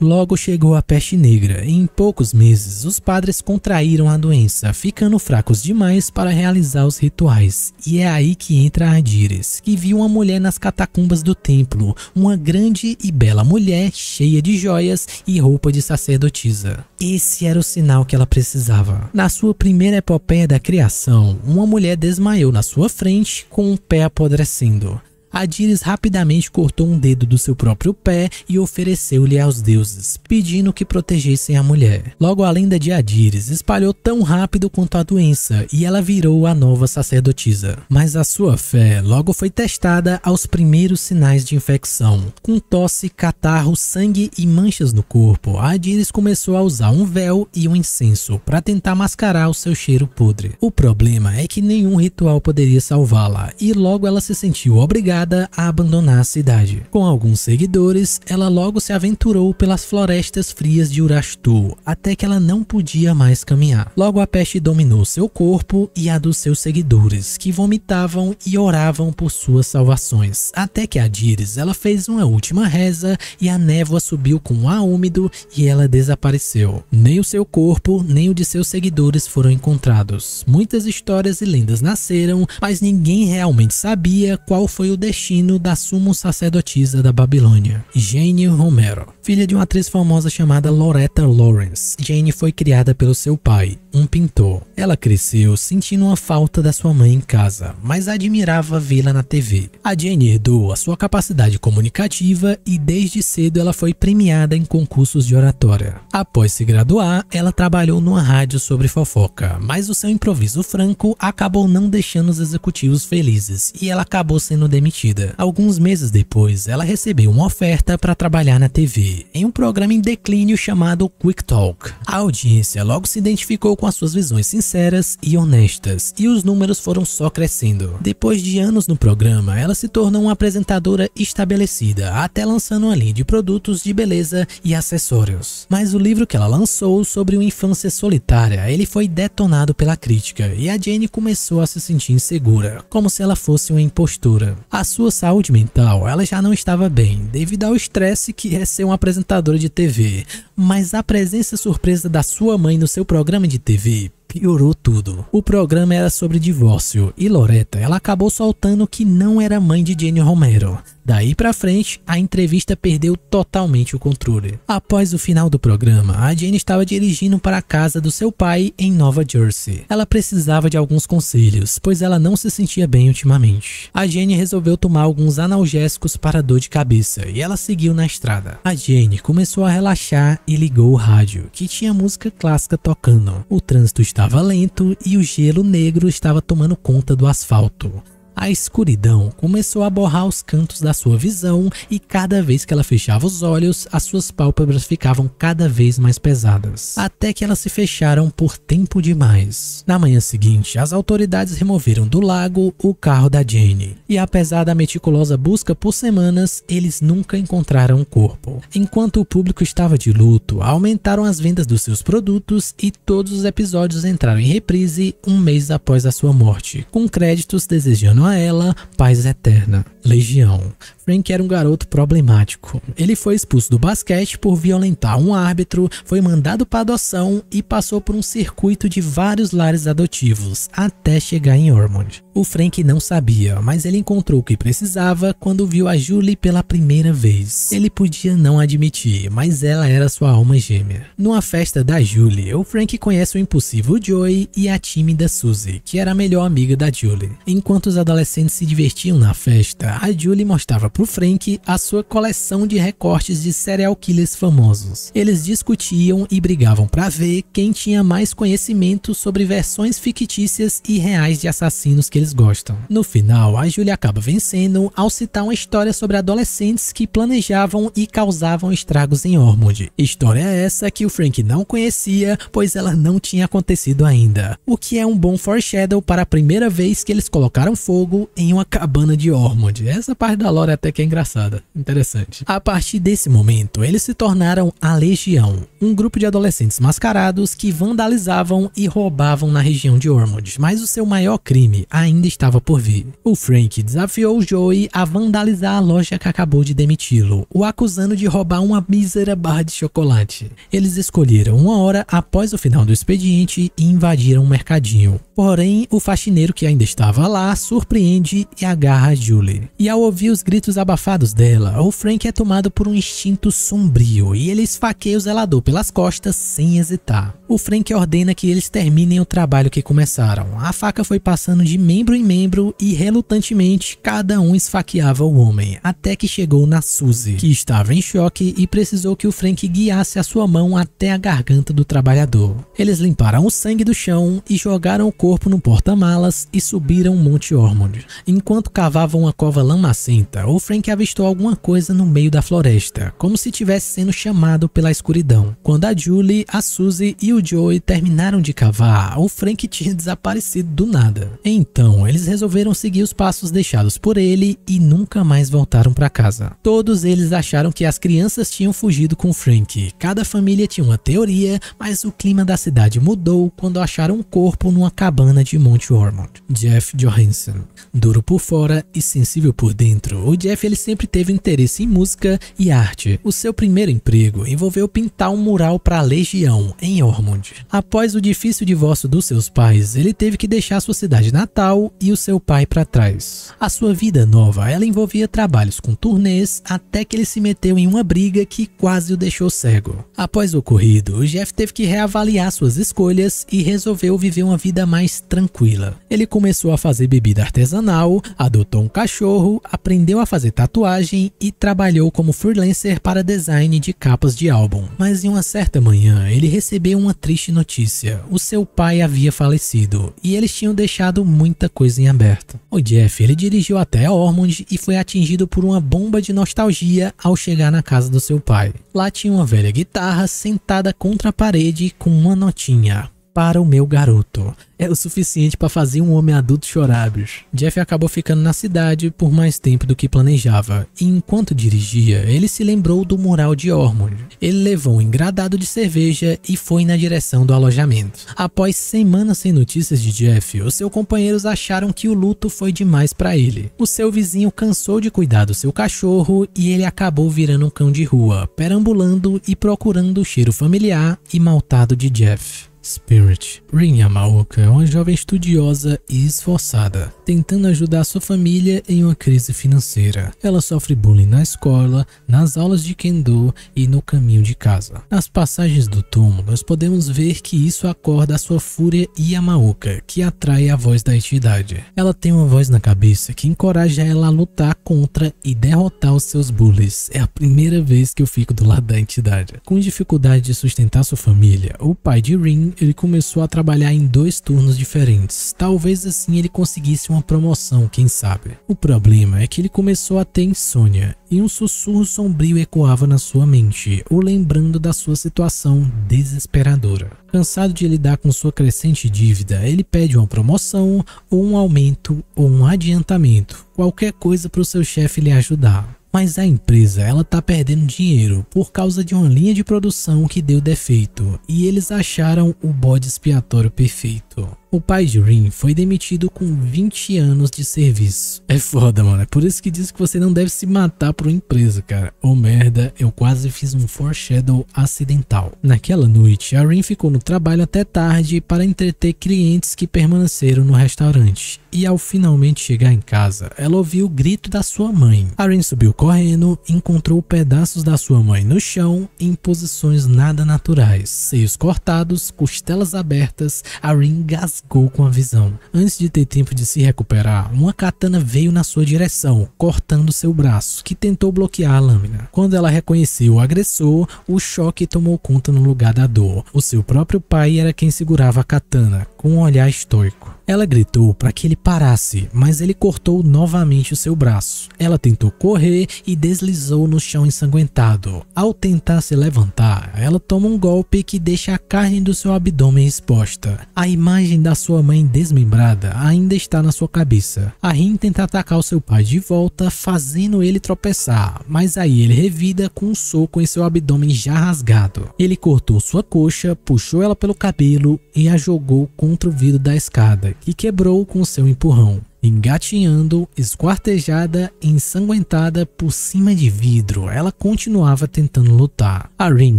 Logo chegou a peste negra e em poucos meses os padres contraíram a doença, ficando fracos demais para realizar os rituais. E é aí que entra Adires, que viu uma mulher nas catacumbas do templo, uma grande e bela mulher cheia de joias e roupa de sacerdotisa. Esse era o sinal que ela precisava. Na sua primeira epopeia da criação, uma mulher desmaiou na sua frente com o um pé apodrecendo. Adires rapidamente cortou um dedo do seu próprio pé e ofereceu-lhe aos deuses, pedindo que protegessem a mulher. Logo, a lenda de Adires espalhou tão rápido quanto a doença e ela virou a nova sacerdotisa. Mas a sua fé logo foi testada aos primeiros sinais de infecção. Com tosse, catarro, sangue e manchas no corpo, Adires começou a usar um véu e um incenso para tentar mascarar o seu cheiro podre. O problema é que nenhum ritual poderia salvá-la e logo ela se sentiu obrigada obrigada a abandonar a cidade. Com alguns seguidores, ela logo se aventurou pelas florestas frias de Urashtu, até que ela não podia mais caminhar. Logo a peste dominou seu corpo e a dos seus seguidores, que vomitavam e oravam por suas salvações, até que a Dires ela fez uma última reza e a névoa subiu com um ar úmido e ela desapareceu. Nem o seu corpo, nem o de seus seguidores foram encontrados. Muitas histórias e lendas nasceram, mas ninguém realmente sabia qual foi o destino destino da sumo sacerdotisa da Babilônia, Jane Romero, filha de uma atriz famosa chamada Loretta Lawrence. Jane foi criada pelo seu pai, um pintor. Ela cresceu sentindo uma falta da sua mãe em casa, mas admirava vê-la na TV. A Jane herdou a sua capacidade comunicativa e desde cedo ela foi premiada em concursos de oratória. Após se graduar, ela trabalhou numa rádio sobre fofoca, mas o seu improviso franco acabou não deixando os executivos felizes e ela acabou sendo demitida partida. Alguns meses depois, ela recebeu uma oferta para trabalhar na TV, em um programa em declínio chamado Quick Talk. A audiência logo se identificou com as suas visões sinceras e honestas, e os números foram só crescendo. Depois de anos no programa, ela se tornou uma apresentadora estabelecida, até lançando uma linha de produtos de beleza e acessórios. Mas o livro que ela lançou sobre uma infância solitária, ele foi detonado pela crítica, e a Jane começou a se sentir insegura, como se ela fosse uma impostora. As sua saúde mental ela já não estava bem, devido ao estresse que é ser uma apresentadora de TV, mas a presença surpresa da sua mãe no seu programa de TV piorou tudo. O programa era sobre divórcio e Loreta ela acabou soltando que não era mãe de Jenny Romero. Daí para frente, a entrevista perdeu totalmente o controle. Após o final do programa, a Jane estava dirigindo para a casa do seu pai em Nova Jersey. Ela precisava de alguns conselhos, pois ela não se sentia bem ultimamente. A Jane resolveu tomar alguns analgésicos para dor de cabeça e ela seguiu na estrada. A Jane começou a relaxar e ligou o rádio, que tinha música clássica tocando. O trânsito estava lento e o gelo negro estava tomando conta do asfalto. A escuridão começou a borrar os cantos da sua visão e cada vez que ela fechava os olhos, as suas pálpebras ficavam cada vez mais pesadas, até que elas se fecharam por tempo demais. Na manhã seguinte, as autoridades removeram do lago o carro da Jane, e apesar da meticulosa busca por semanas, eles nunca encontraram o corpo. Enquanto o público estava de luto, aumentaram as vendas dos seus produtos e todos os episódios entraram em reprise um mês após a sua morte, com créditos desejando a ela, paz eterna. Legião. Frank era um garoto problemático. Ele foi expulso do basquete por violentar um árbitro, foi mandado para adoção e passou por um circuito de vários lares adotivos até chegar em Ormond. O Frank não sabia, mas ele encontrou o que precisava quando viu a Julie pela primeira vez. Ele podia não admitir, mas ela era sua alma gêmea. Numa festa da Julie, o Frank conhece o impossível Joey e a tímida Suzy, que era a melhor amiga da Julie. Enquanto os adolescentes se divertiam na festa, a Julie mostrava pro Frank a sua coleção de recortes de serial killers famosos. Eles discutiam e brigavam para ver quem tinha mais conhecimento sobre versões fictícias e reais de assassinos que eles gostam. No final, a Julia acaba vencendo ao citar uma história sobre adolescentes que planejavam e causavam estragos em Ormond. História essa que o Frank não conhecia, pois ela não tinha acontecido ainda. O que é um bom foreshadow para a primeira vez que eles colocaram fogo em uma cabana de Ormond. Essa parte da lore até que é engraçada, interessante. A partir desse momento, eles se tornaram a Legião, um grupo de adolescentes mascarados que vandalizavam e roubavam na região de Ormond. Mas o seu maior crime ainda ainda estava por vir. O Frank desafiou Joey a vandalizar a loja que acabou de demiti-lo, o acusando de roubar uma mísera barra de chocolate. Eles escolheram uma hora após o final do expediente e invadiram o mercadinho. Porém, o faxineiro que ainda estava lá surpreende e agarra Julie. E ao ouvir os gritos abafados dela, o Frank é tomado por um instinto sombrio e ele esfaqueia o zelador pelas costas sem hesitar. O Frank ordena que eles terminem o trabalho que começaram. A faca foi passando de membro membro em membro e relutantemente cada um esfaqueava o homem, até que chegou na Suzy, que estava em choque e precisou que o Frank guiasse a sua mão até a garganta do trabalhador. Eles limparam o sangue do chão e jogaram o corpo no porta-malas e subiram o Monte Ormond. Enquanto cavavam uma cova lamacenta, o Frank avistou alguma coisa no meio da floresta, como se estivesse sendo chamado pela escuridão. Quando a Julie, a Suzy e o Joey terminaram de cavar, o Frank tinha desaparecido do nada. Então, Bom, eles resolveram seguir os passos deixados por ele e nunca mais voltaram para casa. Todos eles acharam que as crianças tinham fugido com Frank. Cada família tinha uma teoria, mas o clima da cidade mudou quando acharam um corpo numa cabana de Monte Ormond. Jeff Johansson. Duro por fora e sensível por dentro, o Jeff ele sempre teve interesse em música e arte. O seu primeiro emprego envolveu pintar um mural para a Legião, em Ormond. Após o difícil divórcio dos seus pais, ele teve que deixar sua cidade natal e o seu pai para trás. A sua vida nova, ela envolvia trabalhos com turnês até que ele se meteu em uma briga que quase o deixou cego. Após o ocorrido, o Jeff teve que reavaliar suas escolhas e resolveu viver uma vida mais tranquila. Ele começou a fazer bebida artesanal, adotou um cachorro, aprendeu a fazer tatuagem e trabalhou como freelancer para design de capas de álbum. Mas em uma certa manhã, ele recebeu uma triste notícia. O seu pai havia falecido e eles tinham deixado muita muita coisa em aberto. O Jeff ele dirigiu até Ormond e foi atingido por uma bomba de nostalgia ao chegar na casa do seu pai. Lá tinha uma velha guitarra sentada contra a parede com uma notinha para o meu garoto. É o suficiente para fazer um homem adulto chorar, bicho. Jeff acabou ficando na cidade por mais tempo do que planejava, e enquanto dirigia, ele se lembrou do mural de Ormond. Ele levou um engradado de cerveja e foi na direção do alojamento. Após semanas sem notícias de Jeff, os seus companheiros acharam que o luto foi demais para ele. O seu vizinho cansou de cuidar do seu cachorro e ele acabou virando um cão de rua, perambulando e procurando o cheiro familiar e maltado de Jeff. Spirit. Rin Yamaoka é uma jovem estudiosa e esforçada, tentando ajudar sua família em uma crise financeira. Ela sofre bullying na escola, nas aulas de kendo e no caminho de casa. Nas passagens do tomo, nós podemos ver que isso acorda a sua fúria Yamaoka, que atrai a voz da entidade. Ela tem uma voz na cabeça que encoraja ela a lutar contra e derrotar os seus bullies. É a primeira vez que eu fico do lado da entidade. Com dificuldade de sustentar sua família, o pai de Rin ele começou a trabalhar em dois turnos diferentes. Talvez assim ele conseguisse uma promoção, quem sabe. O problema é que ele começou a ter insônia e um sussurro sombrio ecoava na sua mente, o lembrando da sua situação desesperadora. Cansado de lidar com sua crescente dívida, ele pede uma promoção, ou um aumento, ou um adiantamento, qualquer coisa para o seu chefe lhe ajudar mas a empresa ela tá perdendo dinheiro por causa de uma linha de produção que deu defeito e eles acharam o bode expiatório perfeito. O pai de Rin foi demitido com 20 anos de serviço. É foda, mano. É por isso que diz que você não deve se matar por uma empresa, cara. Ô oh, merda, eu quase fiz um foreshadow acidental. Naquela noite, a Rin ficou no trabalho até tarde para entreter clientes que permaneceram no restaurante. E ao finalmente chegar em casa, ela ouviu o grito da sua mãe. A Rin subiu correndo, encontrou pedaços da sua mãe no chão em posições nada naturais. Seios cortados, costelas abertas, a Rin engasgou com a visão. Antes de ter tempo de se recuperar, uma katana veio na sua direção, cortando seu braço, que tentou bloquear a lâmina. Quando ela reconheceu o agressor, o choque tomou conta no lugar da dor. O seu próprio pai era quem segurava a katana, com um olhar estoico. Ela gritou para que ele parasse, mas ele cortou novamente o seu braço. Ela tentou correr e deslizou no chão ensanguentado. Ao tentar se levantar, ela toma um golpe que deixa a carne do seu abdômen exposta. A imagem da sua mãe desmembrada ainda está na sua cabeça. A Rin tenta atacar o seu pai de volta, fazendo ele tropeçar, mas aí ele revida com um soco em seu abdômen já rasgado. Ele cortou sua coxa, puxou ela pelo cabelo e a jogou com contra o vidro da escada, que quebrou com seu empurrão. Engatinhando, esquartejada e ensanguentada por cima de vidro, ela continuava tentando lutar. A Rin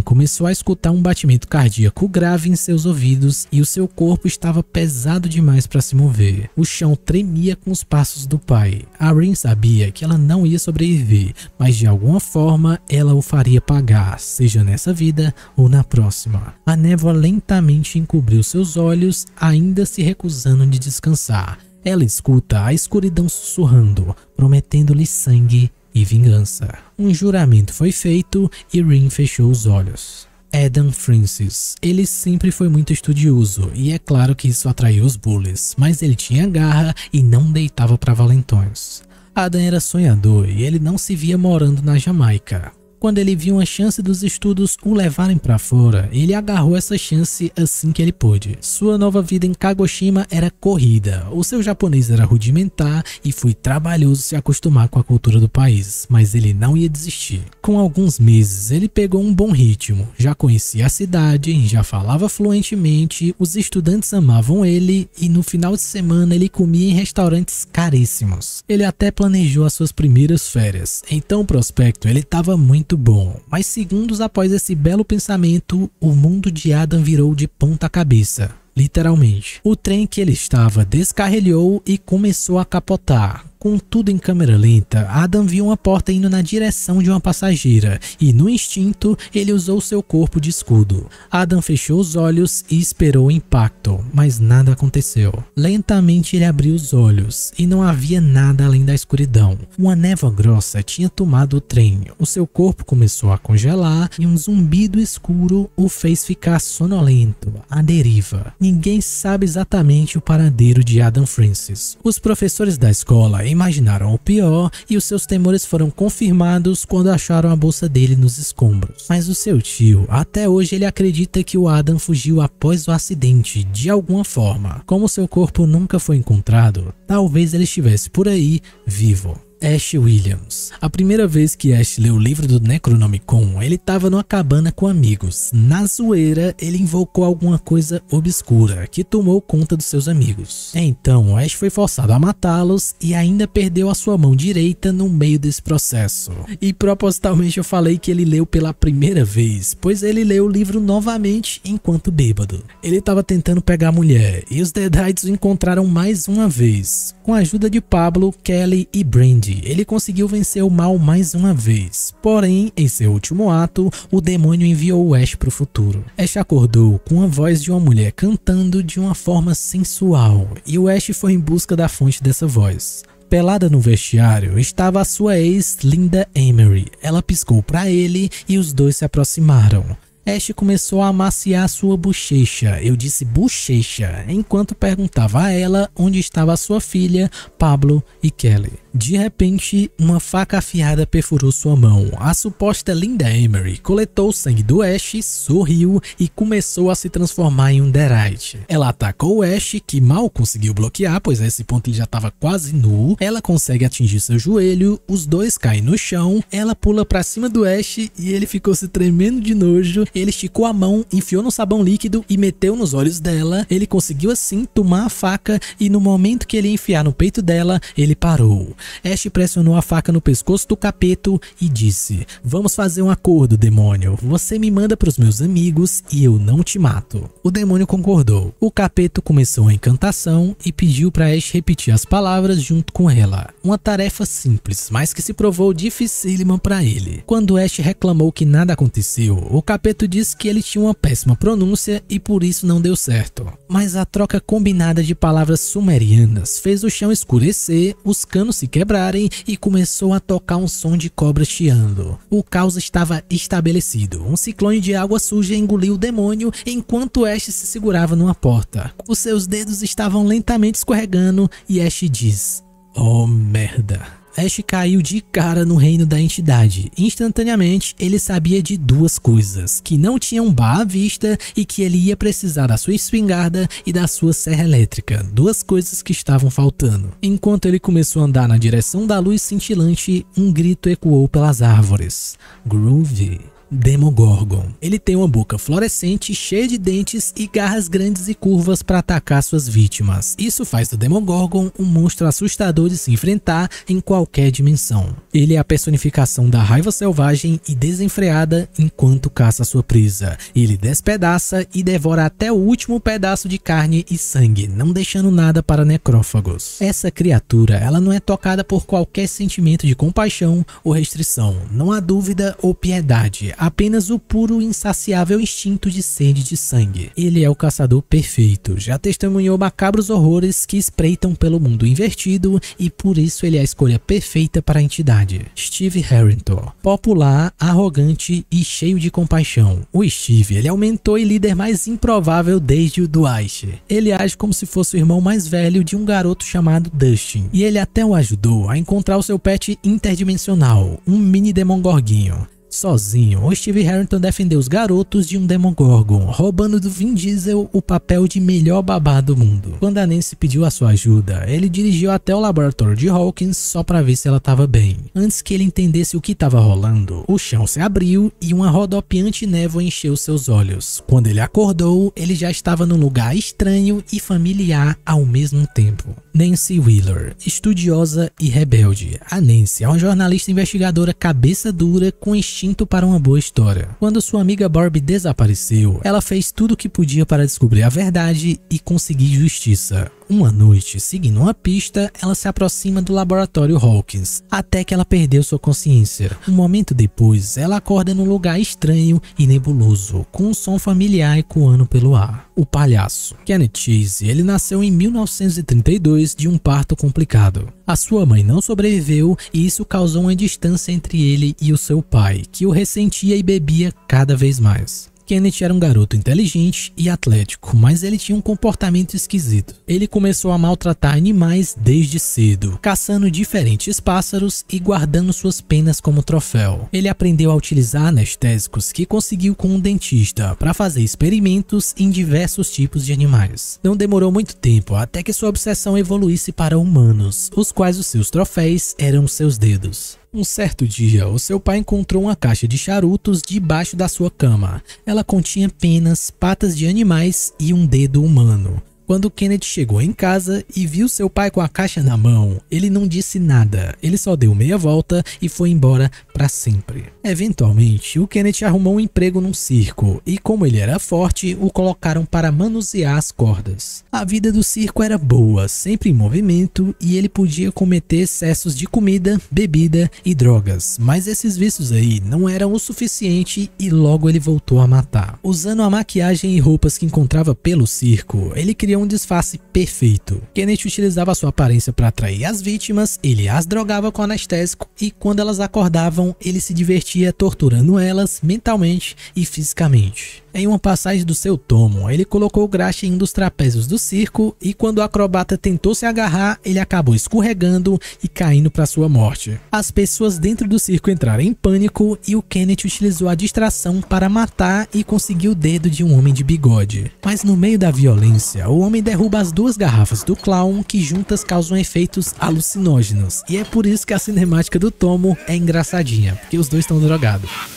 começou a escutar um batimento cardíaco grave em seus ouvidos e o seu corpo estava pesado demais para se mover. O chão tremia com os passos do pai. A Rin sabia que ela não ia sobreviver, mas de alguma forma ela o faria pagar, seja nessa vida ou na próxima. A névoa lentamente encobriu seus olhos, ainda se recusando de descansar. Ela escuta a escuridão sussurrando, prometendo-lhe sangue e vingança. Um juramento foi feito e Rin fechou os olhos. Adam Francis. Ele sempre foi muito estudioso e é claro que isso atraiu os bullies, mas ele tinha garra e não deitava para valentões. Adam era sonhador e ele não se via morando na Jamaica. Quando ele viu uma chance dos estudos o levarem para fora, ele agarrou essa chance assim que ele pôde. Sua nova vida em Kagoshima era corrida, o seu japonês era rudimentar e foi trabalhoso se acostumar com a cultura do país, mas ele não ia desistir. Com alguns meses, ele pegou um bom ritmo, já conhecia a cidade, já falava fluentemente, os estudantes amavam ele e no final de semana ele comia em restaurantes caríssimos. Ele até planejou as suas primeiras férias, então o prospecto ele estava muito muito bom, mas segundos após esse belo pensamento, o mundo de Adam virou de ponta cabeça literalmente. O trem que ele estava descarrilhou e começou a capotar com tudo em câmera lenta, Adam viu uma porta indo na direção de uma passageira e, no instinto, ele usou seu corpo de escudo. Adam fechou os olhos e esperou o impacto, mas nada aconteceu. Lentamente ele abriu os olhos e não havia nada além da escuridão. Uma névoa grossa tinha tomado o trem, o seu corpo começou a congelar e um zumbido escuro o fez ficar sonolento, à deriva. Ninguém sabe exatamente o paradeiro de Adam Francis. Os professores da escola imaginaram o pior e os seus temores foram confirmados quando acharam a bolsa dele nos escombros. Mas o seu tio, até hoje ele acredita que o Adam fugiu após o acidente de alguma forma. Como seu corpo nunca foi encontrado, talvez ele estivesse por aí vivo. Ash Williams. A primeira vez que Ash leu o livro do Necronomicon, ele estava numa cabana com amigos. Na zoeira, ele invocou alguma coisa obscura que tomou conta dos seus amigos. Então, Ash foi forçado a matá-los e ainda perdeu a sua mão direita no meio desse processo. E propositalmente eu falei que ele leu pela primeira vez, pois ele leu o livro novamente enquanto bêbado. Ele estava tentando pegar a mulher e os Deadites o encontraram mais uma vez, com a ajuda de Pablo, Kelly e Brandy ele conseguiu vencer o mal mais uma vez. Porém, em seu último ato, o demônio enviou Ash para o futuro. Ash acordou com a voz de uma mulher cantando de uma forma sensual, e o Ash foi em busca da fonte dessa voz. Pelada no vestiário estava a sua ex, Linda Emery. Ela piscou para ele e os dois se aproximaram. Ash começou a amaciar sua bochecha. Eu disse bochecha, enquanto perguntava a ela onde estava sua filha, Pablo e Kelly. De repente, uma faca afiada perfurou sua mão. A suposta Linda Emery coletou o sangue do Ash, sorriu e começou a se transformar em um Derite. Ela atacou o Ash, que mal conseguiu bloquear, pois a esse ponto ele já estava quase nu. Ela consegue atingir seu joelho, os dois caem no chão, ela pula para cima do Ash e ele ficou se tremendo de nojo ele esticou a mão, enfiou no sabão líquido e meteu nos olhos dela. Ele conseguiu assim tomar a faca e no momento que ele enfiar no peito dela, ele parou. Ash pressionou a faca no pescoço do capeto e disse: Vamos fazer um acordo, demônio. Você me manda para os meus amigos e eu não te mato. O demônio concordou. O capeto começou a encantação e pediu para Ash repetir as palavras junto com ela. Uma tarefa simples, mas que se provou dificílima para ele. Quando Ash reclamou que nada aconteceu, o capeto Roberto disse que ele tinha uma péssima pronúncia e por isso não deu certo. Mas a troca combinada de palavras sumerianas fez o chão escurecer, os canos se quebrarem e começou a tocar um som de cobra chiando. O caos estava estabelecido. Um ciclone de água suja engoliu o demônio enquanto Ash se segurava numa porta. Os seus dedos estavam lentamente escorregando e Ash diz: Oh merda. Ash caiu de cara no reino da entidade. Instantaneamente, ele sabia de duas coisas: que não tinha um bar à vista e que ele ia precisar da sua espingarda e da sua serra elétrica. Duas coisas que estavam faltando. Enquanto ele começou a andar na direção da luz cintilante, um grito ecoou pelas árvores. Groovy. Demogorgon. Ele tem uma boca fluorescente, cheia de dentes e garras grandes e curvas para atacar suas vítimas. Isso faz do Demogorgon um monstro assustador de se enfrentar em qualquer dimensão. Ele é a personificação da raiva selvagem e desenfreada enquanto caça sua presa. Ele despedaça e devora até o último pedaço de carne e sangue, não deixando nada para necrófagos. Essa criatura, ela não é tocada por qualquer sentimento de compaixão ou restrição, não há dúvida ou piedade apenas o puro e insaciável instinto de sede de sangue. Ele é o caçador perfeito, já testemunhou macabros horrores que espreitam pelo mundo invertido e por isso ele é a escolha perfeita para a entidade. Steve Harrington, popular, arrogante e cheio de compaixão. O Steve, ele é o mentor e líder mais improvável desde o Dwight. Ele age como se fosse o irmão mais velho de um garoto chamado Dustin, e ele até o ajudou a encontrar o seu pet interdimensional, um mini demongorguinho sozinho. O Steve Harrington defendeu os garotos de um Demogorgon, roubando do Vin Diesel o papel de melhor babá do mundo. Quando a Nancy pediu a sua ajuda, ele dirigiu até o laboratório de Hawkins só para ver se ela estava bem. Antes que ele entendesse o que estava rolando, o chão se abriu e uma rodopiante névoa encheu seus olhos. Quando ele acordou, ele já estava num lugar estranho e familiar ao mesmo tempo. Nancy Wheeler, estudiosa e rebelde. A Nancy é uma jornalista investigadora cabeça dura com instinto instinto para uma boa história. Quando sua amiga Barbie desapareceu, ela fez tudo o que podia para descobrir a verdade e conseguir justiça. Uma noite, seguindo uma pista, ela se aproxima do laboratório Hawkins, até que ela perdeu sua consciência. Um momento depois, ela acorda num lugar estranho e nebuloso, com um som familiar ecoando pelo ar. O palhaço. Kenneth Chase, ele nasceu em 1932 de um parto complicado. A sua mãe não sobreviveu e isso causou uma distância entre ele e o seu pai, que o ressentia e bebia cada vez mais. Kenneth era um garoto inteligente e atlético, mas ele tinha um comportamento esquisito. Ele começou a maltratar animais desde cedo, caçando diferentes pássaros e guardando suas penas como troféu. Ele aprendeu a utilizar anestésicos que conseguiu com um dentista para fazer experimentos em diversos tipos de animais. Não demorou muito tempo até que sua obsessão evoluísse para humanos, os quais os seus troféus eram seus dedos. Um certo dia, o seu pai encontrou uma caixa de charutos debaixo da sua cama. Ela continha penas, patas de animais e um dedo humano. Quando Kenneth chegou em casa e viu seu pai com a caixa na mão, ele não disse nada. Ele só deu meia volta e foi embora para sempre. Eventualmente, o Kenneth arrumou um emprego num circo e, como ele era forte, o colocaram para manusear as cordas. A vida do circo era boa, sempre em movimento e ele podia cometer excessos de comida, bebida e drogas, mas esses vícios aí não eram o suficiente e logo ele voltou a matar. Usando a maquiagem e roupas que encontrava pelo circo, ele criou um disfarce perfeito. Kenneth utilizava sua aparência para atrair as vítimas, ele as drogava com anestésico e quando elas acordavam, então, ele se divertia torturando elas mentalmente e fisicamente. Em uma passagem do seu tomo, ele colocou graxa em um dos trapézios do circo e quando o acrobata tentou se agarrar, ele acabou escorregando e caindo para sua morte. As pessoas dentro do circo entraram em pânico e o Kenneth utilizou a distração para matar e conseguiu o dedo de um homem de bigode. Mas no meio da violência, o homem derruba as duas garrafas do clown que juntas causam efeitos alucinógenos. E é por isso que a cinemática do Tomo é engraçadinha, porque os dois estão drogados.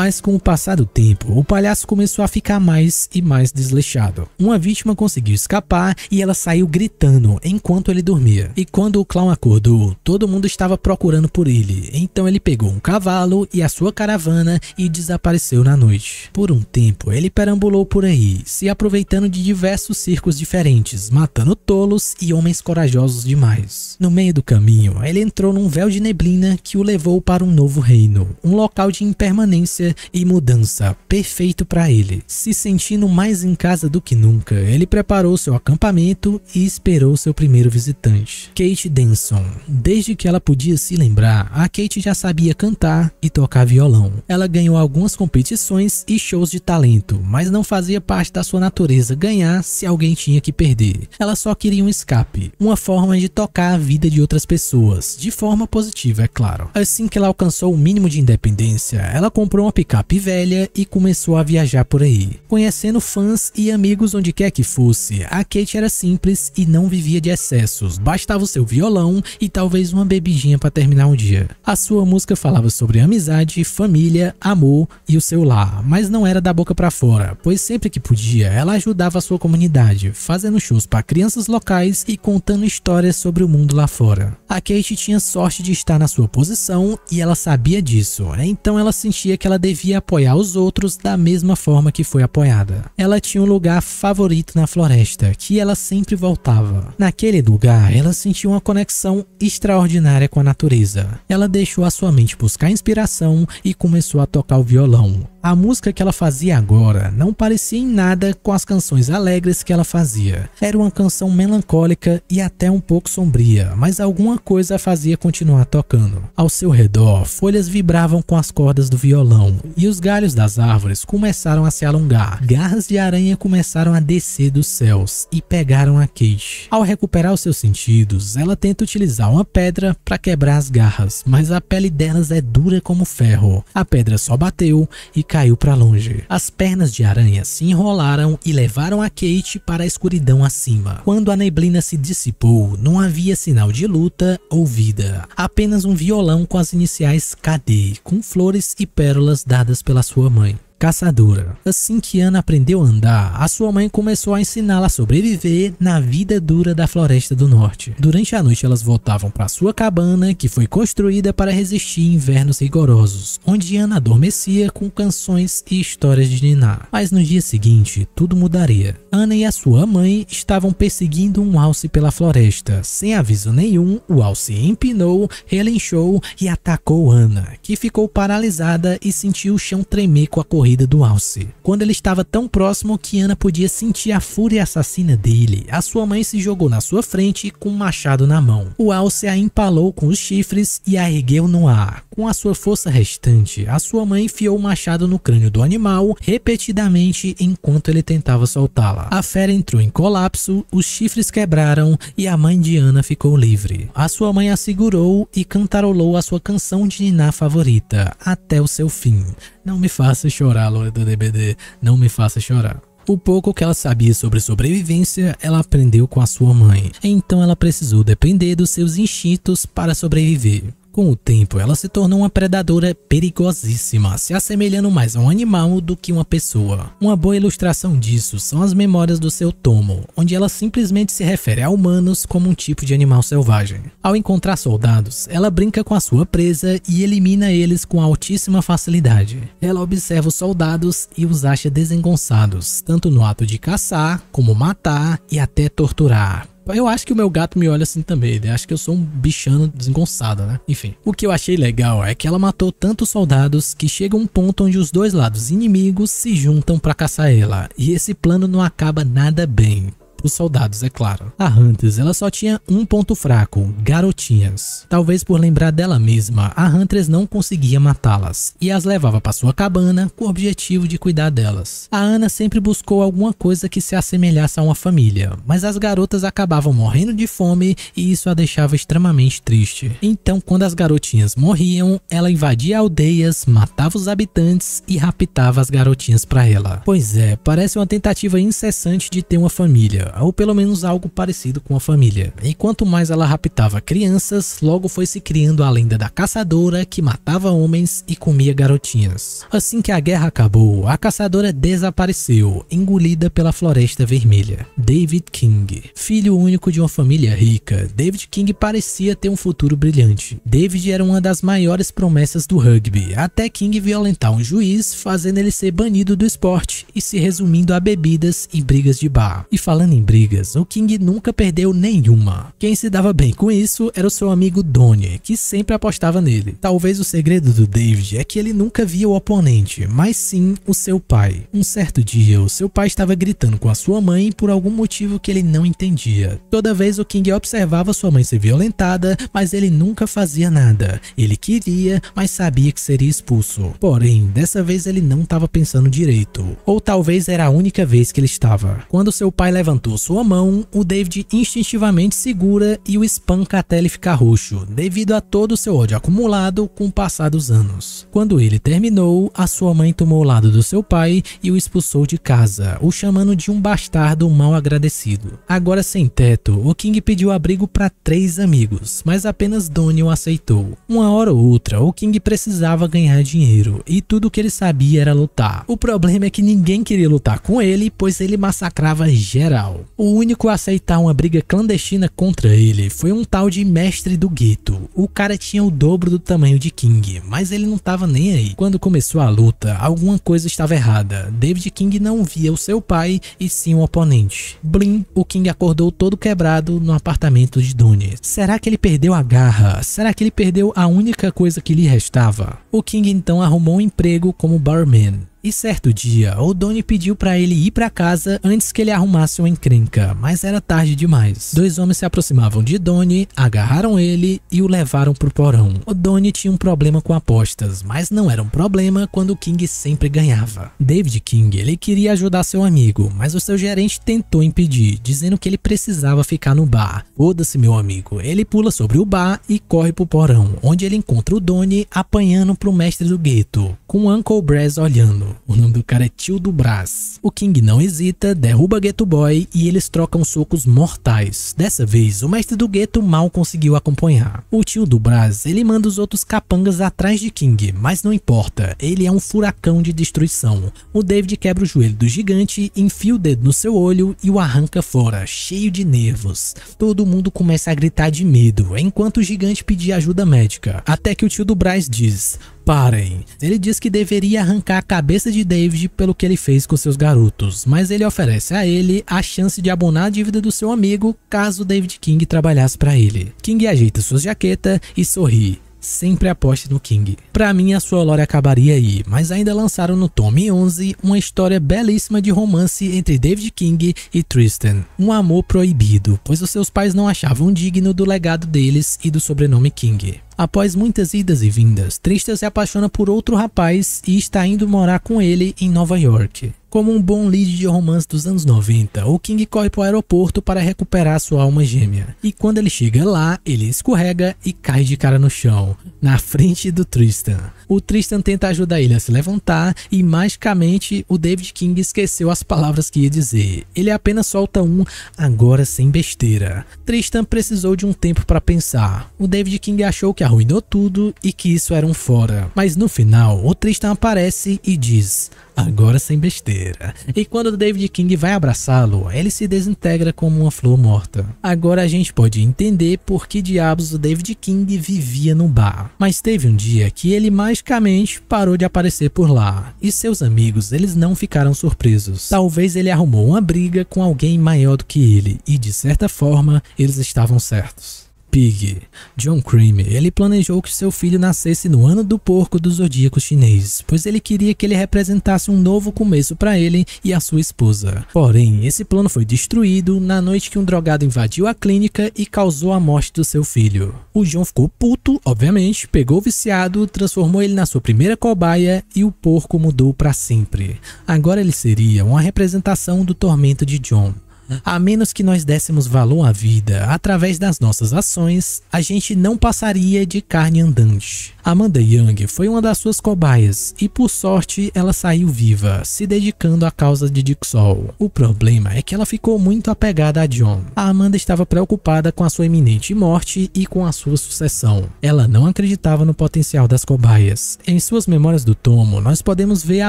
Mas com o passar do tempo, o palhaço começou a ficar mais e mais desleixado. Uma vítima conseguiu escapar e ela saiu gritando enquanto ele dormia. E quando o clown acordou, todo mundo estava procurando por ele. Então ele pegou um cavalo e a sua caravana e desapareceu na noite. Por um tempo, ele perambulou por aí, se aproveitando de diversos circos diferentes, matando tolos e homens corajosos demais. No meio do caminho, ele entrou num véu de neblina que o levou para um novo reino, um local de impermanência vida e mudança, perfeito para ele. Se sentindo mais em casa do que nunca, ele preparou seu acampamento e esperou seu primeiro visitante, Kate Denson. Desde que ela podia se lembrar, a Kate já sabia cantar e tocar violão. Ela ganhou algumas competições e shows de talento, mas não fazia parte da sua natureza ganhar se alguém tinha que perder. Ela só queria um escape, uma forma de tocar a vida de outras pessoas, de forma positiva, é claro. Assim que ela alcançou o mínimo de independência, ela comprou uma picape velha e começou a viajar por aí, conhecendo fãs e amigos onde quer que fosse. A Kate era simples e não vivia de excessos, bastava o seu violão e talvez uma bebidinha para terminar um dia. A sua música falava sobre amizade, família, amor e o seu lar, mas não era da boca para fora, pois sempre que podia, ela ajudava a sua comunidade, fazendo shows para crianças locais e contando histórias sobre o mundo lá fora. A Kate tinha sorte de estar na sua posição e ela sabia disso, então ela sentia que ela ela devia apoiar os outros da mesma forma que foi apoiada. Ela tinha um lugar favorito na floresta, que ela sempre voltava. Naquele lugar, ela sentiu uma conexão extraordinária com a natureza. Ela deixou a sua mente buscar inspiração e começou a tocar o violão. A música que ela fazia agora não parecia em nada com as canções alegres que ela fazia. Era uma canção melancólica e até um pouco sombria, mas alguma coisa a fazia continuar tocando. Ao seu redor, folhas vibravam com as cordas do violão e os galhos das árvores começaram a se alongar. Garras de aranha começaram a descer dos céus e pegaram a Kate. Ao recuperar os seus sentidos, ela tenta utilizar uma pedra para quebrar as garras, mas a pele delas é dura como ferro. A pedra só bateu e caiu para longe. As pernas de aranha se enrolaram e levaram a Kate para a escuridão acima. Quando a neblina se dissipou, não havia sinal de luta ou vida. Apenas um violão com as iniciais KD, com flores e pérolas dadas pela sua mãe caçadora. Assim que Ana aprendeu a andar, a sua mãe começou a ensiná-la a sobreviver na vida dura da floresta do norte. Durante a noite, elas voltavam para sua cabana, que foi construída para resistir invernos rigorosos, onde Ana adormecia com canções e histórias de Niná. Mas no dia seguinte, tudo mudaria. Ana e a sua mãe estavam perseguindo um alce pela floresta. Sem aviso nenhum, o alce empinou, relinchou e atacou Ana, que ficou paralisada e sentiu o chão tremer com a corrida corrida do Alce. Quando ele estava tão próximo que Ana podia sentir a fúria assassina dele, a sua mãe se jogou na sua frente com um machado na mão. O Alce a empalou com os chifres e a ergueu no ar. Com a sua força restante, a sua mãe enfiou o machado no crânio do animal repetidamente enquanto ele tentava soltá-la. A fera entrou em colapso, os chifres quebraram e a mãe de Ana ficou livre. A sua mãe a segurou e cantarolou a sua canção de Niná favorita, até o seu fim. Não me faça chorar, Lore do DBD, não me faça chorar. O pouco que ela sabia sobre sobrevivência, ela aprendeu com a sua mãe. Então ela precisou depender dos seus instintos para sobreviver. Com o tempo, ela se tornou uma predadora perigosíssima, se assemelhando mais a um animal do que uma pessoa. Uma boa ilustração disso são as memórias do seu tomo, onde ela simplesmente se refere a humanos como um tipo de animal selvagem. Ao encontrar soldados, ela brinca com a sua presa e elimina eles com altíssima facilidade. Ela observa os soldados e os acha desengonçados, tanto no ato de caçar, como matar e até torturar eu acho que o meu gato me olha assim também. Ele né? acha que eu sou um bichano desengonçado, né? Enfim, o que eu achei legal é que ela matou tantos soldados que chega um ponto onde os dois lados inimigos se juntam para caçar ela. E esse plano não acaba nada bem para os soldados, é claro. A Huntress, ela só tinha um ponto fraco, garotinhas. Talvez por lembrar dela mesma, a Huntress não conseguia matá-las e as levava para sua cabana com o objetivo de cuidar delas. A Ana sempre buscou alguma coisa que se assemelhasse a uma família, mas as garotas acabavam morrendo de fome e isso a deixava extremamente triste. Então, quando as garotinhas morriam, ela invadia aldeias, matava os habitantes e raptava as garotinhas para ela. Pois é, parece uma tentativa incessante de ter uma família, ou pelo menos algo parecido com a família. E quanto mais ela raptava crianças, logo foi se criando a lenda da caçadora que matava homens e comia garotinhas. Assim que a guerra acabou, a caçadora desapareceu, engolida pela Floresta Vermelha. David King, filho único de uma família rica, David King parecia ter um futuro brilhante. David era uma das maiores promessas do rugby, até King violentar um juiz, fazendo ele ser banido do esporte e se resumindo a bebidas e brigas de bar. E falando em brigas, o King nunca perdeu nenhuma. Quem se dava bem com isso era o seu amigo Donnie, que sempre apostava nele. Talvez o segredo do David é que ele nunca via o oponente, mas sim o seu pai. Um certo dia, o seu pai estava gritando com a sua mãe por algum motivo que ele não entendia. Toda vez o King observava sua mãe ser violentada, mas ele nunca fazia nada. Ele queria, mas sabia que seria expulso. Porém, dessa vez ele não estava pensando direito. Ou talvez era a única vez que ele estava. Quando seu pai levantou apertou sua mão, o David instintivamente segura e o espanca até ele ficar roxo, devido a todo o seu ódio acumulado com o passar dos anos. Quando ele terminou, a sua mãe tomou o lado do seu pai e o expulsou de casa, o chamando de um bastardo mal agradecido. Agora sem teto, o King pediu abrigo para três amigos, mas apenas Donnie o aceitou. Uma hora ou outra, o King precisava ganhar dinheiro e tudo que ele sabia era lutar. O problema é que ninguém queria lutar com ele, pois ele massacrava geral. O único a aceitar uma briga clandestina contra ele foi um tal de mestre do gueto. O cara tinha o dobro do tamanho de King, mas ele não estava nem aí. Quando começou a luta, alguma coisa estava errada. David King não via o seu pai e sim o oponente. Blin, o King acordou todo quebrado no apartamento de Dune. Será que ele perdeu a garra? Será que ele perdeu a única coisa que lhe restava? O King então arrumou um emprego como barman. E certo dia, O'Donnell pediu para ele ir para casa antes que ele arrumasse uma encrenca, mas era tarde demais. Dois homens se aproximavam de Donnie, agarraram ele e o levaram pro porão. O'Donnell tinha um problema com apostas, mas não era um problema quando King sempre ganhava. David King, ele queria ajudar seu amigo, mas o seu gerente tentou impedir, dizendo que ele precisava ficar no bar. Foda-se meu amigo, ele pula sobre o bar e corre pro porão, onde ele encontra o Donnie apanhando pro mestre do gueto, com Uncle Brez olhando. O nome do cara é Tildo Brás. O King não hesita, derruba Ghetto Boy e eles trocam socos mortais. Dessa vez, o mestre do gueto mal conseguiu acompanhar. O Tio do Brás, ele manda os outros capangas atrás de King, mas não importa, ele é um furacão de destruição. O David quebra o joelho do gigante, enfia o dedo no seu olho e o arranca fora, cheio de nervos. Todo mundo começa a gritar de medo, enquanto o gigante pedia ajuda médica. Até que o Tio do Brás diz, parem. Ele diz que deveria arrancar a cabeça de David pelo que ele fez com seus garotos, mas ele oferece a ele a chance de abonar a dívida do seu amigo caso David King trabalhasse para ele. King ajeita sua jaqueta e sorri sempre aposte no King. Para mim a sua lore acabaria aí, mas ainda lançaram no tome 11 uma história belíssima de romance entre David King e Tristan, um amor proibido, pois os seus pais não achavam digno do legado deles e do sobrenome King. Após muitas idas e vindas, Tristan se apaixona por outro rapaz e está indo morar com ele em Nova York. Como um bom lead de romance dos anos 90, o King corre para o aeroporto para recuperar sua alma gêmea. E quando ele chega lá, ele escorrega e cai de cara no chão, na frente do Tristan o Tristan tenta ajudar ele a se levantar e magicamente o David King esqueceu as palavras que ia dizer. Ele apenas solta um agora sem besteira. Tristan precisou de um tempo para pensar. O David King achou que arruinou tudo e que isso era um fora. Mas no final, o Tristan aparece e diz: agora sem besteira. E quando o David King vai abraçá-lo, ele se desintegra como uma flor morta. Agora a gente pode entender por que diabos o David King vivia no bar. Mas teve um dia que ele mais Praticamente parou de aparecer por lá. E seus amigos, eles não ficaram surpresos. Talvez ele arrumou uma briga com alguém maior do que ele, e de certa forma, eles estavam certos. Pig, John Cream, ele planejou que seu filho nascesse no ano do porco do zodíaco chinês, pois ele queria que ele representasse um novo começo para ele e a sua esposa. Porém, esse plano foi destruído na noite que um drogado invadiu a clínica e causou a morte do seu filho. O John ficou puto, obviamente, pegou o viciado, transformou ele na sua primeira cobaia e o porco mudou para sempre. Agora ele seria uma representação do tormento de John. A menos que nós dessemos valor à vida através das nossas ações, a gente não passaria de carne andante. Amanda Young foi uma das suas cobaias e, por sorte, ela saiu viva, se dedicando à causa de Dixol. O problema é que ela ficou muito apegada a John. A Amanda estava preocupada com a sua iminente morte e com a sua sucessão. Ela não acreditava no potencial das cobaias. Em suas memórias do tomo, nós podemos ver a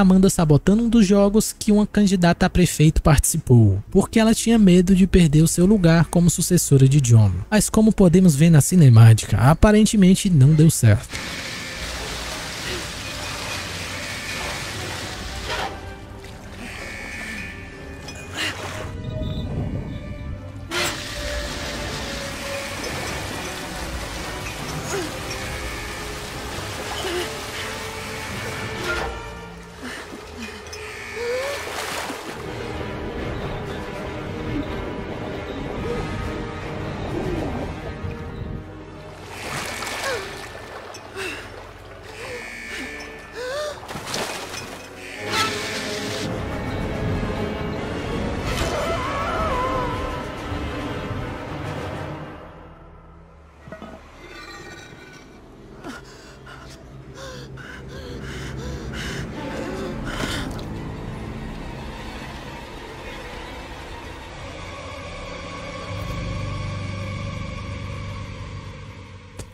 Amanda sabotando um dos jogos que uma candidata a prefeito participou, porque ela tinha tinha medo de perder o seu lugar como sucessora de John. Mas como podemos ver na cinemática, aparentemente não deu certo.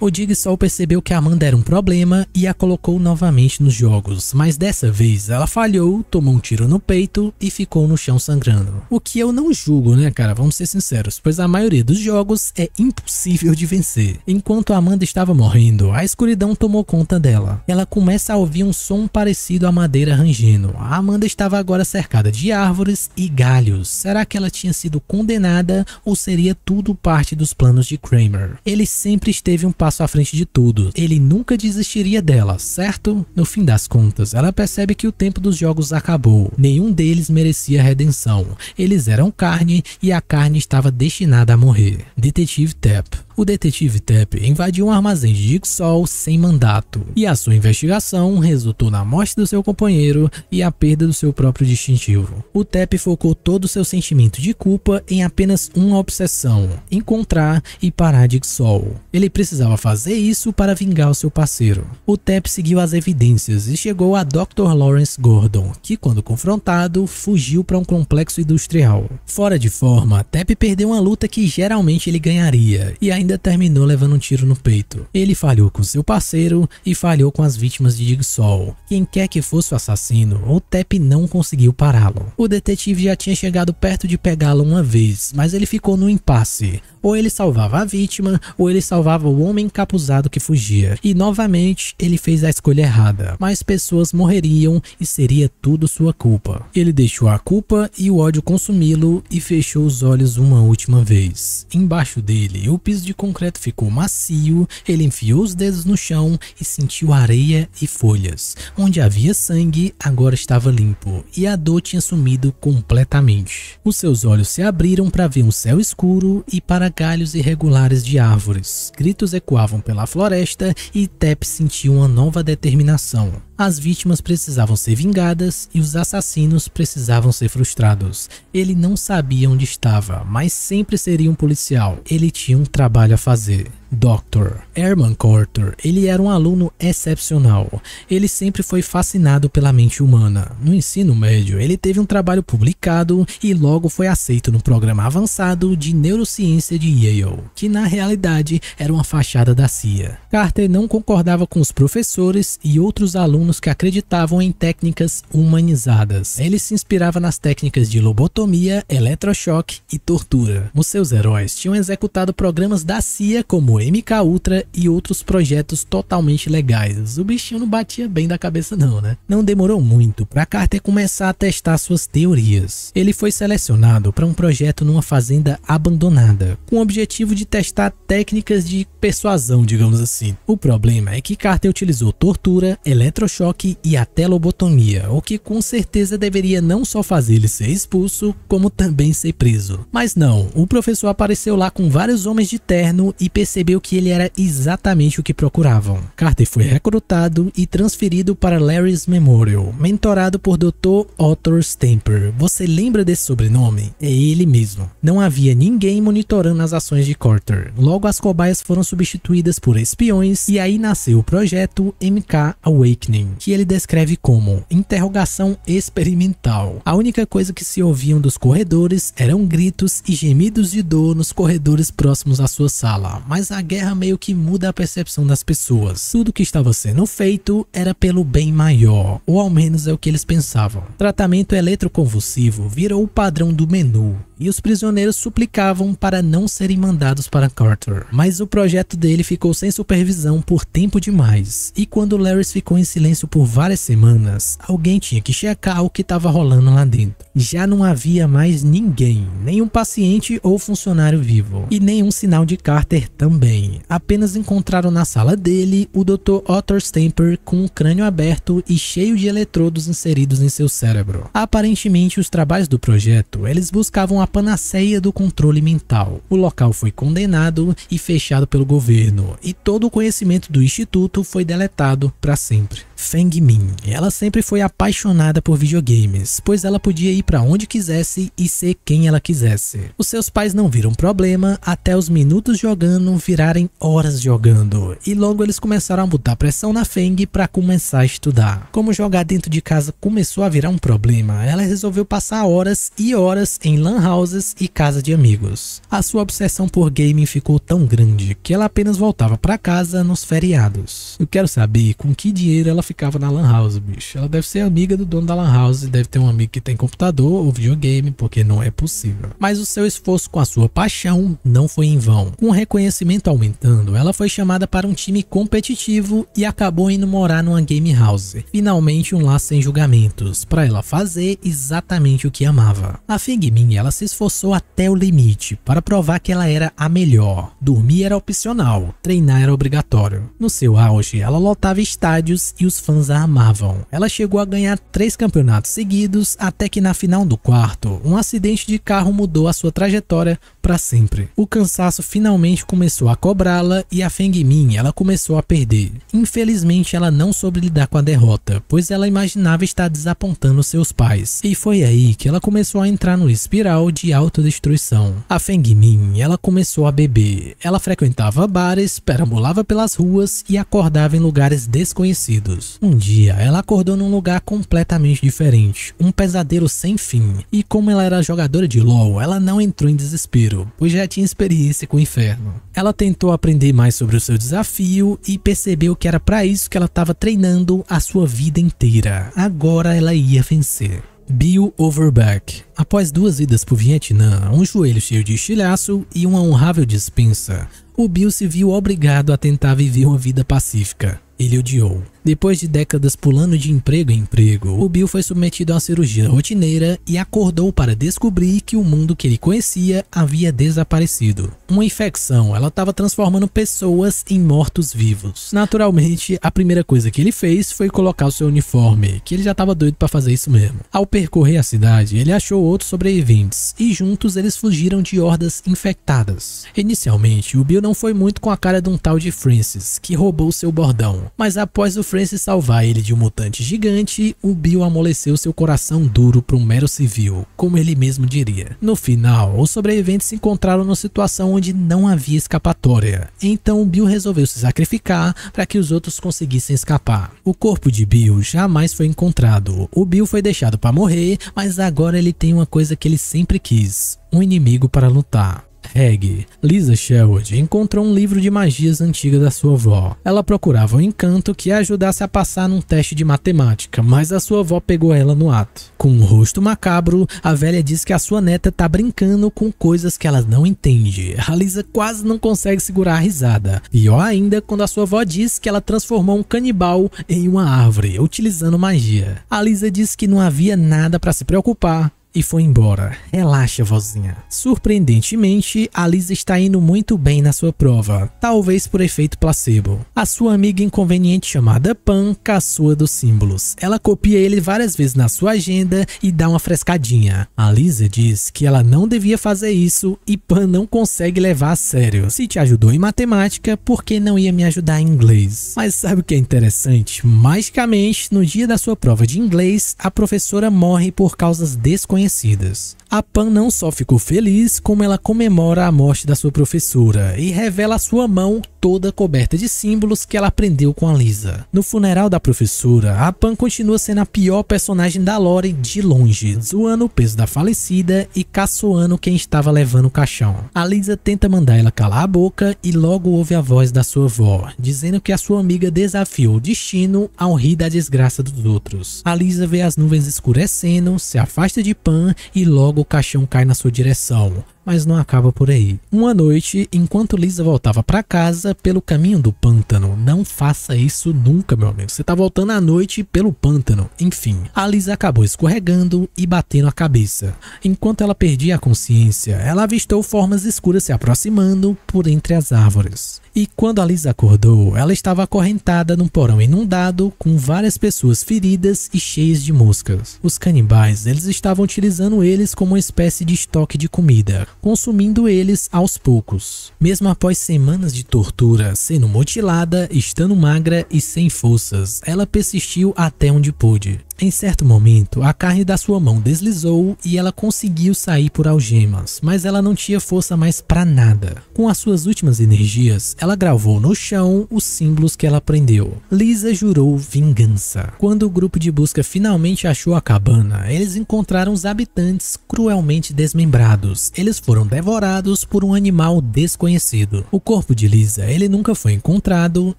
o Digsol percebeu que a Amanda era um problema e a colocou novamente nos jogos, mas dessa vez ela falhou, tomou um tiro no peito e ficou no chão sangrando. O que eu não julgo, né cara, vamos ser sinceros, pois a maioria dos jogos é impossível de vencer. Enquanto a Amanda estava morrendo, a escuridão tomou conta dela. Ela começa a ouvir um som parecido à madeira rangendo. A Amanda estava agora cercada de árvores e galhos. Será que ela tinha sido condenada ou seria tudo parte dos planos de Kramer? Ele sempre esteve um passo passo à frente de tudo. Ele nunca desistiria dela, certo? No fim das contas, ela percebe que o tempo dos jogos acabou. Nenhum deles merecia redenção. Eles eram carne e a carne estava destinada a morrer. Detetive Tap o detetive Tepp invadiu um armazém de Jigsaw sem mandato, e a sua investigação resultou na morte do seu companheiro e a perda do seu próprio distintivo. O Tepp focou todo o seu sentimento de culpa em apenas uma obsessão, encontrar e parar Jigsaw. Ele precisava fazer isso para vingar o seu parceiro. O Tepp seguiu as evidências e chegou a Dr. Lawrence Gordon, que quando confrontado, fugiu para um complexo industrial. Fora de forma, Tepp perdeu uma luta que geralmente ele ganharia, e ainda ainda terminou levando um tiro no peito. Ele falhou com seu parceiro e falhou com as vítimas de Jigsaw. Quem quer que fosse o assassino, o Tep não conseguiu pará-lo. O detetive já tinha chegado perto de pegá-lo uma vez, mas ele ficou no impasse. Ou ele salvava a vítima, ou ele salvava o homem encapuzado que fugia. E novamente, ele fez a escolha errada. Mais pessoas morreriam e seria tudo sua culpa. Ele deixou a culpa e o ódio consumi-lo e fechou os olhos uma última vez. Embaixo dele, o piso de concreto ficou macio, ele enfiou os dedos no chão e sentiu areia e folhas. Onde havia sangue, agora estava limpo, e a dor tinha sumido completamente. Os seus olhos se abriram para ver um céu escuro e para galhos irregulares de árvores. Gritos ecoavam pela floresta e Tep sentiu uma nova determinação. As vítimas precisavam ser vingadas e os assassinos precisavam ser frustrados. Ele não sabia onde estava, mas sempre seria um policial. Ele tinha um trabalho a fazer. Dr. Herman Carter, ele era um aluno excepcional. Ele sempre foi fascinado pela mente humana. No ensino médio, ele teve um trabalho publicado e logo foi aceito no programa avançado de neurociência de Yale, que na realidade era uma fachada da CIA. Carter não concordava com os professores e outros alunos que acreditavam em técnicas humanizadas. Ele se inspirava nas técnicas de lobotomia, eletrochoque e tortura. Os seus heróis tinham executado programas da CIA como como MK Ultra e outros projetos totalmente legais. O bichinho não batia bem da cabeça não, né? Não demorou muito para Carter começar a testar suas teorias. Ele foi selecionado para um projeto numa fazenda abandonada, com o objetivo de testar técnicas de persuasão, digamos assim. O problema é que Carter utilizou tortura, eletrochoque e até lobotomia, o que com certeza deveria não só fazer ele ser expulso, como também ser preso. Mas não, o professor apareceu lá com vários homens de terno e percebeu percebeu que ele era exatamente o que procuravam. Carter foi recrutado e transferido para Larry's Memorial, mentorado por Dr. Arthur Stamper. Você lembra desse sobrenome? É ele mesmo. Não havia ninguém monitorando as ações de Carter. Logo as cobaias foram substituídas por espiões e aí nasceu o projeto MK Awakening, que ele descreve como interrogação experimental. A única coisa que se ouviam dos corredores eram gritos e gemidos de dor nos corredores próximos à sua sala, mas essa guerra meio que muda a percepção das pessoas. Tudo que estava sendo feito era pelo bem maior, ou ao menos é o que eles pensavam. Tratamento eletroconvulsivo virou o padrão do menu, e os prisioneiros suplicavam para não serem mandados para Carter. Mas o projeto dele ficou sem supervisão por tempo demais, e quando Larry ficou em silêncio por várias semanas, alguém tinha que checar o que estava rolando lá dentro. Já não havia mais ninguém, nenhum paciente ou funcionário vivo, e nenhum sinal de Carter também bem, apenas encontraram na sala dele o Dr. Otter Stamper com o crânio aberto e cheio de eletrodos inseridos em seu cérebro. Aparentemente, os trabalhos do projeto, eles buscavam a panaceia do controle mental. O local foi condenado e fechado pelo governo, e todo o conhecimento do instituto foi deletado para sempre. Feng Min. Ela sempre foi apaixonada por videogames, pois ela podia ir para onde quisesse e ser quem ela quisesse. Os seus pais não viram problema até os minutos jogando virarem horas jogando, e logo eles começaram a botar pressão na Feng para começar a estudar. Como jogar dentro de casa começou a virar um problema, ela resolveu passar horas e horas em lan houses e casa de amigos. A sua obsessão por gaming ficou tão grande que ela apenas voltava para casa nos feriados. Eu quero saber com que dinheiro ela ficava na Lan House, bicho. Ela deve ser amiga do dono da Lan House, deve ter um amigo que tem computador ou videogame, porque não é possível. Mas o seu esforço com a sua paixão não foi em vão. Com o reconhecimento aumentando, ela foi chamada para um time competitivo e acabou indo morar numa game house. Finalmente um lar sem julgamentos, para ela fazer exatamente o que amava. A Fengmin, ela se esforçou até o limite para provar que ela era a melhor. Dormir era opcional, treinar era obrigatório. No seu auge, ela lotava estádios e os os fãs a amavam. Ela chegou a ganhar três campeonatos seguidos, até que na final do quarto, um acidente de carro mudou a sua trajetória para sempre. O cansaço finalmente começou a cobrá-la e a Feng Min ela começou a perder. Infelizmente ela não soube lidar com a derrota, pois ela imaginava estar desapontando seus pais. E foi aí que ela começou a entrar no espiral de autodestruição. A Feng Min ela começou a beber. Ela frequentava bares, perambulava pelas ruas e acordava em lugares desconhecidos. Um dia ela acordou num lugar completamente diferente, um pesadelo sem fim. E como ela era jogadora de LoL, ela não entrou em desespero medo, pois já tinha experiência com o inferno. Ela tentou aprender mais sobre o seu desafio e percebeu que era para isso que ela estava treinando a sua vida inteira. Agora ela ia vencer. Bill Overback. Após duas idas pro Vietnã, um joelho cheio de estilhaço e uma honrável dispensa, o Bill se viu obrigado a tentar viver uma vida pacífica ele odiou. Depois de décadas pulando de emprego em emprego, o Bill foi submetido a uma cirurgia rotineira e acordou para descobrir que o mundo que ele conhecia havia desaparecido. Uma infecção, ela estava transformando pessoas em mortos-vivos. Naturalmente, a primeira coisa que ele fez foi colocar o seu uniforme, que ele já estava doido para fazer isso mesmo. Ao percorrer a cidade, ele achou outros sobreviventes e juntos eles fugiram de hordas infectadas. Inicialmente, o Bill não foi muito com a cara de um tal de Francis, que roubou seu bordão mas após o Francis salvar ele de um mutante gigante, o Bill amoleceu seu coração duro para um mero civil, como ele mesmo diria. No final, os sobreviventes se encontraram numa situação onde não havia escapatória. Então Bill resolveu se sacrificar para que os outros conseguissem escapar. O corpo de Bill jamais foi encontrado. O Bill foi deixado para morrer, mas agora ele tem uma coisa que ele sempre quis: um inimigo para lutar. Reg, Lisa Sherwood encontrou um livro de magias antiga da sua avó. Ela procurava um encanto que a ajudasse a passar num teste de matemática, mas a sua avó pegou ela no ato. Com um rosto macabro, a velha diz que a sua neta tá brincando com coisas que ela não entende. A Lisa quase não consegue segurar a risada. Pior ainda quando a sua avó diz que ela transformou um canibal em uma árvore, utilizando magia. A Lisa diz que não havia nada para se preocupar, e foi embora. Relaxa, vozinha. Surpreendentemente, Alice está indo muito bem na sua prova, talvez por efeito placebo. A sua amiga inconveniente chamada Pan caçoa dos símbolos. Ela copia ele várias vezes na sua agenda e dá uma frescadinha. Lisa diz que ela não devia fazer isso e Pan não consegue levar a sério. Se te ajudou em matemática, por que não ia me ajudar em inglês? Mas sabe o que é interessante? Magicamente, no dia da sua prova de inglês, a professora morre por causas desconhecidas conhecidas. A Pan não só ficou feliz, como ela comemora a morte da sua professora e revela sua mão toda coberta de símbolos que ela aprendeu com a Lisa. No funeral da professora, a Pan continua sendo a pior personagem da Lore de longe, zoando o peso da falecida e caçoando quem estava levando o caixão. A Lisa tenta mandar ela calar a boca e logo ouve a voz da sua avó, dizendo que a sua amiga desafiou o destino ao rir da desgraça dos outros. A Lisa vê as nuvens escurecendo, se afasta de Pan e logo o caixão cai na sua direção mas não acaba por aí. Uma noite, enquanto Lisa voltava para casa pelo caminho do pântano, não faça isso nunca, meu amigo. Você tá voltando à noite pelo pântano. Enfim, a Lisa acabou escorregando e batendo a cabeça. Enquanto ela perdia a consciência, ela avistou formas escuras se aproximando por entre as árvores. E quando Alice acordou, ela estava acorrentada num porão inundado, com várias pessoas feridas e cheias de moscas. Os canibais, eles estavam utilizando eles como uma espécie de estoque de comida, consumindo eles aos poucos. Mesmo após semanas de tortura, sendo mutilada, estando magra e sem forças, ela persistiu até onde pôde. Em certo momento, a carne da sua mão deslizou e ela conseguiu sair por algemas, mas ela não tinha força mais para nada. Com as suas últimas energias, ela gravou no chão os símbolos que ela aprendeu. Lisa jurou vingança. Quando o grupo de busca finalmente achou a cabana, eles encontraram os habitantes cruelmente desmembrados. Eles foram devorados por um animal desconhecido. O corpo de Lisa, ele nunca foi encontrado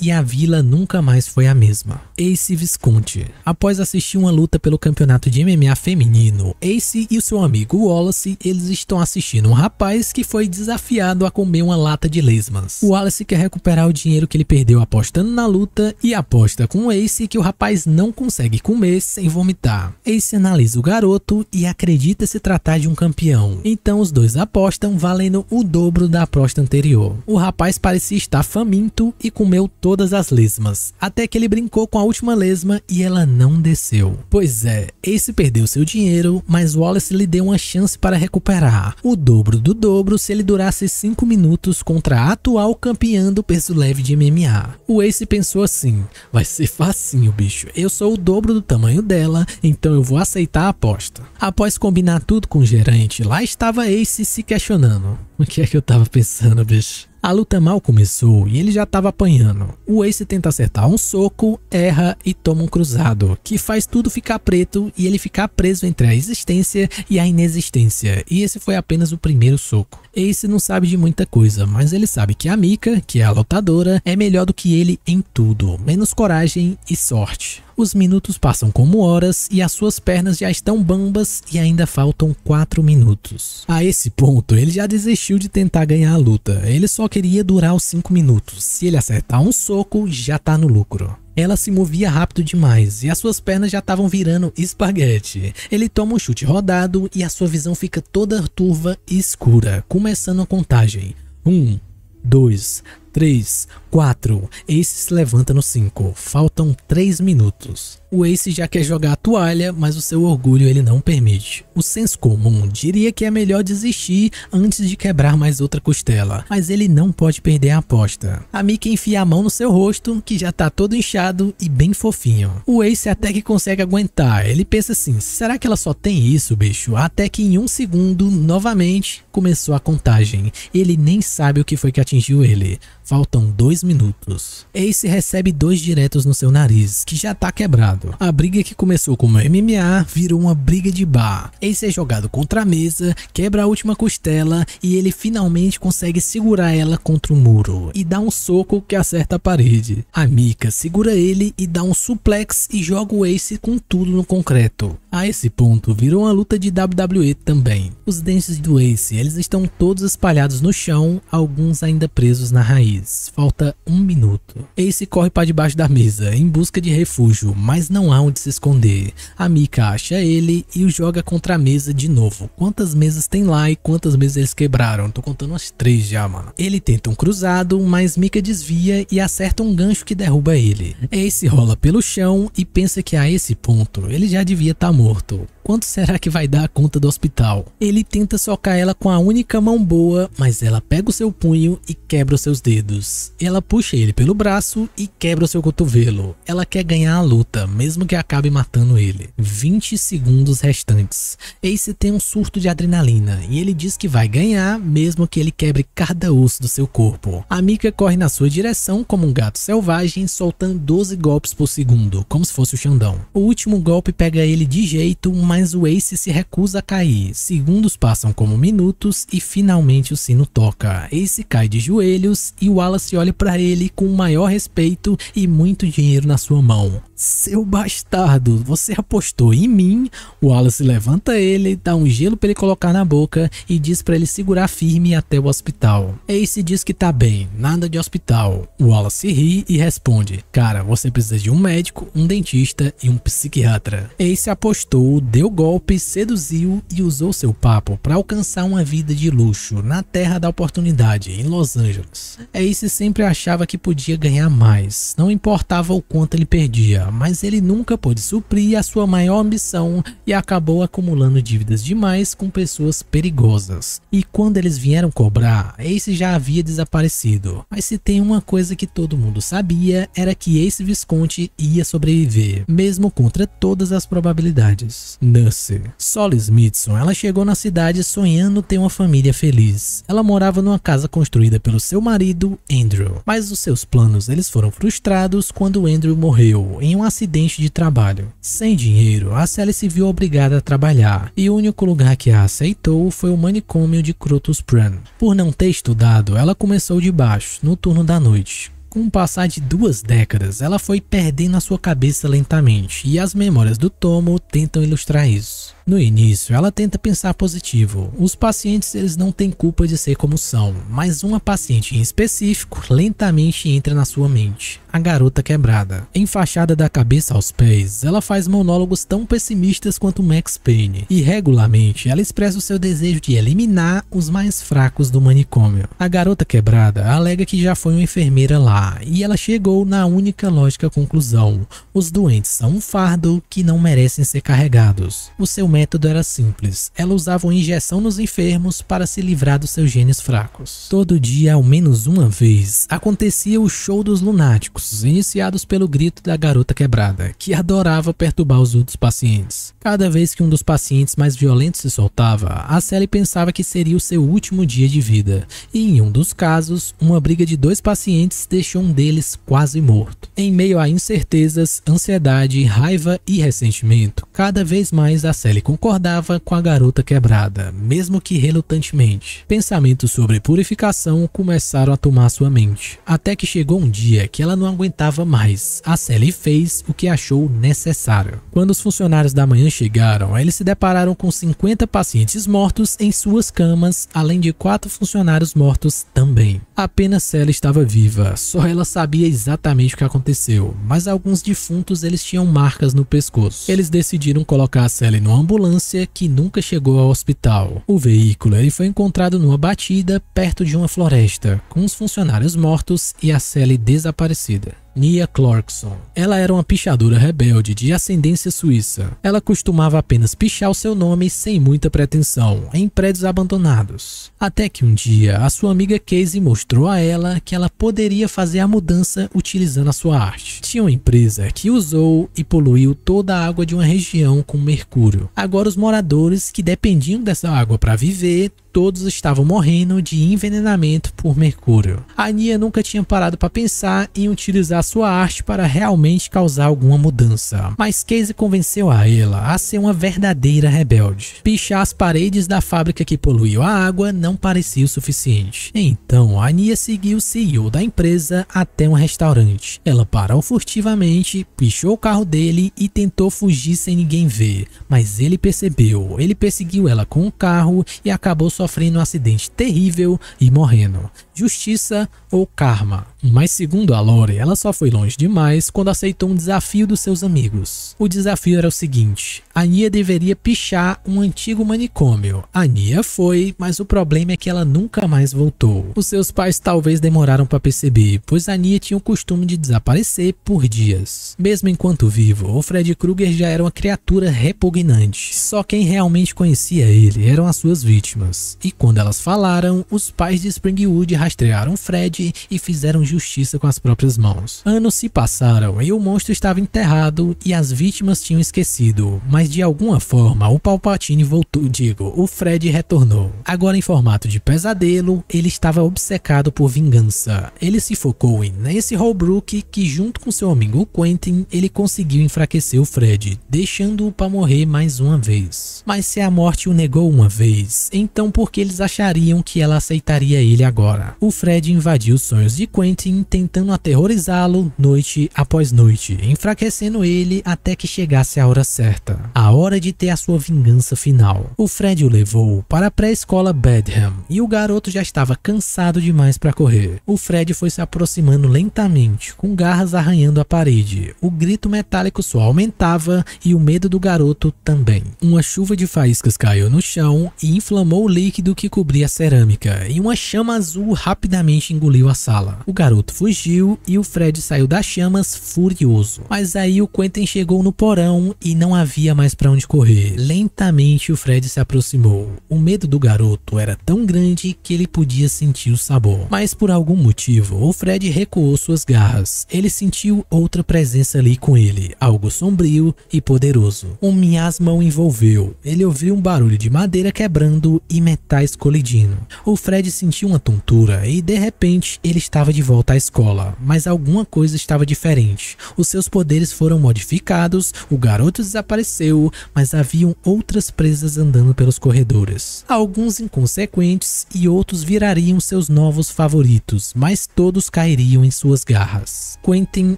e a vila nunca mais foi a mesma. Ace Visconti, após assistir uma luta pelo campeonato de MMA feminino. Ace e seu amigo Wallace, eles estão assistindo um rapaz que foi desafiado a comer uma lata de lesmas. O Wallace quer recuperar o dinheiro que ele perdeu apostando na luta e aposta com Ace que o rapaz não consegue comer sem vomitar. Ace analisa o garoto e acredita se tratar de um campeão. Então os dois apostam valendo o dobro da aposta anterior. O rapaz parecia estar faminto e comeu todas as lesmas, até que ele brincou com a última lesma e ela não desceu perdeu. Pois é, Ace perdeu seu dinheiro, mas Wallace lhe deu uma chance para recuperar. O dobro do dobro se ele durasse 5 minutos contra a atual campeã do peso leve de MMA. O Ace pensou assim, vai ser facinho bicho, eu sou o dobro do tamanho dela, então eu vou aceitar a aposta. Após combinar tudo com o gerente, lá estava Ace se questionando. O que é que eu tava pensando, bicho? A luta mal começou e ele já estava apanhando. O Ace tenta acertar um soco, erra e toma um cruzado, que faz tudo ficar preto e ele ficar preso entre a existência e a inexistência. E esse foi apenas o primeiro soco. Ace não sabe de muita coisa, mas ele sabe que a Mika, que é a lutadora, é melhor do que ele em tudo, menos coragem e sorte. Os minutos passam como horas e as suas pernas já estão bambas e ainda faltam 4 minutos. A esse ponto, ele já desistiu de tentar ganhar a luta, ele só queria durar os 5 minutos. Se ele acertar um soco, já tá no lucro. Ela se movia rápido demais e as suas pernas já estavam virando espaguete. Ele toma um chute rodado e a sua visão fica toda turva e escura, começando a contagem. Um, dois, três, quatro. Ace se levanta no cinco. Faltam três minutos. O Ace já quer jogar a toalha, mas o seu orgulho ele não permite. O senso comum diria que é melhor desistir antes de quebrar mais outra costela, mas ele não pode perder a aposta. A Mickey enfia a mão no seu rosto, que já tá todo inchado e bem fofinho. O Ace até que consegue aguentar, ele pensa assim, será que ela só tem isso, bicho? Até que em um segundo, novamente, começou a contagem. Ele nem sabe o que foi que atingiu ele. Faltam dois minutos. Ace recebe dois diretos no seu nariz, que já tá quebrado. A briga que começou como MMA virou uma briga de bar. Ace é jogado contra a mesa, quebra a última costela e ele finalmente consegue segurar ela contra o muro e dá um soco que acerta a parede. A Mika segura ele e dá um suplex e joga o Ace com tudo no concreto. A esse ponto virou uma luta de WWE também. Os dentes do Ace eles estão todos espalhados no chão, alguns ainda presos na raiz. Falta um minuto. Ace corre para debaixo da mesa em busca de refúgio, mas não há onde se esconder. A Mika acha ele e o joga contra a mesa de novo. Quantas mesas tem lá e quantas mesas eles quebraram? Tô contando umas três já, mano. Ele tenta um cruzado, mas Mika desvia e acerta um gancho que derruba ele. Ace rola pelo chão e pensa que é a esse ponto ele já devia estar tá morto. Quanto será que vai dar a conta do hospital? Ele tenta socar ela com a única mão boa, mas ela pega o seu punho e quebra os seus dedos. Ela puxa ele pelo braço e quebra o seu cotovelo. Ela quer ganhar a luta, mesmo que acabe matando ele. 20 segundos restantes. Ace tem um surto de adrenalina e ele diz que vai ganhar, mesmo que ele quebre cada osso do seu corpo. A Mika corre na sua direção como um gato selvagem, soltando 12 golpes por segundo, como se fosse o Xandão. O último golpe pega ele de jeito, mas o Ace se recusa a cair. Segundos passam como minutos e finalmente o sino toca. Ace cai de joelhos e Wallace olha para ele com o maior respeito e muito dinheiro na sua mão. Seu bastardo, você apostou em mim. O Wallace levanta ele, dá um gelo para ele colocar na boca e diz para ele segurar firme até o hospital. Ace diz que tá bem, nada de hospital. O Wallace ri e responde: Cara, você precisa de um médico, um dentista e um psiquiatra. Ace apostou, deu golpe, seduziu e usou seu papo para alcançar uma vida de luxo na terra da oportunidade, em Los Angeles. Ace sempre achava que podia ganhar mais, não importava o quanto ele perdia, mas ele nunca pôde suprir a sua maior ambição e acabou acumulando dívidas demais com pessoas perigosas. E quando eles vieram cobrar, Ace já havia desaparecido. Mas se tem uma coisa que todo mundo sabia, era que Ace Visconde ia sobreviver, mesmo contra todas as probabilidades. Nancy. Solly Smithson, ela chegou na cidade sonhando ter uma família feliz. Ela morava numa casa construída pelo seu marido, Andrew. Mas os seus planos, eles foram frustrados quando Andrew morreu em um acidente de trabalho. Sem dinheiro, a Sally se viu obrigada a trabalhar, e o único lugar que a aceitou foi o manicômio de Crotus Pran. Por não ter estudado, ela começou de baixo, no turno da noite, com o passar de duas décadas, ela foi perdendo a sua cabeça lentamente, e as memórias do Tomo tentam ilustrar isso. No início, ela tenta pensar positivo. Os pacientes eles não têm culpa de ser como são, mas uma paciente em específico lentamente entra na sua mente. A garota quebrada. Enfaixada da cabeça aos pés, ela faz monólogos tão pessimistas quanto Max Payne. E regularmente, ela expressa o seu desejo de eliminar os mais fracos do manicômio. A garota quebrada alega que já foi uma enfermeira lá e ela chegou na única lógica conclusão. Os doentes são um fardo que não merecem ser carregados. O seu médico método era simples. Ela usava uma injeção nos enfermos para se livrar dos seus genes fracos. Todo dia, ao menos uma vez, acontecia o show dos lunáticos, iniciados pelo grito da garota quebrada, que adorava perturbar os outros pacientes. Cada vez que um dos pacientes mais violentos se soltava, a Sally pensava que seria o seu último dia de vida, e em um dos casos, uma briga de dois pacientes deixou um deles quase morto. Em meio a incertezas, ansiedade, raiva e ressentimento, cada vez mais a Sally concordava com a garota quebrada, mesmo que relutantemente. Pensamentos sobre purificação começaram a tomar sua mente, até que chegou um dia que ela não aguentava mais. A Sally fez o que achou necessário. Quando os funcionários da manhã chegaram, eles se depararam com 50 pacientes mortos em suas camas, além de quatro funcionários mortos também. Apenas Sally estava viva, só ela sabia exatamente o que aconteceu, mas alguns defuntos eles tinham marcas no pescoço. Eles decidiram colocar a Sally no âmbito ambulância que nunca chegou ao hospital. O veículo ele foi encontrado numa batida perto de uma floresta, com os funcionários mortos e a Sally desaparecida. Nia Clarkson. Ela era uma pichadora rebelde de ascendência suíça. Ela costumava apenas pichar o seu nome sem muita pretensão, em prédios abandonados. Até que um dia, a sua amiga Casey mostrou a ela que ela poderia fazer a mudança utilizando a sua arte. Tinha uma empresa que usou e poluiu toda a água de uma região com mercúrio. Agora os moradores que dependiam dessa água para viver todos estavam morrendo de envenenamento por mercúrio. A Nia nunca tinha parado para pensar em utilizar sua arte para realmente causar alguma mudança, mas Casey convenceu a ela a ser uma verdadeira rebelde. Pichar as paredes da fábrica que poluiu a água não parecia o suficiente. Então, a Nia seguiu o CEO da empresa até um restaurante. Ela parou furtivamente, pichou o carro dele e tentou fugir sem ninguém ver, mas ele percebeu. Ele perseguiu ela com o carro e acabou sofrendo um acidente terrível e morrendo justiça ou karma. Mas segundo a Lore, ela só foi longe demais quando aceitou um desafio dos seus amigos. O desafio era o seguinte, a Nia deveria pichar um antigo manicômio. A Nia foi, mas o problema é que ela nunca mais voltou. Os seus pais talvez demoraram para perceber, pois a Nia tinha o costume de desaparecer por dias. Mesmo enquanto vivo, o Fred Krueger já era uma criatura repugnante. Só quem realmente conhecia ele eram as suas vítimas. E quando elas falaram, os pais de Springwood rastrearam Fred e fizeram justiça com as próprias mãos. Anos se passaram e o monstro estava enterrado e as vítimas tinham esquecido, mas de alguma forma o Palpatine voltou, digo, o Fred retornou. Agora em formato de pesadelo, ele estava obcecado por vingança. Ele se focou em Nancy Holbrook, que junto com seu amigo Quentin, ele conseguiu enfraquecer o Fred, deixando-o para morrer mais uma vez. Mas se a morte o negou uma vez, então por que eles achariam que ela aceitaria ele agora? O Fred invadiu os sonhos de Quentin, tentando aterrorizá-lo noite após noite, enfraquecendo ele até que chegasse a hora certa, a hora de ter a sua vingança final. O Fred o levou para a pré-escola Bedham e o garoto já estava cansado demais para correr. O Fred foi se aproximando lentamente, com garras arranhando a parede. O grito metálico só aumentava e o medo do garoto também. Uma chuva de faíscas caiu no chão e inflamou o líquido que cobria a cerâmica, e uma chama azul rapidamente engoliu a sala. O garoto fugiu e o Fred saiu das chamas furioso. Mas aí o Quentin chegou no porão e não havia mais para onde correr. Lentamente o Fred se aproximou. O medo do garoto era tão grande que ele podia sentir o sabor. Mas por algum motivo, o Fred recuou suas garras. Ele sentiu outra presença ali com ele, algo sombrio e poderoso. Um miasma o envolveu. Ele ouviu um barulho de madeira quebrando e metais colidindo. O Fred sentiu uma tontura e de repente ele estava de volta à escola, mas alguma coisa estava diferente. Os seus poderes foram modificados, o garoto desapareceu, mas haviam outras presas andando pelos corredores. Alguns inconsequentes e outros virariam seus novos favoritos, mas todos cairiam em suas garras. Quentin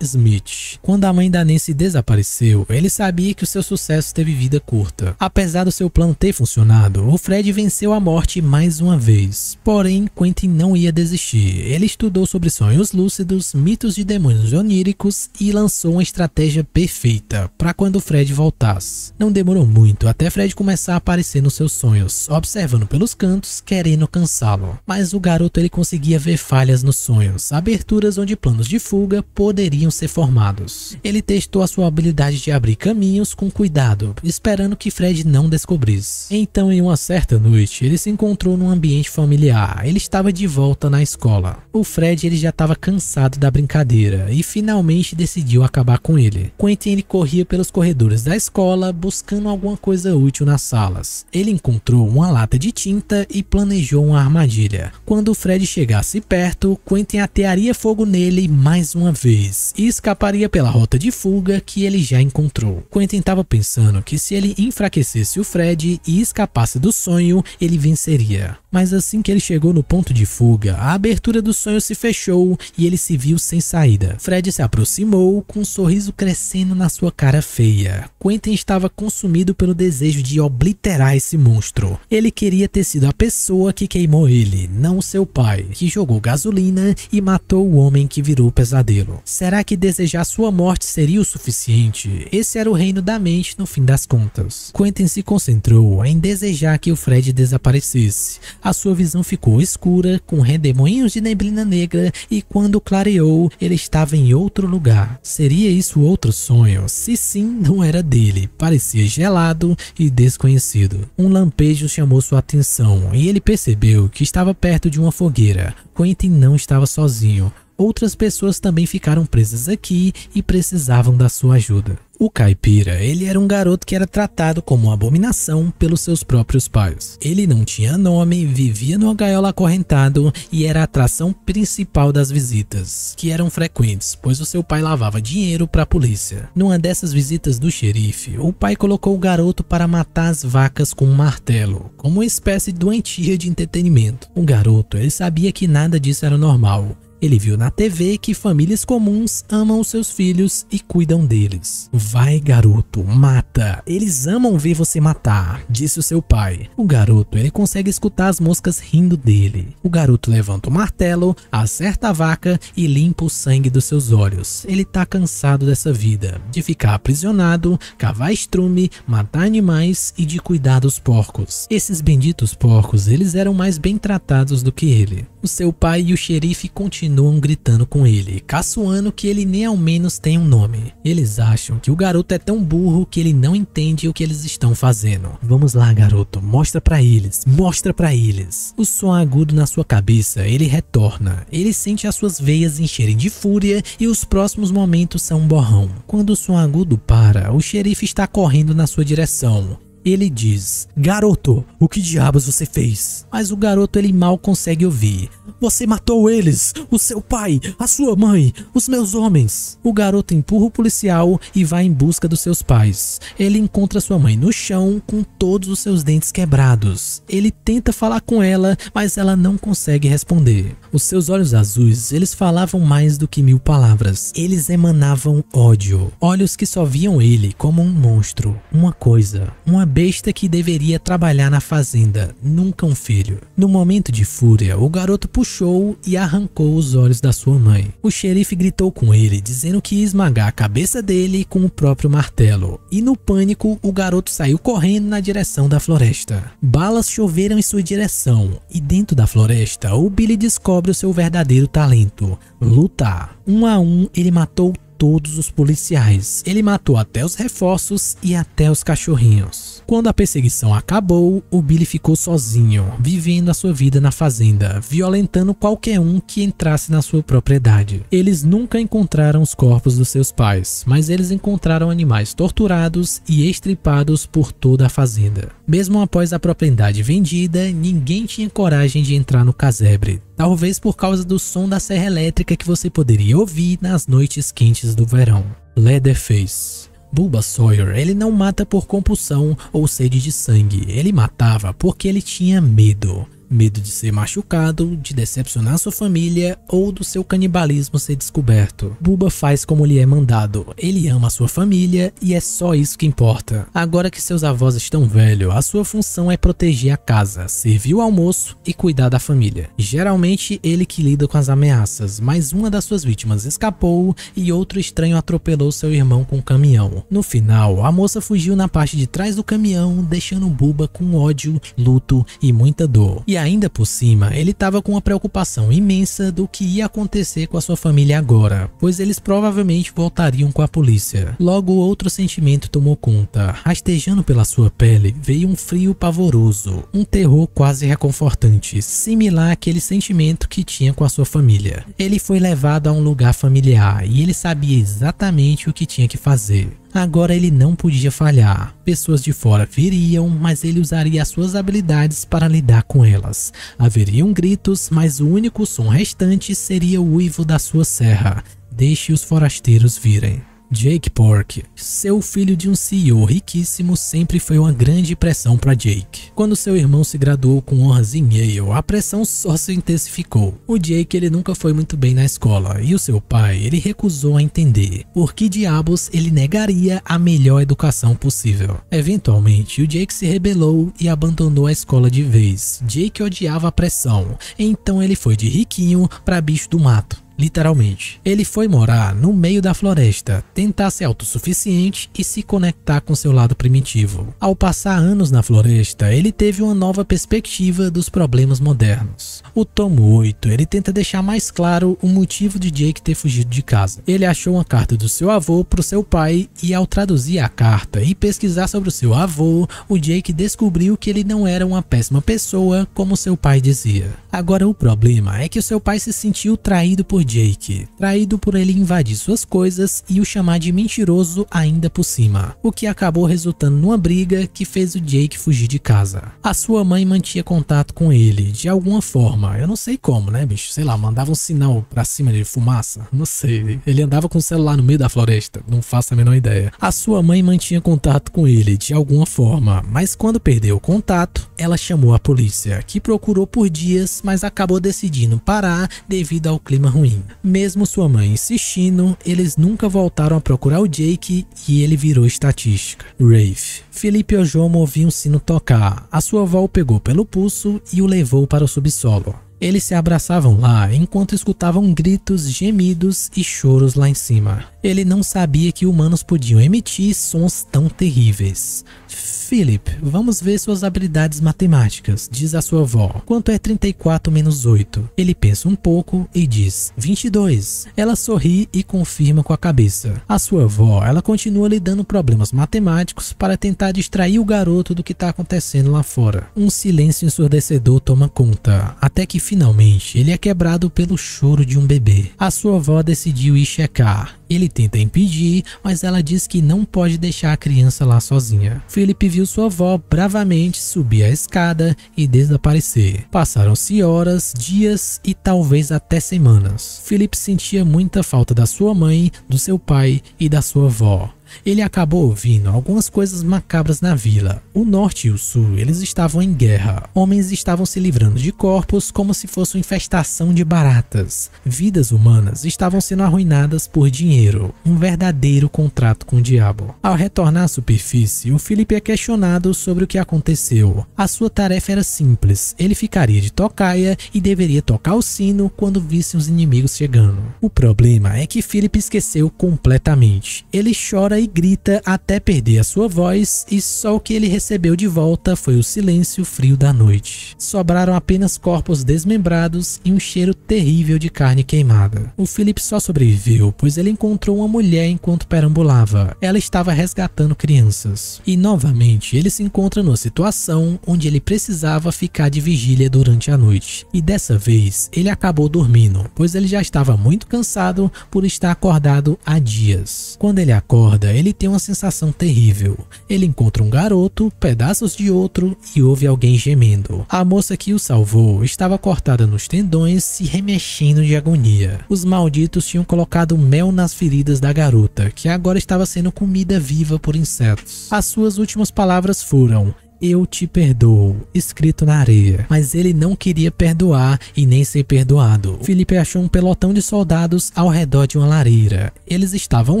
Smith. Quando a mãe da Nancy desapareceu, ele sabia que o seu sucesso teve vida curta. Apesar do seu plano ter funcionado, o Fred venceu a morte mais uma vez. Porém, Quentin não ia desistir. Ele estudou sobre sonhos lúcidos, mitos de demônios oníricos e lançou uma estratégia perfeita para quando Fred voltasse. Não demorou muito até Fred começar a aparecer nos seus sonhos, observando pelos cantos, querendo cansá-lo. Mas o garoto ele conseguia ver falhas nos sonhos, aberturas onde planos de fuga poderiam ser formados. Ele testou a sua habilidade de abrir caminhos com cuidado, esperando que Fred não descobrisse. Então, em uma certa noite, ele se encontrou num ambiente familiar. Ele estava de volta volta na escola. O Fred ele já estava cansado da brincadeira e finalmente decidiu acabar com ele. Quentin ele corria pelos corredores da escola buscando alguma coisa útil nas salas. Ele encontrou uma lata de tinta e planejou uma armadilha. Quando o Fred chegasse perto, Quentin atearia fogo nele mais uma vez e escaparia pela rota de fuga que ele já encontrou. Quentin estava pensando que se ele enfraquecesse o Fred e escapasse do sonho, ele venceria. Mas assim que ele chegou no ponto de fuga, a abertura do sonho se fechou e ele se viu sem saída. Fred se aproximou com um sorriso crescendo na sua cara feia. Quentin estava consumido pelo desejo de obliterar esse monstro. Ele queria ter sido a pessoa que queimou ele, não seu pai, que jogou gasolina e matou o homem que virou o pesadelo. Será que desejar sua morte seria o suficiente? Esse era o reino da mente no fim das contas. Quentin se concentrou em desejar que o Fred desaparecesse, a sua visão ficou escura, com redemoinhos de neblina negra, e quando clareou, ele estava em outro lugar. Seria isso outro sonho? Se sim, não era dele. Parecia gelado e desconhecido. Um lampejo chamou sua atenção e ele percebeu que estava perto de uma fogueira. Quentin não estava sozinho. Outras pessoas também ficaram presas aqui e precisavam da sua ajuda. O caipira, ele era um garoto que era tratado como uma abominação pelos seus próprios pais. Ele não tinha nome, vivia numa gaiola acorrentado e era a atração principal das visitas, que eram frequentes, pois o seu pai lavava dinheiro para a polícia. Numa dessas visitas do xerife, o pai colocou o garoto para matar as vacas com um martelo, como uma espécie de doentia de entretenimento. O garoto, ele sabia que nada disso era normal, ele viu na TV que famílias comuns amam seus filhos e cuidam deles. Vai, garoto, mata. Eles amam ver você matar, disse o seu pai. O garoto, ele consegue escutar as moscas rindo dele. O garoto levanta o martelo, acerta a vaca e limpa o sangue dos seus olhos. Ele tá cansado dessa vida, de ficar aprisionado, cavar estrume, matar animais e de cuidar dos porcos. Esses benditos porcos, eles eram mais bem tratados do que ele. O seu pai e o xerife continuam continuam gritando com ele, caçoando que ele nem ao menos tem um nome. Eles acham que o garoto é tão burro que ele não entende o que eles estão fazendo. Vamos lá, garoto, mostra para eles, mostra para eles. O som agudo na sua cabeça, ele retorna. Ele sente as suas veias encherem de fúria e os próximos momentos são um borrão. Quando o som agudo para, o xerife está correndo na sua direção. Ele diz: Garoto, o que diabos você fez? Mas o garoto ele mal consegue ouvir. Você matou eles, o seu pai, a sua mãe, os meus homens. O garoto empurra o policial e vai em busca dos seus pais. Ele encontra sua mãe no chão com todos os seus dentes quebrados. Ele tenta falar com ela, mas ela não consegue responder. Os seus olhos azuis, eles falavam mais do que mil palavras. Eles emanavam ódio, olhos que só viam ele como um monstro, uma coisa, uma besta que deveria trabalhar na fazenda, nunca um filho. No momento de fúria, o garoto puxou e arrancou os olhos da sua mãe. O xerife gritou com ele, dizendo que ia esmagar a cabeça dele com o próprio martelo. E no pânico, o garoto saiu correndo na direção da floresta. Balas choveram em sua direção, e dentro da floresta, o Billy descobre o seu verdadeiro talento, lutar. Um a um, ele matou todos os policiais. Ele matou até os reforços e até os cachorrinhos. Quando a perseguição acabou, o Billy ficou sozinho, vivendo a sua vida na fazenda, violentando qualquer um que entrasse na sua propriedade. Eles nunca encontraram os corpos dos seus pais, mas eles encontraram animais torturados e estripados por toda a fazenda. Mesmo após a propriedade vendida, ninguém tinha coragem de entrar no casebre, talvez por causa do som da serra elétrica que você poderia ouvir nas noites quentes antes do verão. Leatherface Bulba Sawyer, ele não mata por compulsão ou sede de sangue, ele matava porque ele tinha medo medo de ser machucado, de decepcionar sua família ou do seu canibalismo ser descoberto. Buba faz como lhe é mandado, ele ama sua família e é só isso que importa. Agora que seus avós estão velhos, a sua função é proteger a casa, servir o almoço e cuidar da família. Geralmente ele que lida com as ameaças, mas uma das suas vítimas escapou e outro estranho atropelou seu irmão com um caminhão. No final, a moça fugiu na parte de trás do caminhão, deixando Buba com ódio, luto e muita dor. E e ainda por cima, ele estava com uma preocupação imensa do que ia acontecer com a sua família agora, pois eles provavelmente voltariam com a polícia. Logo, outro sentimento tomou conta. Rastejando pela sua pele, veio um frio pavoroso, um terror quase reconfortante, similar àquele sentimento que tinha com a sua família. Ele foi levado a um lugar familiar e ele sabia exatamente o que tinha que fazer. Agora ele não podia falhar. Pessoas de fora viriam, mas ele usaria as suas habilidades para lidar com elas. Haveriam gritos, mas o único som restante seria o uivo da sua serra. Deixe os forasteiros virem. Jake Pork, seu filho de um CEO riquíssimo, sempre foi uma grande pressão para Jake. Quando seu irmão se graduou com honras em Yale, a pressão só se intensificou. O Jake ele nunca foi muito bem na escola e o seu pai ele recusou a entender por que diabos ele negaria a melhor educação possível. Eventualmente, o Jake se rebelou e abandonou a escola de vez. Jake odiava a pressão, então ele foi de riquinho para bicho do mato literalmente. Ele foi morar no meio da floresta, tentar ser autossuficiente e se conectar com seu lado primitivo. Ao passar anos na floresta, ele teve uma nova perspectiva dos problemas modernos. O tomo 8, ele tenta deixar mais claro o motivo de Jake ter fugido de casa. Ele achou uma carta do seu avô para o seu pai e ao traduzir a carta e pesquisar sobre o seu avô, o Jake descobriu que ele não era uma péssima pessoa, como seu pai dizia. Agora o problema é que o seu pai se sentiu traído por Jake, traído por ele invadir suas coisas e o chamar de mentiroso ainda por cima, o que acabou resultando numa briga que fez o Jake fugir de casa. A sua mãe mantinha contato com ele, de alguma forma, eu não sei como, né, bicho? Sei lá, mandava um sinal pra cima de fumaça, não sei. Ele andava com o celular no meio da floresta, não faço a menor ideia. A sua mãe mantinha contato com ele, de alguma forma, mas quando perdeu o contato, ela chamou a polícia, que procurou por dias, mas acabou decidindo parar devido ao clima ruim mesmo sua mãe insistindo, eles nunca voltaram a procurar o Jake e ele virou estatística. Rafe. Felipe Ojomo ouviu um sino tocar. A sua avó o pegou pelo pulso e o levou para o subsolo. Eles se abraçavam lá enquanto escutavam gritos, gemidos e choros lá em cima. Ele não sabia que humanos podiam emitir sons tão terríveis. Philip, vamos ver suas habilidades matemáticas, diz a sua avó. Quanto é 34 menos 8? Ele pensa um pouco e diz 22. Ela sorri e confirma com a cabeça. A sua avó, ela continua lhe dando problemas matemáticos para tentar distrair o garoto do que está acontecendo lá fora. Um silêncio ensurdecedor toma conta, até que finalmente ele é quebrado pelo choro de um bebê. A sua avó decidiu ir checar ele tenta impedir, mas ela diz que não pode deixar a criança lá sozinha. Philip viu sua avó bravamente subir a escada e desaparecer. Passaram-se horas, dias e talvez até semanas. Philip sentia muita falta da sua mãe, do seu pai e da sua avó. Ele acabou ouvindo algumas coisas macabras na vila. O norte e o sul, eles estavam em guerra. Homens estavam se livrando de corpos como se fosse uma infestação de baratas. Vidas humanas estavam sendo arruinadas por dinheiro. Um verdadeiro contrato com o diabo. Ao retornar à superfície, o Felipe é questionado sobre o que aconteceu. A sua tarefa era simples. Ele ficaria de tocaia e deveria tocar o sino quando visse os inimigos chegando. O problema é que Felipe esqueceu completamente. Ele chora e e grita até perder a sua voz e só o que ele recebeu de volta foi o silêncio frio da noite. Sobraram apenas corpos desmembrados e um cheiro terrível de carne queimada. O Philip só sobreviveu, pois ele encontrou uma mulher enquanto perambulava. Ela estava resgatando crianças. E novamente, ele se encontra numa situação onde ele precisava ficar de vigília durante a noite. E dessa vez, ele acabou dormindo, pois ele já estava muito cansado por estar acordado há dias. Quando ele acorda, ele tem uma sensação terrível. Ele encontra um garoto, pedaços de outro e ouve alguém gemendo. A moça que o salvou estava cortada nos tendões, se remexendo de agonia. Os malditos tinham colocado mel nas feridas da garota, que agora estava sendo comida viva por insetos. As suas últimas palavras foram: eu te perdoo, escrito na areia. Mas ele não queria perdoar e nem ser perdoado. Felipe achou um pelotão de soldados ao redor de uma lareira. Eles estavam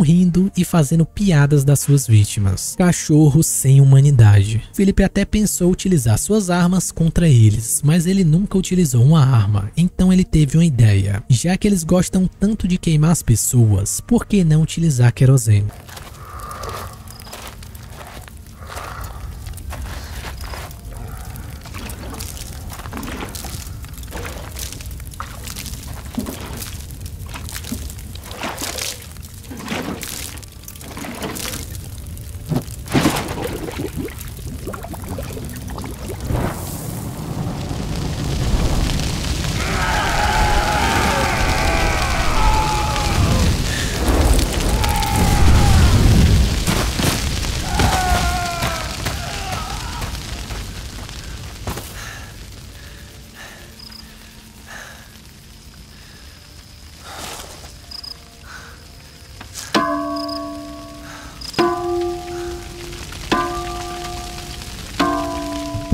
rindo e fazendo piadas das suas vítimas. Cachorro sem humanidade. Felipe até pensou utilizar suas armas contra eles, mas ele nunca utilizou uma arma, então ele teve uma ideia. Já que eles gostam tanto de queimar as pessoas, por que não utilizar querosene?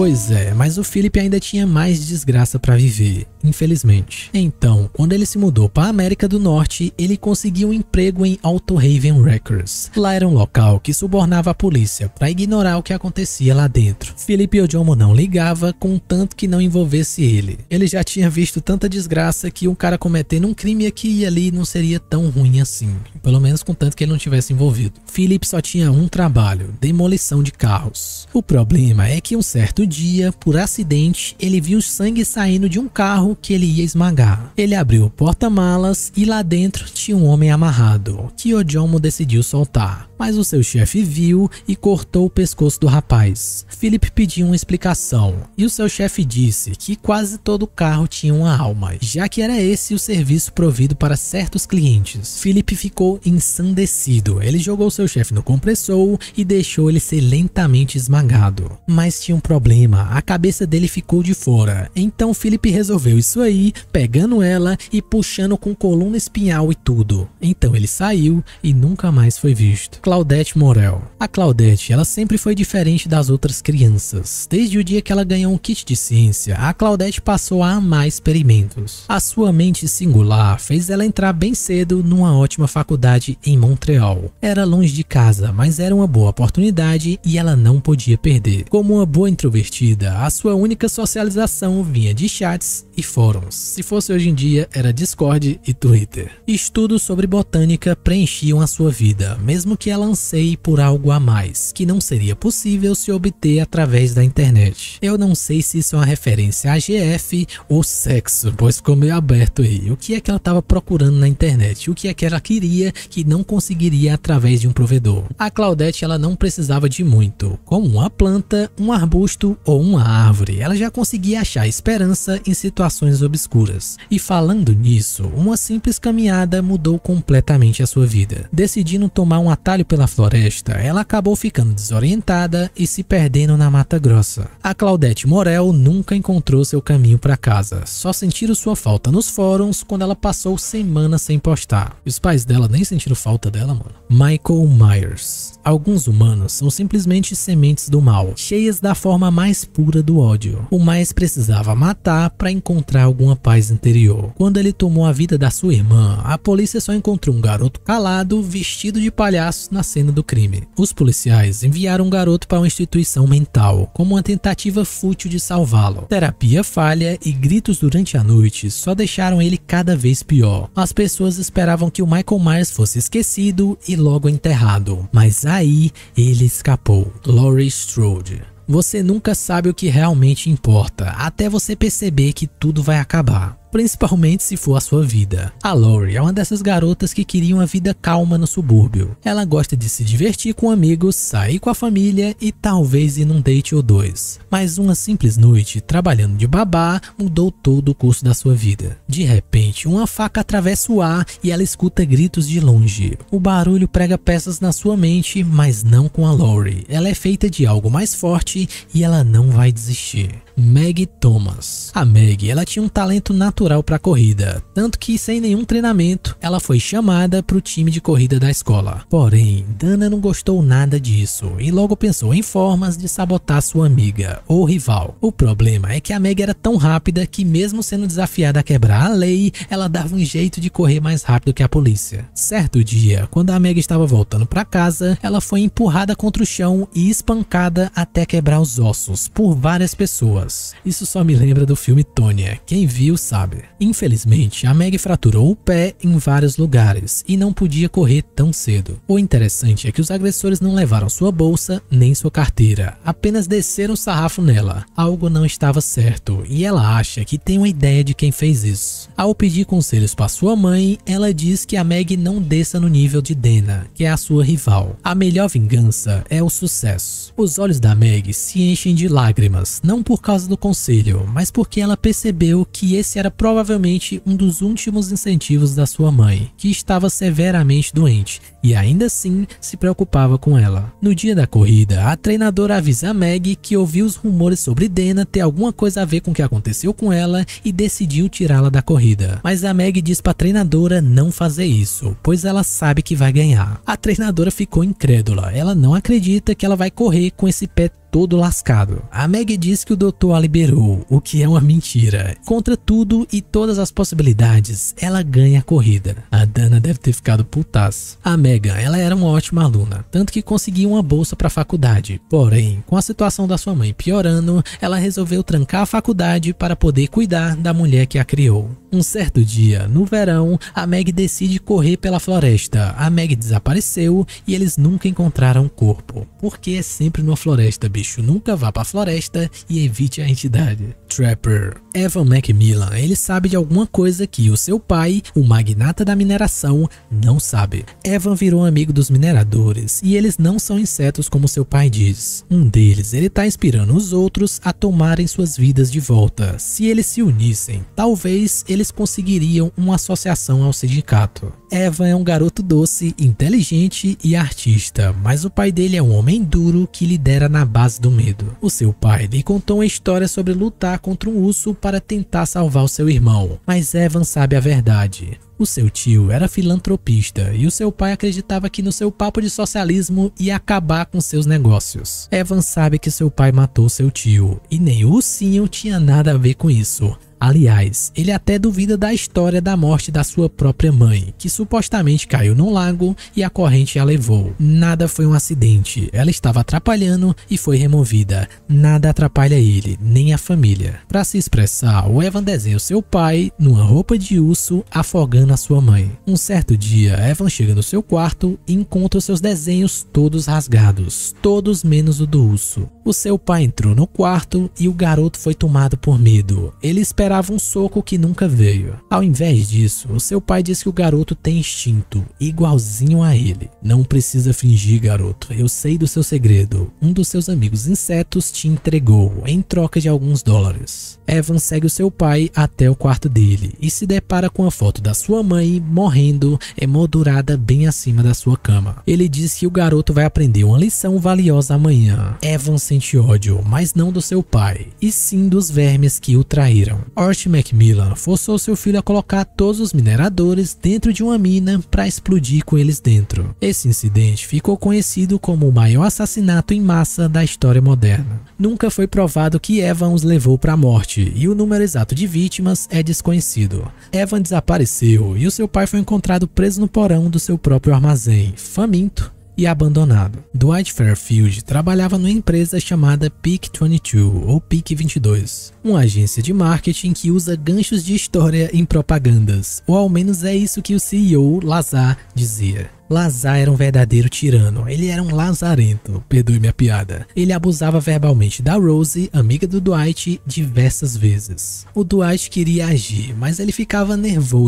Pois é, mas o Felipe ainda tinha mais desgraça para viver infelizmente. Então, quando ele se mudou para a América do Norte, ele conseguiu um emprego em Auto Haven Records. Lá era um local que subornava a polícia para ignorar o que acontecia lá dentro. Felipe Ojomo não ligava, contanto que não envolvesse ele. Ele já tinha visto tanta desgraça que um cara cometendo um crime aqui e ali não seria tão ruim assim. Pelo menos contanto que ele não tivesse envolvido. Felipe só tinha um trabalho, demolição de carros. O problema é que um certo dia, por acidente, ele viu sangue saindo de um carro que ele ia esmagar. Ele abriu o porta-malas e lá dentro tinha um homem amarrado, que Ojomo decidiu soltar mas o seu chefe viu e cortou o pescoço do rapaz. Philip pediu uma explicação e o seu chefe disse que quase todo carro tinha uma alma, já que era esse o serviço provido para certos clientes. Philip ficou ensandecido. Ele jogou seu chefe no compressor e deixou ele ser lentamente esmagado. Mas tinha um problema, a cabeça dele ficou de fora. Então Philip resolveu isso aí, pegando ela e puxando com coluna espinhal e tudo. Então ele saiu e nunca mais foi visto. Claudette Morel. A Claudette, ela sempre foi diferente das outras crianças. Desde o dia que ela ganhou um kit de ciência, a Claudette passou a amar experimentos. A sua mente singular fez ela entrar bem cedo numa ótima faculdade em Montreal. Era longe de casa, mas era uma boa oportunidade e ela não podia perder. Como uma boa introvertida, a sua única socialização vinha de chats e fóruns. Se fosse hoje em dia, era Discord e Twitter. Estudos sobre botânica preenchiam a sua vida, mesmo que ela balancei por algo a mais, que não seria possível se obter através da internet. Eu não sei se isso é uma referência a GF ou sexo, pois ficou meio aberto aí. O que é que ela estava procurando na internet? O que é que ela queria que não conseguiria através de um provedor? A Claudete ela não precisava de muito, como uma planta, um arbusto ou uma árvore. Ela já conseguia achar esperança em situações obscuras. E falando nisso, uma simples caminhada mudou completamente a sua vida. Decidindo tomar um atalho pela floresta, ela acabou ficando desorientada e se perdendo na Mata Grossa. A Claudete Morel nunca encontrou seu caminho para casa, só sentiram sua falta nos fóruns quando ela passou semanas sem postar. E os pais dela nem sentiram falta dela, mano. Michael Myers. Alguns humanos são simplesmente sementes do mal, cheias da forma mais pura do ódio. O Myers precisava matar para encontrar alguma paz interior. Quando ele tomou a vida da sua irmã, a polícia só encontrou um garoto calado, vestido de palhaço na cena do crime. Os policiais enviaram um garoto para uma instituição mental, como uma tentativa fútil de salvá-lo. Terapia falha e gritos durante a noite só deixaram ele cada vez pior. As pessoas esperavam que o Michael Myers fosse esquecido e logo enterrado, mas aí ele escapou. Laurie Strode você nunca sabe o que realmente importa, até você perceber que tudo vai acabar principalmente se for a sua vida. A Lori é uma dessas garotas que queria uma vida calma no subúrbio. Ela gosta de se divertir com amigos, sair com a família e talvez ir num date ou dois. Mas uma simples noite, trabalhando de babá, mudou todo o curso da sua vida. De repente, uma faca atravessa o ar e ela escuta gritos de longe. O barulho prega peças na sua mente, mas não com a Lori. Ela é feita de algo mais forte e ela não vai desistir. Meg Thomas. A Meg, ela tinha um talento natural para corrida, tanto que sem nenhum treinamento, ela foi chamada para o time de corrida da escola. Porém, Dana não gostou nada disso e logo pensou em formas de sabotar sua amiga ou rival. O problema é que a Meg era tão rápida que mesmo sendo desafiada a quebrar a lei, ela dava um jeito de correr mais rápido que a polícia. Certo dia, quando a Meg estava voltando para casa, ela foi empurrada contra o chão e espancada até quebrar os ossos por várias pessoas. Deus. Isso só me lembra do filme Tônia, quem viu sabe. Infelizmente, a Meg fraturou o pé em vários lugares e não podia correr tão cedo. O interessante é que os agressores não levaram sua bolsa nem sua carteira, apenas desceram o sarrafo nela. Algo não estava certo e ela acha que tem uma ideia de quem fez isso. Ao pedir conselhos para sua mãe, ela diz que a Meg não desça no nível de Dena, que é a sua rival. A melhor vingança é o sucesso. Os olhos da Meg se enchem de lágrimas, não por causa causa do conselho, mas porque ela percebeu que esse era provavelmente um dos últimos incentivos da sua mãe, que estava severamente doente e ainda assim se preocupava com ela. No dia da corrida, a treinadora avisa a Maggie que ouviu os rumores sobre Dena ter alguma coisa a ver com o que aconteceu com ela e decidiu tirá-la da corrida. Mas a Maggie diz para a treinadora não fazer isso, pois ela sabe que vai ganhar. A treinadora ficou incrédula, ela não acredita que ela vai correr com esse pé todo lascado. A Meg diz que o doutor a liberou, o que é uma mentira. Contra tudo e todas as possibilidades, ela ganha a corrida. A Dana deve ter ficado putaço. A Megan, ela era uma ótima aluna, tanto que conseguiu uma bolsa para a faculdade. Porém, com a situação da sua mãe piorando, ela resolveu trancar a faculdade para poder cuidar da mulher que a criou. Um certo dia, no verão, a Meg decide correr pela floresta. A Meg desapareceu e eles nunca encontraram o corpo, porque é sempre numa floresta, bicho bicho, nunca vá pra floresta e evite a entidade. Trapper Evan Macmillan, ele sabe de alguma coisa que o seu pai, o magnata da mineração, não sabe. Evan virou amigo dos mineradores e eles não são insetos como seu pai diz. Um deles, ele tá inspirando os outros a tomarem suas vidas de volta. Se eles se unissem, talvez eles conseguiriam uma associação ao sindicato. Evan é um garoto doce, inteligente e artista, mas o pai dele é um homem duro que lidera na base do medo. O seu pai lhe contou uma história sobre lutar contra um urso para tentar salvar o seu irmão, mas Evan sabe a verdade. O seu tio era filantropista e o seu pai acreditava que no seu papo de socialismo ia acabar com seus negócios. Evan sabe que seu pai matou seu tio e nem o ursinho tinha nada a ver com isso. Aliás, ele até duvida da história da morte da sua própria mãe, que supostamente caiu num lago e a corrente a levou. Nada foi um acidente, ela estava atrapalhando e foi removida. Nada atrapalha ele, nem a família. Para se expressar, o Evan desenha seu pai numa roupa de urso afogando a sua mãe. Um certo dia, Evan chega no seu quarto e encontra seus desenhos todos rasgados, todos menos o do urso. O seu pai entrou no quarto e o garoto foi tomado por medo. Ele espera esperava um soco que nunca veio. Ao invés disso, o seu pai diz que o garoto tem instinto, igualzinho a ele. Não precisa fingir, garoto, eu sei do seu segredo. Um dos seus amigos insetos te entregou, em troca de alguns dólares. Evan segue o seu pai até o quarto dele e se depara com a foto da sua mãe morrendo, emoldurada bem acima da sua cama. Ele diz que o garoto vai aprender uma lição valiosa amanhã. Evan sente ódio, mas não do seu pai, e sim dos vermes que o traíram. Orch Macmillan forçou seu filho a colocar todos os mineradores dentro de uma mina para explodir com eles dentro. Esse incidente ficou conhecido como o maior assassinato em massa da história moderna. Nunca foi provado que Evan os levou para a morte e o número exato de vítimas é desconhecido. Evan desapareceu e o seu pai foi encontrado preso no porão do seu próprio armazém, faminto e abandonado. Dwight Fairfield trabalhava numa empresa chamada Peak 22 ou Peak 22, uma agência de marketing que usa ganchos de história em propagandas, ou ao menos é isso que o CEO Lazar dizia. Lazar era um verdadeiro tirano. Ele era um lazarento, perdoe minha piada. Ele abusava verbalmente da Rose, amiga do Dwight, diversas vezes. O Dwight queria agir, mas ele ficava nervoso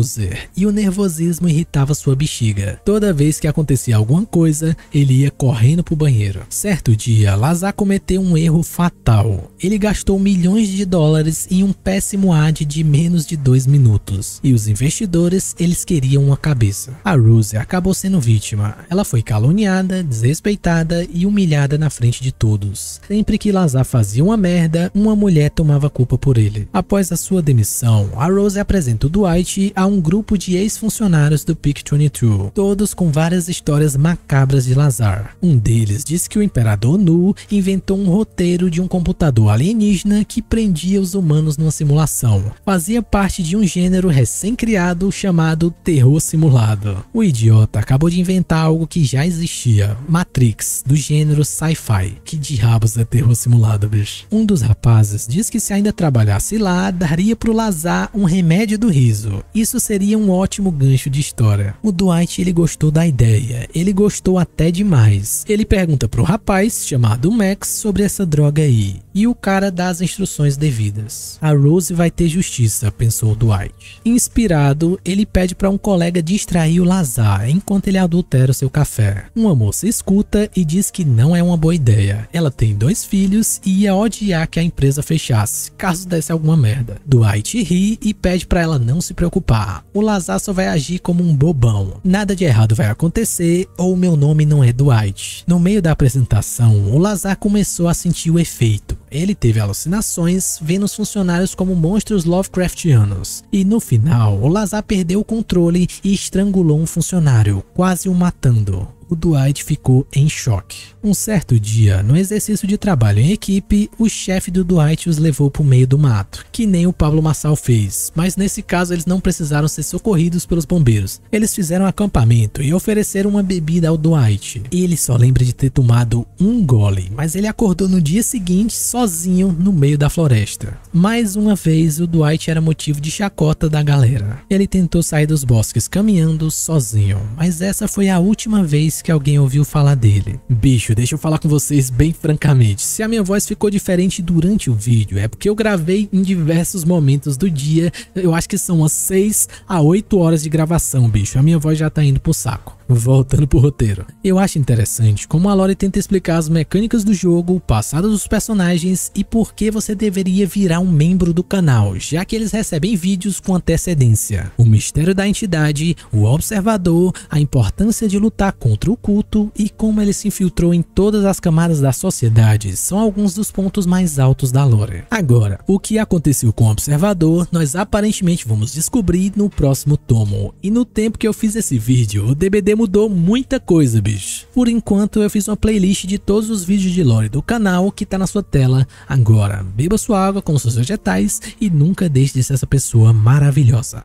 e o nervosismo irritava sua bexiga. Toda vez que acontecia alguma coisa, ele ia correndo pro banheiro. Certo dia, Lazar cometeu um erro fatal. Ele gastou milhões de dólares em um péssimo ad de menos de dois minutos e os investidores eles queriam uma cabeça. A Rose acabou sendo vítima vítima. Ela foi caluniada, desrespeitada e humilhada na frente de todos. Sempre que Lazar fazia uma merda, uma mulher tomava culpa por ele. Após a sua demissão, a Rose apresenta o Dwight a um grupo de ex-funcionários do pic 22, todos com várias histórias macabras de Lazar. Um deles diz que o Imperador Nu inventou um roteiro de um computador alienígena que prendia os humanos numa simulação. Fazia parte de um gênero recém-criado chamado terror simulado. O idiota acabou de inventar algo que já existia. Matrix, do gênero sci-fi. Que diabos é terror simulado, bicho? Um dos rapazes diz que se ainda trabalhasse lá, daria pro Lazar um remédio do riso. Isso seria um ótimo gancho de história. O Dwight, ele gostou da ideia. Ele gostou até demais. Ele pergunta pro rapaz, chamado Max, sobre essa droga aí. E o cara dá as instruções devidas. A Rose vai ter justiça, pensou o Dwight. Inspirado, ele pede para um colega distrair o Lazar enquanto ele adultera seu café. Uma moça escuta e diz que não é uma boa ideia. Ela tem dois filhos e ia odiar que a empresa fechasse, caso desse alguma merda. Dwight ri e pede para ela não se preocupar. O Lazar só vai agir como um bobão. Nada de errado vai acontecer ou meu nome não é Dwight. No meio da apresentação, o Lazar começou a sentir o efeito. Ele teve alucinações, vendo os funcionários como monstros Lovecraftianos. E no final, o Lazar perdeu o controle e estrangulou um funcionário, quase quase o matando. O Dwight ficou em choque. Um certo dia, no exercício de trabalho em equipe, o chefe do Dwight os levou para o meio do mato, que nem o Pablo Massal fez, mas nesse caso eles não precisaram ser socorridos pelos bombeiros. Eles fizeram acampamento e ofereceram uma bebida ao Dwight. Ele só lembra de ter tomado um gole, mas ele acordou no dia seguinte sozinho no meio da floresta. Mais uma vez, o Dwight era motivo de chacota da galera. Ele tentou sair dos bosques caminhando sozinho, mas essa foi a última vez que alguém ouviu falar dele. Bicho deixa eu falar com vocês bem francamente. Se a minha voz ficou diferente durante o vídeo, é porque eu gravei em diversos momentos do dia. Eu acho que são umas 6 a 8 horas de gravação, bicho. A minha voz já tá indo pro saco. Voltando pro roteiro. Eu acho interessante como a Lore tenta explicar as mecânicas do jogo, o passado dos personagens e por que você deveria virar um membro do canal, já que eles recebem vídeos com antecedência. O mistério da entidade, o observador, a importância de lutar contra o culto e como ele se infiltrou em todas as camadas da sociedade são alguns dos pontos mais altos da lore. Agora, o que aconteceu com o Observador, nós aparentemente vamos descobrir no próximo tomo. E no tempo que eu fiz esse vídeo, o DBD mudou muita coisa, bicho. Por enquanto, eu fiz uma playlist de todos os vídeos de lore do canal que tá na sua tela agora. Beba sua água com seus vegetais e nunca deixe de ser essa pessoa maravilhosa.